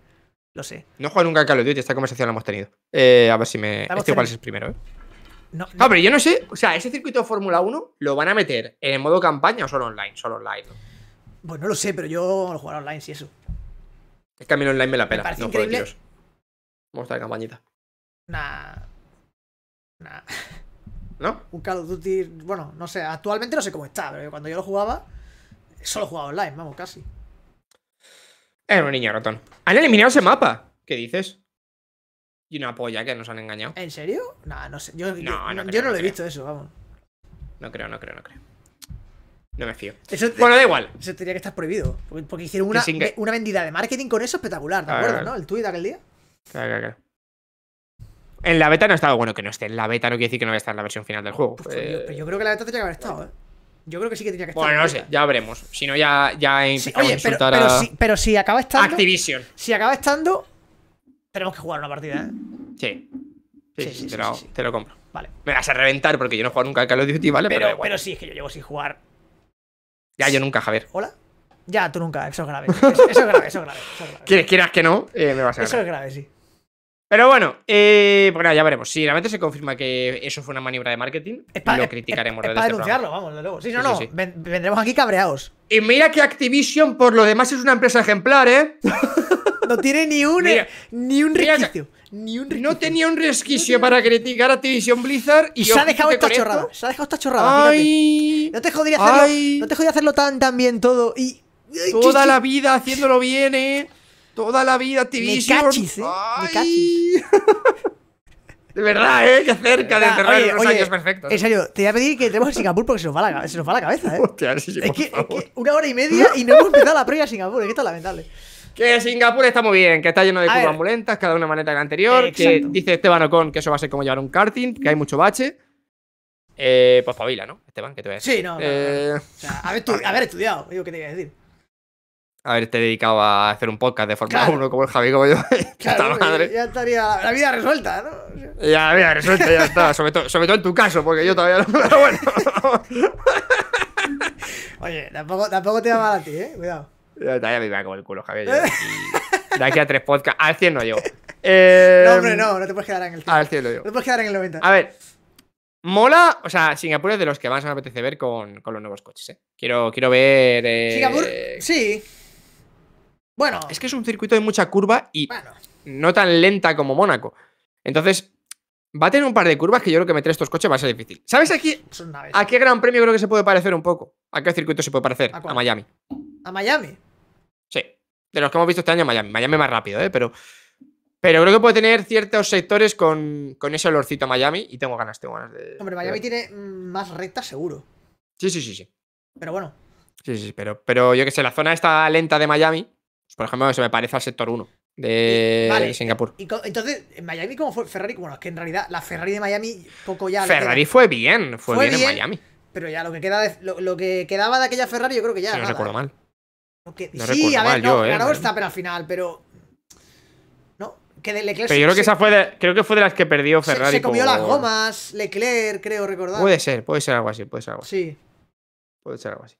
Lo sé. No juego nunca al Call of Duty, esta conversación la hemos tenido. Eh, a ver si me. Este cuál es el primero, ¿eh? Ah, no, pero yo no sé. O sea, ese circuito de Fórmula 1 lo van a meter en el modo campaña o solo online, solo online. Pues no lo sé, pero yo lo jugaré online, si eso. Es que online me la pena no Vamos a estar campañita. Nah. Nah. ¿No? Un Call of Duty. Bueno, no sé. Actualmente no sé cómo está, pero cuando yo lo jugaba, solo jugaba online, vamos, casi. Era un niño ratón. Han eliminado ese mapa. ¿Qué dices? y una polla que nos han engañado. ¿En serio? No, no sé. Yo no, yo, no, lo he visto eso, vamos. No creo, no creo, no creo. No me fío. bueno, da igual. Eso tendría que estar prohibido. Porque, hicieron una, una vendida de marketing con eso espectacular, ¿De acuerdo, no? El tuit aquel día. Claro, claro, claro. En la beta no ha estado. Bueno, que no esté en la beta no quiere decir que no vaya a estar en la versión final del juego. Pues, eh, pero yo creo que la beta tendría que haber estado, ¿eh? Yo creo que sí que tenía que estar. Bueno, no sé, ya veremos. Si no, ya, ya sí, a si, pero, si, acaba estando. Activision. Si acaba estando, tenemos que jugar una partida, ¿eh? Sí. Sí, sí, sí, te, lo, compro. Vale. Me vas a reventar porque yo no he jugado nunca a Call of Duty, ¿vale? Pero, pero, sí, es que yo llevo sin jugar. Ya, yo nunca, Javier. ¿Hola? Ya, tú nunca, eso es grave. Eso, es grave, eso es grave. Quieres, quieras que no, eh, me vas a Eso es grave, sí. Pero bueno, eh, bueno, pues ya veremos. Si realmente se confirma que eso fue una maniobra de marketing, lo criticaremos. Es, es para este denunciarlo, vamos, luego. Sí, no, no, vendremos aquí cabreados. Y mira que Activision, por lo demás, es una empresa ejemplar, ¿eh? No tiene ni un, ni un resquicio. Ni un resquicio. No tenía un resquicio para criticar a Activision Blizzard y, se, ha dejado esta chorrada, se ha dejado esta chorrada. no te jodía hacerlo, no te hacerlo tan, tan bien todo. Y, toda la vida haciéndolo bien, eh. Toda la vida Activision. Eh, de verdad, ¿eh? Que cerca de enterrar oye, unos oye, años perfectos. En serio, te voy a pedir que entremos en Singapur porque se nos va la, se nos va la cabeza, ¿eh? es, que, una hora y media y no hemos empezado la previa a Singapur. Es eh, esto es lamentable. Que Singapur está muy bien, que está lleno de curvas ambulantes, cada una manera en la anterior. que dice Esteban Ocon que eso va a ser como llevar un karting, que hay mucho bache. Eh, pues Fabila, ¿no? Esteban, que te voy a decir. Sí, no. Eh... O sea, haber, estudiado, digo, que te iba a decir? Haberte dedicado a hacer un podcast de Fórmula 1 como el Javi, como yo. Claro, madre. Ya estaría la vida resuelta, ¿no? Ya, la vida resuelta, ya está. Sobre, todo en tu caso, porque yo todavía no. Pero bueno. Oye, tampoco, tampoco te va mal a ti, ¿eh? Cuidado. Ya me el culo, Javier. de aquí a tres podcasts. Al 100 no llego. no, em, hombre, no, no te puedes quedar en el 100. Al 100 no llevo No te puedes quedar en el 90. A ver. Mola, o sea, Singapur es de los que más me apetece ver con, con los nuevos coches, ¿eh? Quiero, quiero ver. Eh, ¿Singapur? Sí. Bueno. Es que es un circuito de mucha curva y no tan lenta como Mónaco. Entonces, va a tener un par de curvas que yo creo que meter estos coches va a ser difícil. ¿Sabes aquí? ¿A qué gran premio creo que se puede parecer un poco? ¿A qué circuito se puede parecer? ¿A Miami. ¿A Miami? de los que hemos visto este año, Miami. Miami más rápido, ¿eh? Pero, pero creo que puede tener ciertos sectores con, ese olorcito a Miami y tengo ganas, tengo ganas de. Hombre, Miami tiene más recta, seguro. Sí, sí, sí, sí. Pero bueno. Sí, sí, pero, pero yo que sé, la zona está lenta de Miami, pues, por ejemplo, se me parece al sector 1 de Singapur. Y, entonces, en Miami, ¿cómo fue Ferrari? Bueno, es que en realidad la Ferrari de Miami poco ya. Ferrari fue bien, fue, bien, en Miami. Pero ya lo que, queda lo, que quedaba de aquella Ferrari, yo creo que ya. no recuerdo mal sí, a ver, no, yo, ¿eh? está Pero al final, pero. No, que de Leclerc. Pero yo creo que esa fue de, creo que fue de las que perdió Ferrari. Se, comió las gomas, Leclerc, creo recordar. Puede ser, puede ser algo así, puede ser algo así. Sí. Puede ser algo así.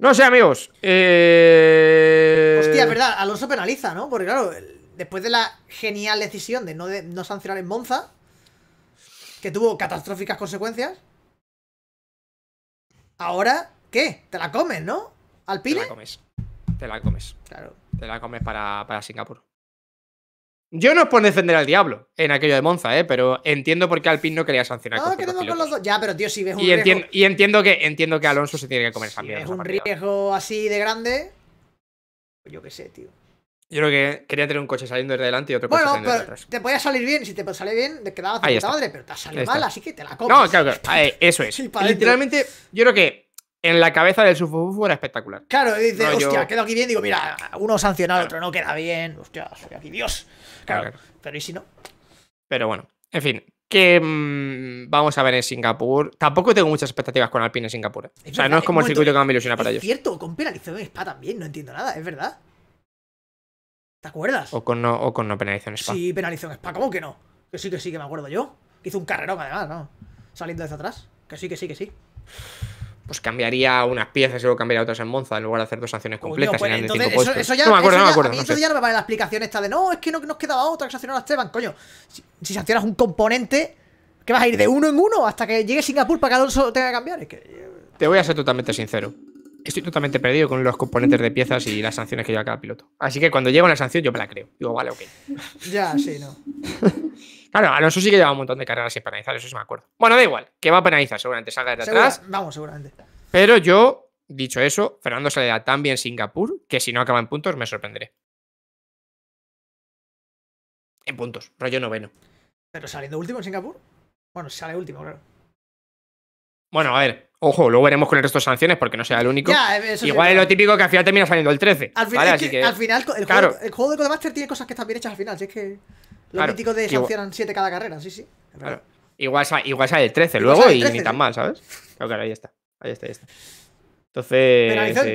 No sé, amigos. Eh... Hostia, es verdad, Alonso penaliza, ¿no? Porque claro, después de la genial decisión de no, no sancionar en Monza, que tuvo catastróficas consecuencias. Ahora, ¿qué? Te la comen, ¿no? ¿Alpine? Te la comes. Te la comes. Claro. Te la comes para, para Singapur. Yo no es por defender al diablo en aquello de Monza, ¿eh? pero entiendo por qué Alpine no quería sancionar. Ah, no, queremos con los dos. Ya, pero tío, si ves un y riesgo. Entiendo, y entiendo que, entiendo que Alonso se tiene que comer esa Es un riesgo así de grande. Pues yo qué sé, tío. Yo creo que quería tener un coche saliendo desde delante y otro coche saliendo Te podía salir bien, si te sale bien, te quedabas de puta madre, pero te ha salido mal, así que te la comes. No, claro, claro. eso es. Literalmente, yo creo que en la cabeza del Sufufufu era espectacular. Claro, dice, hostia, quedo aquí bien. Digo, mira, uno sanciona al otro no queda bien. Hostia, soy aquí Dios. Claro, pero ¿y si no? Pero bueno, en fin. Que mm, vamos a ver en Singapur. Tampoco tengo muchas expectativas con Alpine en Singapur. Eh. o sea, no es como el circuito que me ilusiona para ellos. Es cierto, con penalización en Spa también, no entiendo nada, es verdad. ¿Te acuerdas? O con no, o con no penalización en Spa. Sí, penalización en Spa, ¿cómo que no? Que sí, que sí, que me acuerdo yo. Que hizo un carrerón además, ¿no? Saliendo desde atrás. Que sí, que sí, que sí pues cambiaría unas piezas y luego cambiaría otras en Monza en lugar de hacer dos sanciones completas. Pues no me acuerdo, no me acuerdo. A mí eso ya no me vale la explicación esta de no, es que no nos quedaba otra que sancionar a Esteban, coño. Si, sancionas un componente, que vas a ir de uno en uno hasta que llegue Singapur para que Alonso tenga que cambiar. Es que... Te voy a ser totalmente sincero. Estoy totalmente perdido con los componentes de piezas y las sanciones que lleva cada piloto. Así que cuando llega una sanción, yo me la creo. Digo, vale, ok. Ya, sí, no. Claro, Alonso sí que lleva un montón de carreras sin penalizar, eso sí me acuerdo. Bueno, da igual, que va a penalizar, seguramente salga de atrás. vamos, seguramente. Pero yo, dicho eso, Fernando se le da tan bien Singapur que si no acaba en puntos me sorprenderé. En puntos, rollo noveno. Pero saliendo último en Singapur. Bueno, sale último, claro. Bueno, a ver, ojo, luego veremos con el resto de sanciones porque no sea el único. Eh, igual es lo típico que al final termina saliendo el 13. Al final, el juego de Codemaster tiene cosas que están bien hechas al final, si es que. Lo claro, de sancionan 7 cada carrera, sí, sí. Igual, sale, igual sale el 13 luego y ni tan mal, ¿sabes? Claro, ahí está. Ahí está, ahí está. Entonces. Eh, dicen.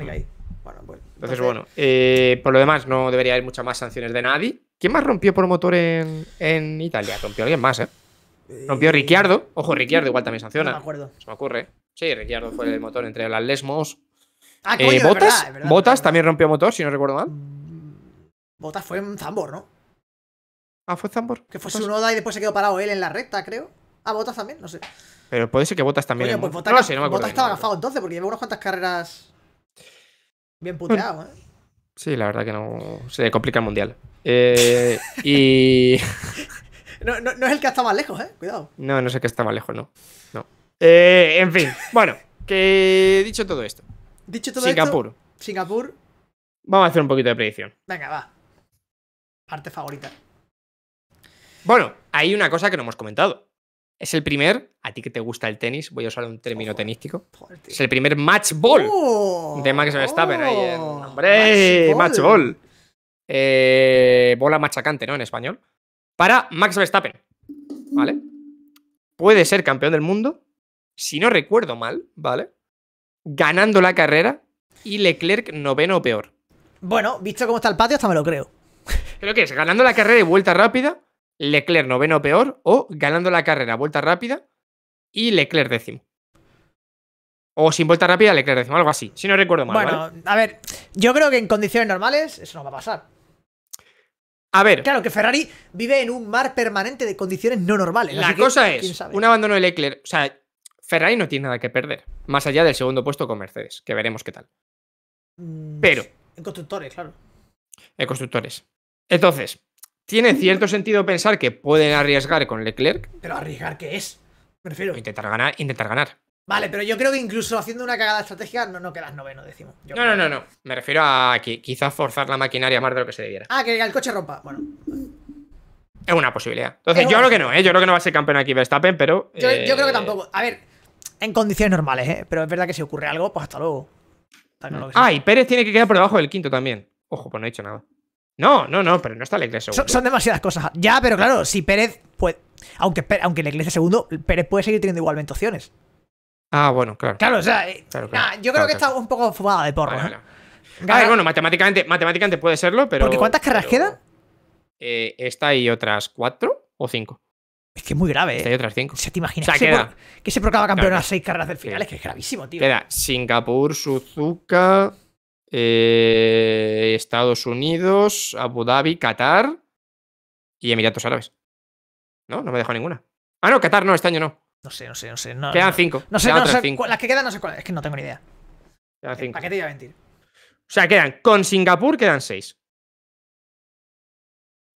Mm. ahí. Bueno, pues, entonces, bueno, eh, por lo demás, no debería haber muchas más sanciones de nadie. ¿Quién más rompió por motor en, en Italia? Rompió alguien más, ¿eh? Rompió eh, Ricciardo. Ojo, mm, Ricciardo igual también sanciona. No me acuerdo. Se me ocurre. Sí, Ricciardo fue el motor entre las Lesmos. Ah, Botas, Botas también rompió motor, si no recuerdo mal. Mm. Botas fue en Zambor, ¿no? Ah, fue Zambor. Que fue su noda y después se quedó parado él en la recta, creo. Ah, Botas también, no sé. Pero puede ser que Botas también. Oye, pues Botas, no, no me acuerdo. Botas estaba agafado entonces, porque lleva unas cuantas carreras bien puteado, ¿eh? Sí, la verdad que no. Se complica el mundial. Eh, y. no, no, es el que está más lejos, ¿eh? Cuidado. No, no sé que está más lejos, no. no. Eh, en fin, bueno, que dicho todo esto. Dicho todo esto. Singapur. Singapur. Vamos a hacer un poquito de predicción. Venga, va arte favorita. Bueno, hay una cosa que no hemos comentado. Es el primer, a ti que te gusta el tenis, voy a usar un término tenístico. es el primer match ball oh, de Max Verstappen oh. eh, Match ball. Eh, bola machacante, ¿no? En español. Para Max Verstappen. ¿Vale? Puede ser campeón del mundo, si no recuerdo mal, ¿vale? Ganando la carrera y Leclerc noveno o peor. Bueno, visto cómo está el patio, hasta me lo creo. Creo que es ganando la carrera y vuelta rápida, Leclerc noveno peor, o ganando la carrera, vuelta rápida y Leclerc décimo. O sin vuelta rápida, Leclerc décimo, algo así, si no recuerdo mal. Bueno, a ver, yo creo que en condiciones normales eso no va a pasar. A ver. Claro que Ferrari vive en un mar permanente de condiciones no normales. La cosa es, un abandono de Leclerc. O sea, Ferrari no tiene nada que perder. Más allá del segundo puesto con Mercedes, que veremos qué tal. Mm, Pero. En constructores, claro. Eh, constructores. Entonces, tiene cierto sentido pensar que pueden arriesgar con Leclerc. Pero arriesgar qué es? Prefiero. Intentar ganar, intentar ganar. Vale, pero yo creo que incluso haciendo una cagada estratégica no, no quedas noveno, décimo. no, no, no, no. Me refiero a que quizás forzar la maquinaria más de lo que se debiera. Ah, que el coche rompa. Bueno. Es una posibilidad. Entonces, yo creo que no, ¿eh? Yo creo que no va a ser campeón aquí Verstappen, pero. Yo, creo que eh, tampoco. A ver, en condiciones normales, ¿eh? Pero es verdad que si ocurre algo, pues hasta luego. Hasta luego ah, y Pérez tiene que quedar por debajo del quinto también. Ojo, pues no he dicho nada. No, no, no, pero no está la iglesia. Son, demasiadas cosas. Ya, pero claro, si Pérez puede. Aunque, aunque la es segundo, Pérez puede seguir teniendo igualmente opciones. Ah, bueno, claro. Claro, o sea, eh, yo creo que está un poco fumada de porro. ¿eh? bueno, matemáticamente, matemáticamente puede serlo, pero. ¿Porque cuántas carreras quedan? Eh, esta y otras cuatro o cinco. Es que es muy grave, ¿eh? Esta y otras cinco. ¿Se te imaginas o sea, que, se que, se proclama campeón a seis carreras del final? Es que es gravísimo, tío. Queda Singapur, Suzuka, eh, Estados Unidos, Abu Dhabi, Qatar y Emiratos Árabes. No, no me dejó ninguna. Ah, no, Qatar no, este año no. No sé, no sé, no sé. quedan cinco. No sé, no sé las que quedan no sé cuáles. Es que no tengo ni idea. Quedan eh, ¿Para qué te iba a mentir? O sea, quedan con Singapur, quedan seis.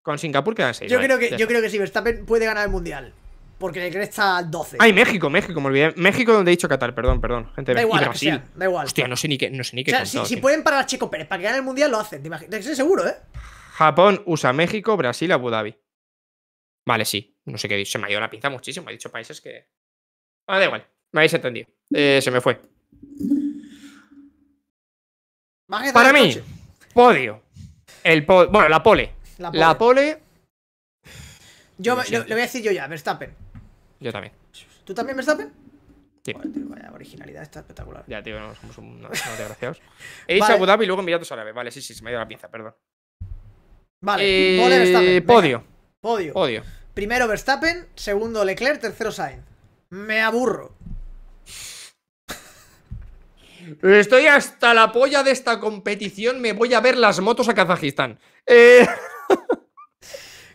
Con Singapur quedan seis. Yo, creo, que, yo creo que Verstappen puede ganar el mundial porque le al 12. Ay, México, México, me olvidé. México donde he dicho Qatar, perdón, perdón. Gente, da igual, Brasil. da igual. Hostia, no sé ni qué. No sé ni qué o sea, si, pueden parar a pero Pérez para que gane el mundial, lo hacen. Te, imaginas estoy seguro, ¿eh? Japón usa México, Brasil, Abu Dhabi. Vale, sí. No sé qué he dicho. Se me ha ido la pinza muchísimo. He dicho países que. Ah, da igual. Me habéis entendido. Eh, se me fue. Para mí, podio. El bueno, la pole. La pole. Yo, yo, le voy a decir yo ya, Verstappen. Yo también. ¿Tú también, Verstappen? Sí. vaya originalidad, está espectacular. Ya, tío, no, somos unos, desgraciados. He dicho Abu Dhabi y luego Emiratos Árabes. Vale, sí, sí, se me ha ido la pinza, perdón. Vale, eh, Podio. Podio. Podio. Primero Verstappen, segundo Leclerc, tercero Sainz. Me aburro. Estoy hasta la polla de esta competición. Me voy a ver las motos a Kazajistán. Eh.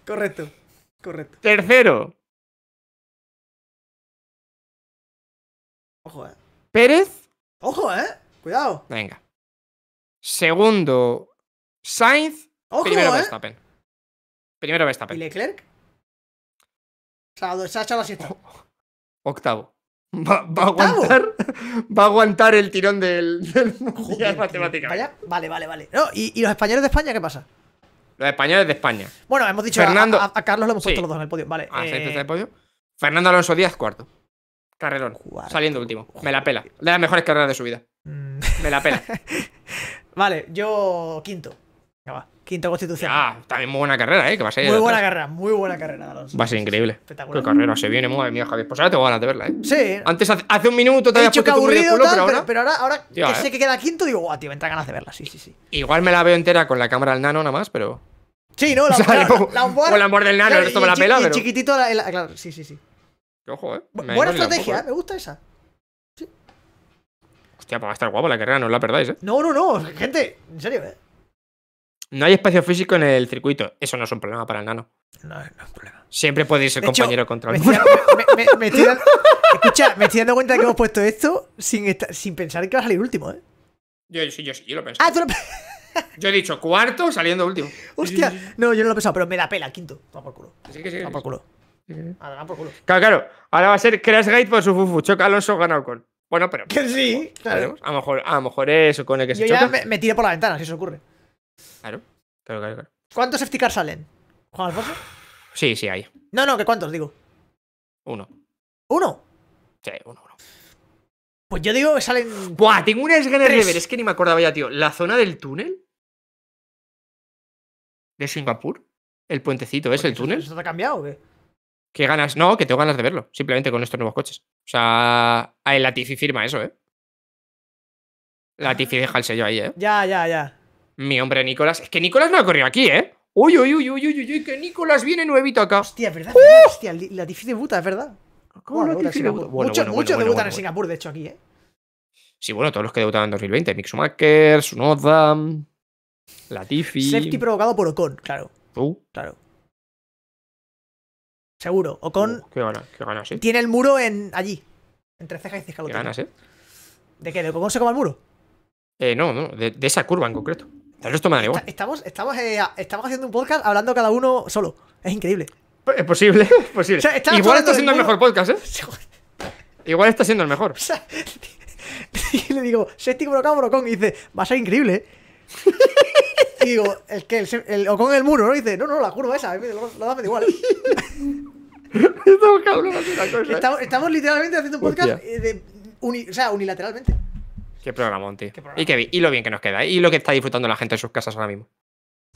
Correcto, correcto. Tercero, Pérez. Ojo, ¿eh? Cuidado. Venga. Segundo, Sainz. primero eh. Verstappen. Primero Verstappen. ¿Y Leclerc? O se ha echado la siesta. octavo. Va, a aguantar, va, a aguantar, el tirón del, del Joder, matemática. Vale, vale, vale. ¿y, los españoles de España qué pasa? Los españoles de España. Bueno, hemos dicho Fernando... a, Carlos lo hemos puesto los dos en el podio. Vale. Ah, eh, el podio. Fernando Alonso Díaz, cuarto. Carrerón. saliendo último. Me la pela. De las mejores carreras de su vida. Mm. Me la pela. vale, yo quinto. Ya va. Quinto Constitución. Ah, también muy buena carrera, ¿eh? Que va a ser. Muy buena carrera, muy buena carrera. Alonso. Va a ser increíble. Espectacular. Qué carrera se viene, madre mía, Javier. Pues ahora tengo ganas de verla, ¿eh? Sí. Antes, hace, un minuto te había que aburrido, culo, tal, pero, ahora... pero, ahora, que eh. sé que queda quinto, digo, guau, tío, me entra ganas de verla, sí, sí, sí. Igual me la veo entera con la cámara del nano nada más, pero. Sí, no, la, o sea, la, la, la del nano, claro, esto me la pela, pero. Chiquitito, claro, sí, sí, sí. Eh. Buena estrategia, ¿eh? Eh. me gusta esa. Hostia, pues va a estar guapo la carrera, no la perdáis, eh. No, no, no, gente, en serio, eh. No hay espacio físico en el circuito. Eso no es un problema para el nano. No, no es un problema. Siempre puede irse el compañero contra el me, me, estoy dando, Escucha, me estoy dando cuenta de que hemos puesto esto sin, sin pensar que va a salir último, ¿eh? Yo, sí, yo, sí, yo lo pensé. Ah, Yo he dicho cuarto saliendo último. Hostia, no, yo no lo he pensado, pero me da pela, quinto. Va culo. Así que sí, Va culo. A por culo. Claro, claro. Ahora va a ser Crash Guide por su fufu. Choca Alonso, gana con Bueno, pero. Que sí, A lo mejor, a lo mejor es con el que se Yo ya me, tiro por la ventana, si se ocurre. Claro, claro, claro. claro. ¿Cuántos safety cars salen? ¿Juan Alfonso? Sí, sí, hay. No, no, que cuántos, digo. Uno. ¿Uno? Sí, uno, uno. Pues yo digo que salen. Buah, tengo una esgana de es que ni me acordaba ya, tío. La zona del túnel. ¿De Singapur? El puentecito, ¿es el túnel? ¿Eso te ha cambiado o qué? ¿Qué ganas? No, que tengo ganas de verlo, simplemente con estos nuevos coches. O sea, el Latifi firma eso, ¿eh? Latifi deja el sello ahí, ¿eh? Ya, ya, ya. Mi hombre Nicolás. Es que Nicolás no ha corrido aquí, ¿eh? Uy, uy, uy, uy, uy, uy, que Nicolás viene nuevito acá. Hostia, es verdad, ¡Oh! Hostia, hostia, Latifi debuta, es verdad. ¿Cómo Latifi debuta? muchos debutan en Singapur, de hecho, aquí, ¿eh? Sí, bueno, todos los que debutan en 2020. Mick Schumacher, La Latifi. Safety provocado por Ocon, claro. ¿Tú? Uh. Claro. Seguro. O con. qué gana, qué gana, sí. Tiene el muro en allí. Entre ceja y ceja. Qué ¿De qué? ¿De cómo se coma el muro? Eh, no, no, de, esa curva en concreto. resto Estamos, estamos, eh, estamos haciendo un podcast hablando cada uno solo. Es increíble. Pues, es posible, es posible. ¿eh? igual está siendo el mejor podcast, ¿eh? igual está siendo el mejor. y le digo, séptimo brocado, brocón. Y dice, va a ser increíble, ¿eh?" digo, el que el, o con el muro, ¿no? dice, no, no, la curva esa, lo dame igual. estamos, estamos, literalmente haciendo un podcast o sea, unilateralmente. Qué programa tío. Y, lo bien que nos queda. ¿eh? Y lo que está disfrutando la gente en sus casas ahora mismo.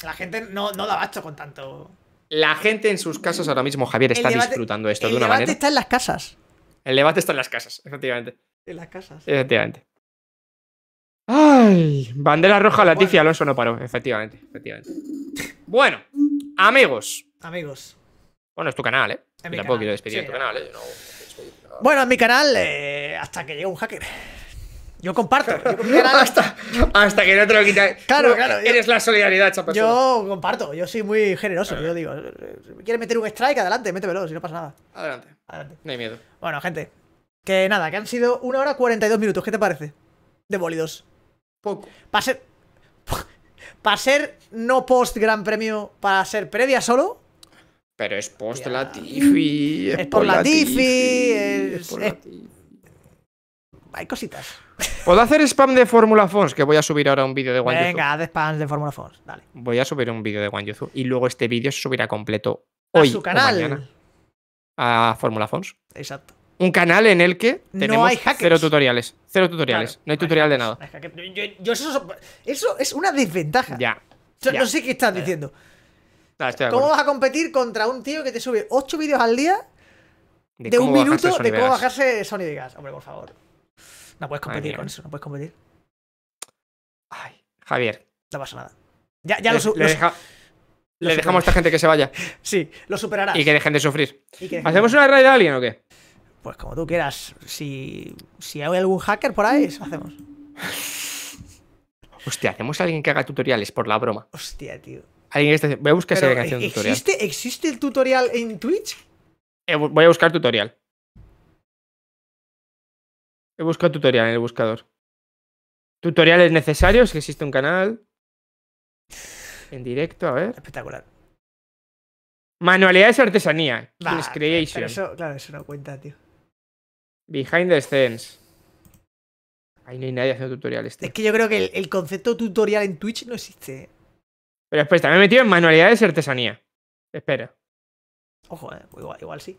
La gente no, da basto con tanto. La gente en sus casas ahora mismo, Javier, está disfrutando esto de una manera. El debate está en las casas. El debate está en las casas, efectivamente. En las casas. Efectivamente. Ay, bandera roja, Laticia Alonso no paró, efectivamente, efectivamente. Bueno, amigos. Amigos. Bueno, es tu canal, ¿eh? tampoco quiero despedir tu canal, ¿eh? bueno, en mi canal, eh, hasta que llegue un hacker. Yo comparto. hasta, que no te lo quita. Claro, claro. Eres la solidaridad, esa Yo comparto. Yo soy muy generoso. Yo digo, quieres meter un strike, adelante, métemelo, si no pasa nada. Adelante. Adelante. No hay miedo. Bueno, gente. Que nada, que han sido una hora 42 minutos. ¿Qué te parece? De bólidos. Para ser. no post Gran Premio, para ser previa solo. Pero es post la Es, es por la es por Hay cositas. ¿Puedo hacer spam de Fórmula Fons? Que voy a subir ahora un vídeo de Wanyuzu? Venga, de spam de Fórmula Fons, dale. Voy a subir un vídeo de Wanyuzu y luego este vídeo se subirá completo hoy. A su canal. a Fórmula Fons. Exacto un canal en el que tenemos no cero tutoriales. Cero tutoriales. no hay tutorial de nada. eso, es una desventaja. Ya. Yo no sé qué estás diciendo. Ah, ¿Cómo vas a competir contra un tío que te sube 8 vídeos al día de, un minuto de cómo bajarse Sony de gas? Hombre, por favor. No puedes competir con eso, no puedes competir. Ay, Javier. No pasa nada. Ya, lo, le, le dejamos a esta gente que se vaya. Sí, lo superarás. Y que dejen de sufrir. ¿Hacemos una raid de alguien o qué? Pues como tú quieras. Si, si hay algún hacker por ahí, eso hacemos. Hostia, hacemos a alguien que haga tutoriales por la broma. Hostia, tío. Voy a buscar si alguien ¿Existe el tutorial en Twitch? Eh, voy a buscar tutorial. He buscado tutorial en el buscador. Tutoriales necesarios, que existe un canal. En directo, a ver. Espectacular. Manualidades y artesanía. Bah, Creation. claro, eso no cuenta, tío. Behind the scenes. Ahí no hay nadie haciendo tutoriales. Es que yo creo que el, concepto tutorial en Twitch no existe. Eh. Pero después también me he metido en manualidades y artesanía. Espera. Ojo, eh, pues igual, igual, sí.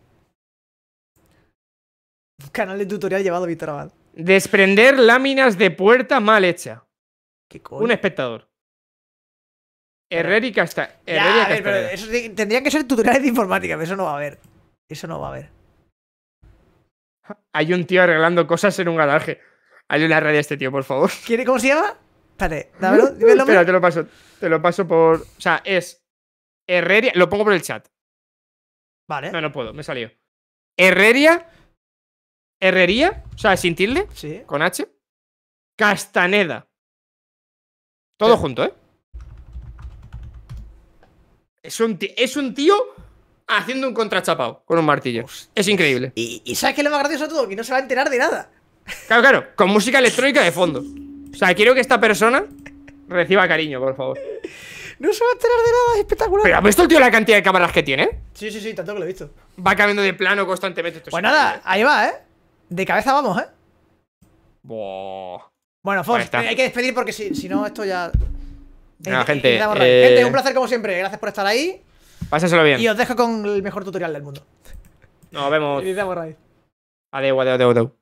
Un canal de tutorial llevado Víctor Abad. Desprender láminas de puerta mal hecha. ¿Qué coño? Un espectador. Herrera y eso tendrían que ser tutoriales de informática, pero eso no va a haber. Eso no va a haber. Hay un tío arreglando cosas en un garaje. Hay una red este tío, por favor. ¿Quiere, ¿Cómo se llama? Espérate, dámelo, Espera, te lo paso. Te lo paso por. O sea, es. Herrería... Lo pongo por el chat. Vale. No, no puedo, me salió. Herreria. Herrería, o sea, sin tilde. Sí. Con H. Castaneda. Todo junto, ¿eh? Es un, es un tío haciendo un contrachapado con un martillo. Es increíble. ¿Y, sabes qué es lo más gracioso de todo? Que no se va a enterar de nada. Claro, claro, con música electrónica de fondo. O sea, quiero que esta persona reciba cariño, por favor. No se va a enterar de nada, es espectacular. Pero ¿has visto el tío la cantidad de cámaras que tiene? Sí, sí, sí, tanto que lo he visto. Va cambiando de plano constantemente. pues nada, ahí va, ¿eh? De cabeza vamos, ¿eh? Buah. Bueno, Fox, hay que despedir porque si, no, esto ya. No, gente, eh, gente, un placer como siempre. Gracias por estar ahí. Pásaselo bien. Y os dejo con el mejor tutorial del mundo. Nos vemos. Y damos adiós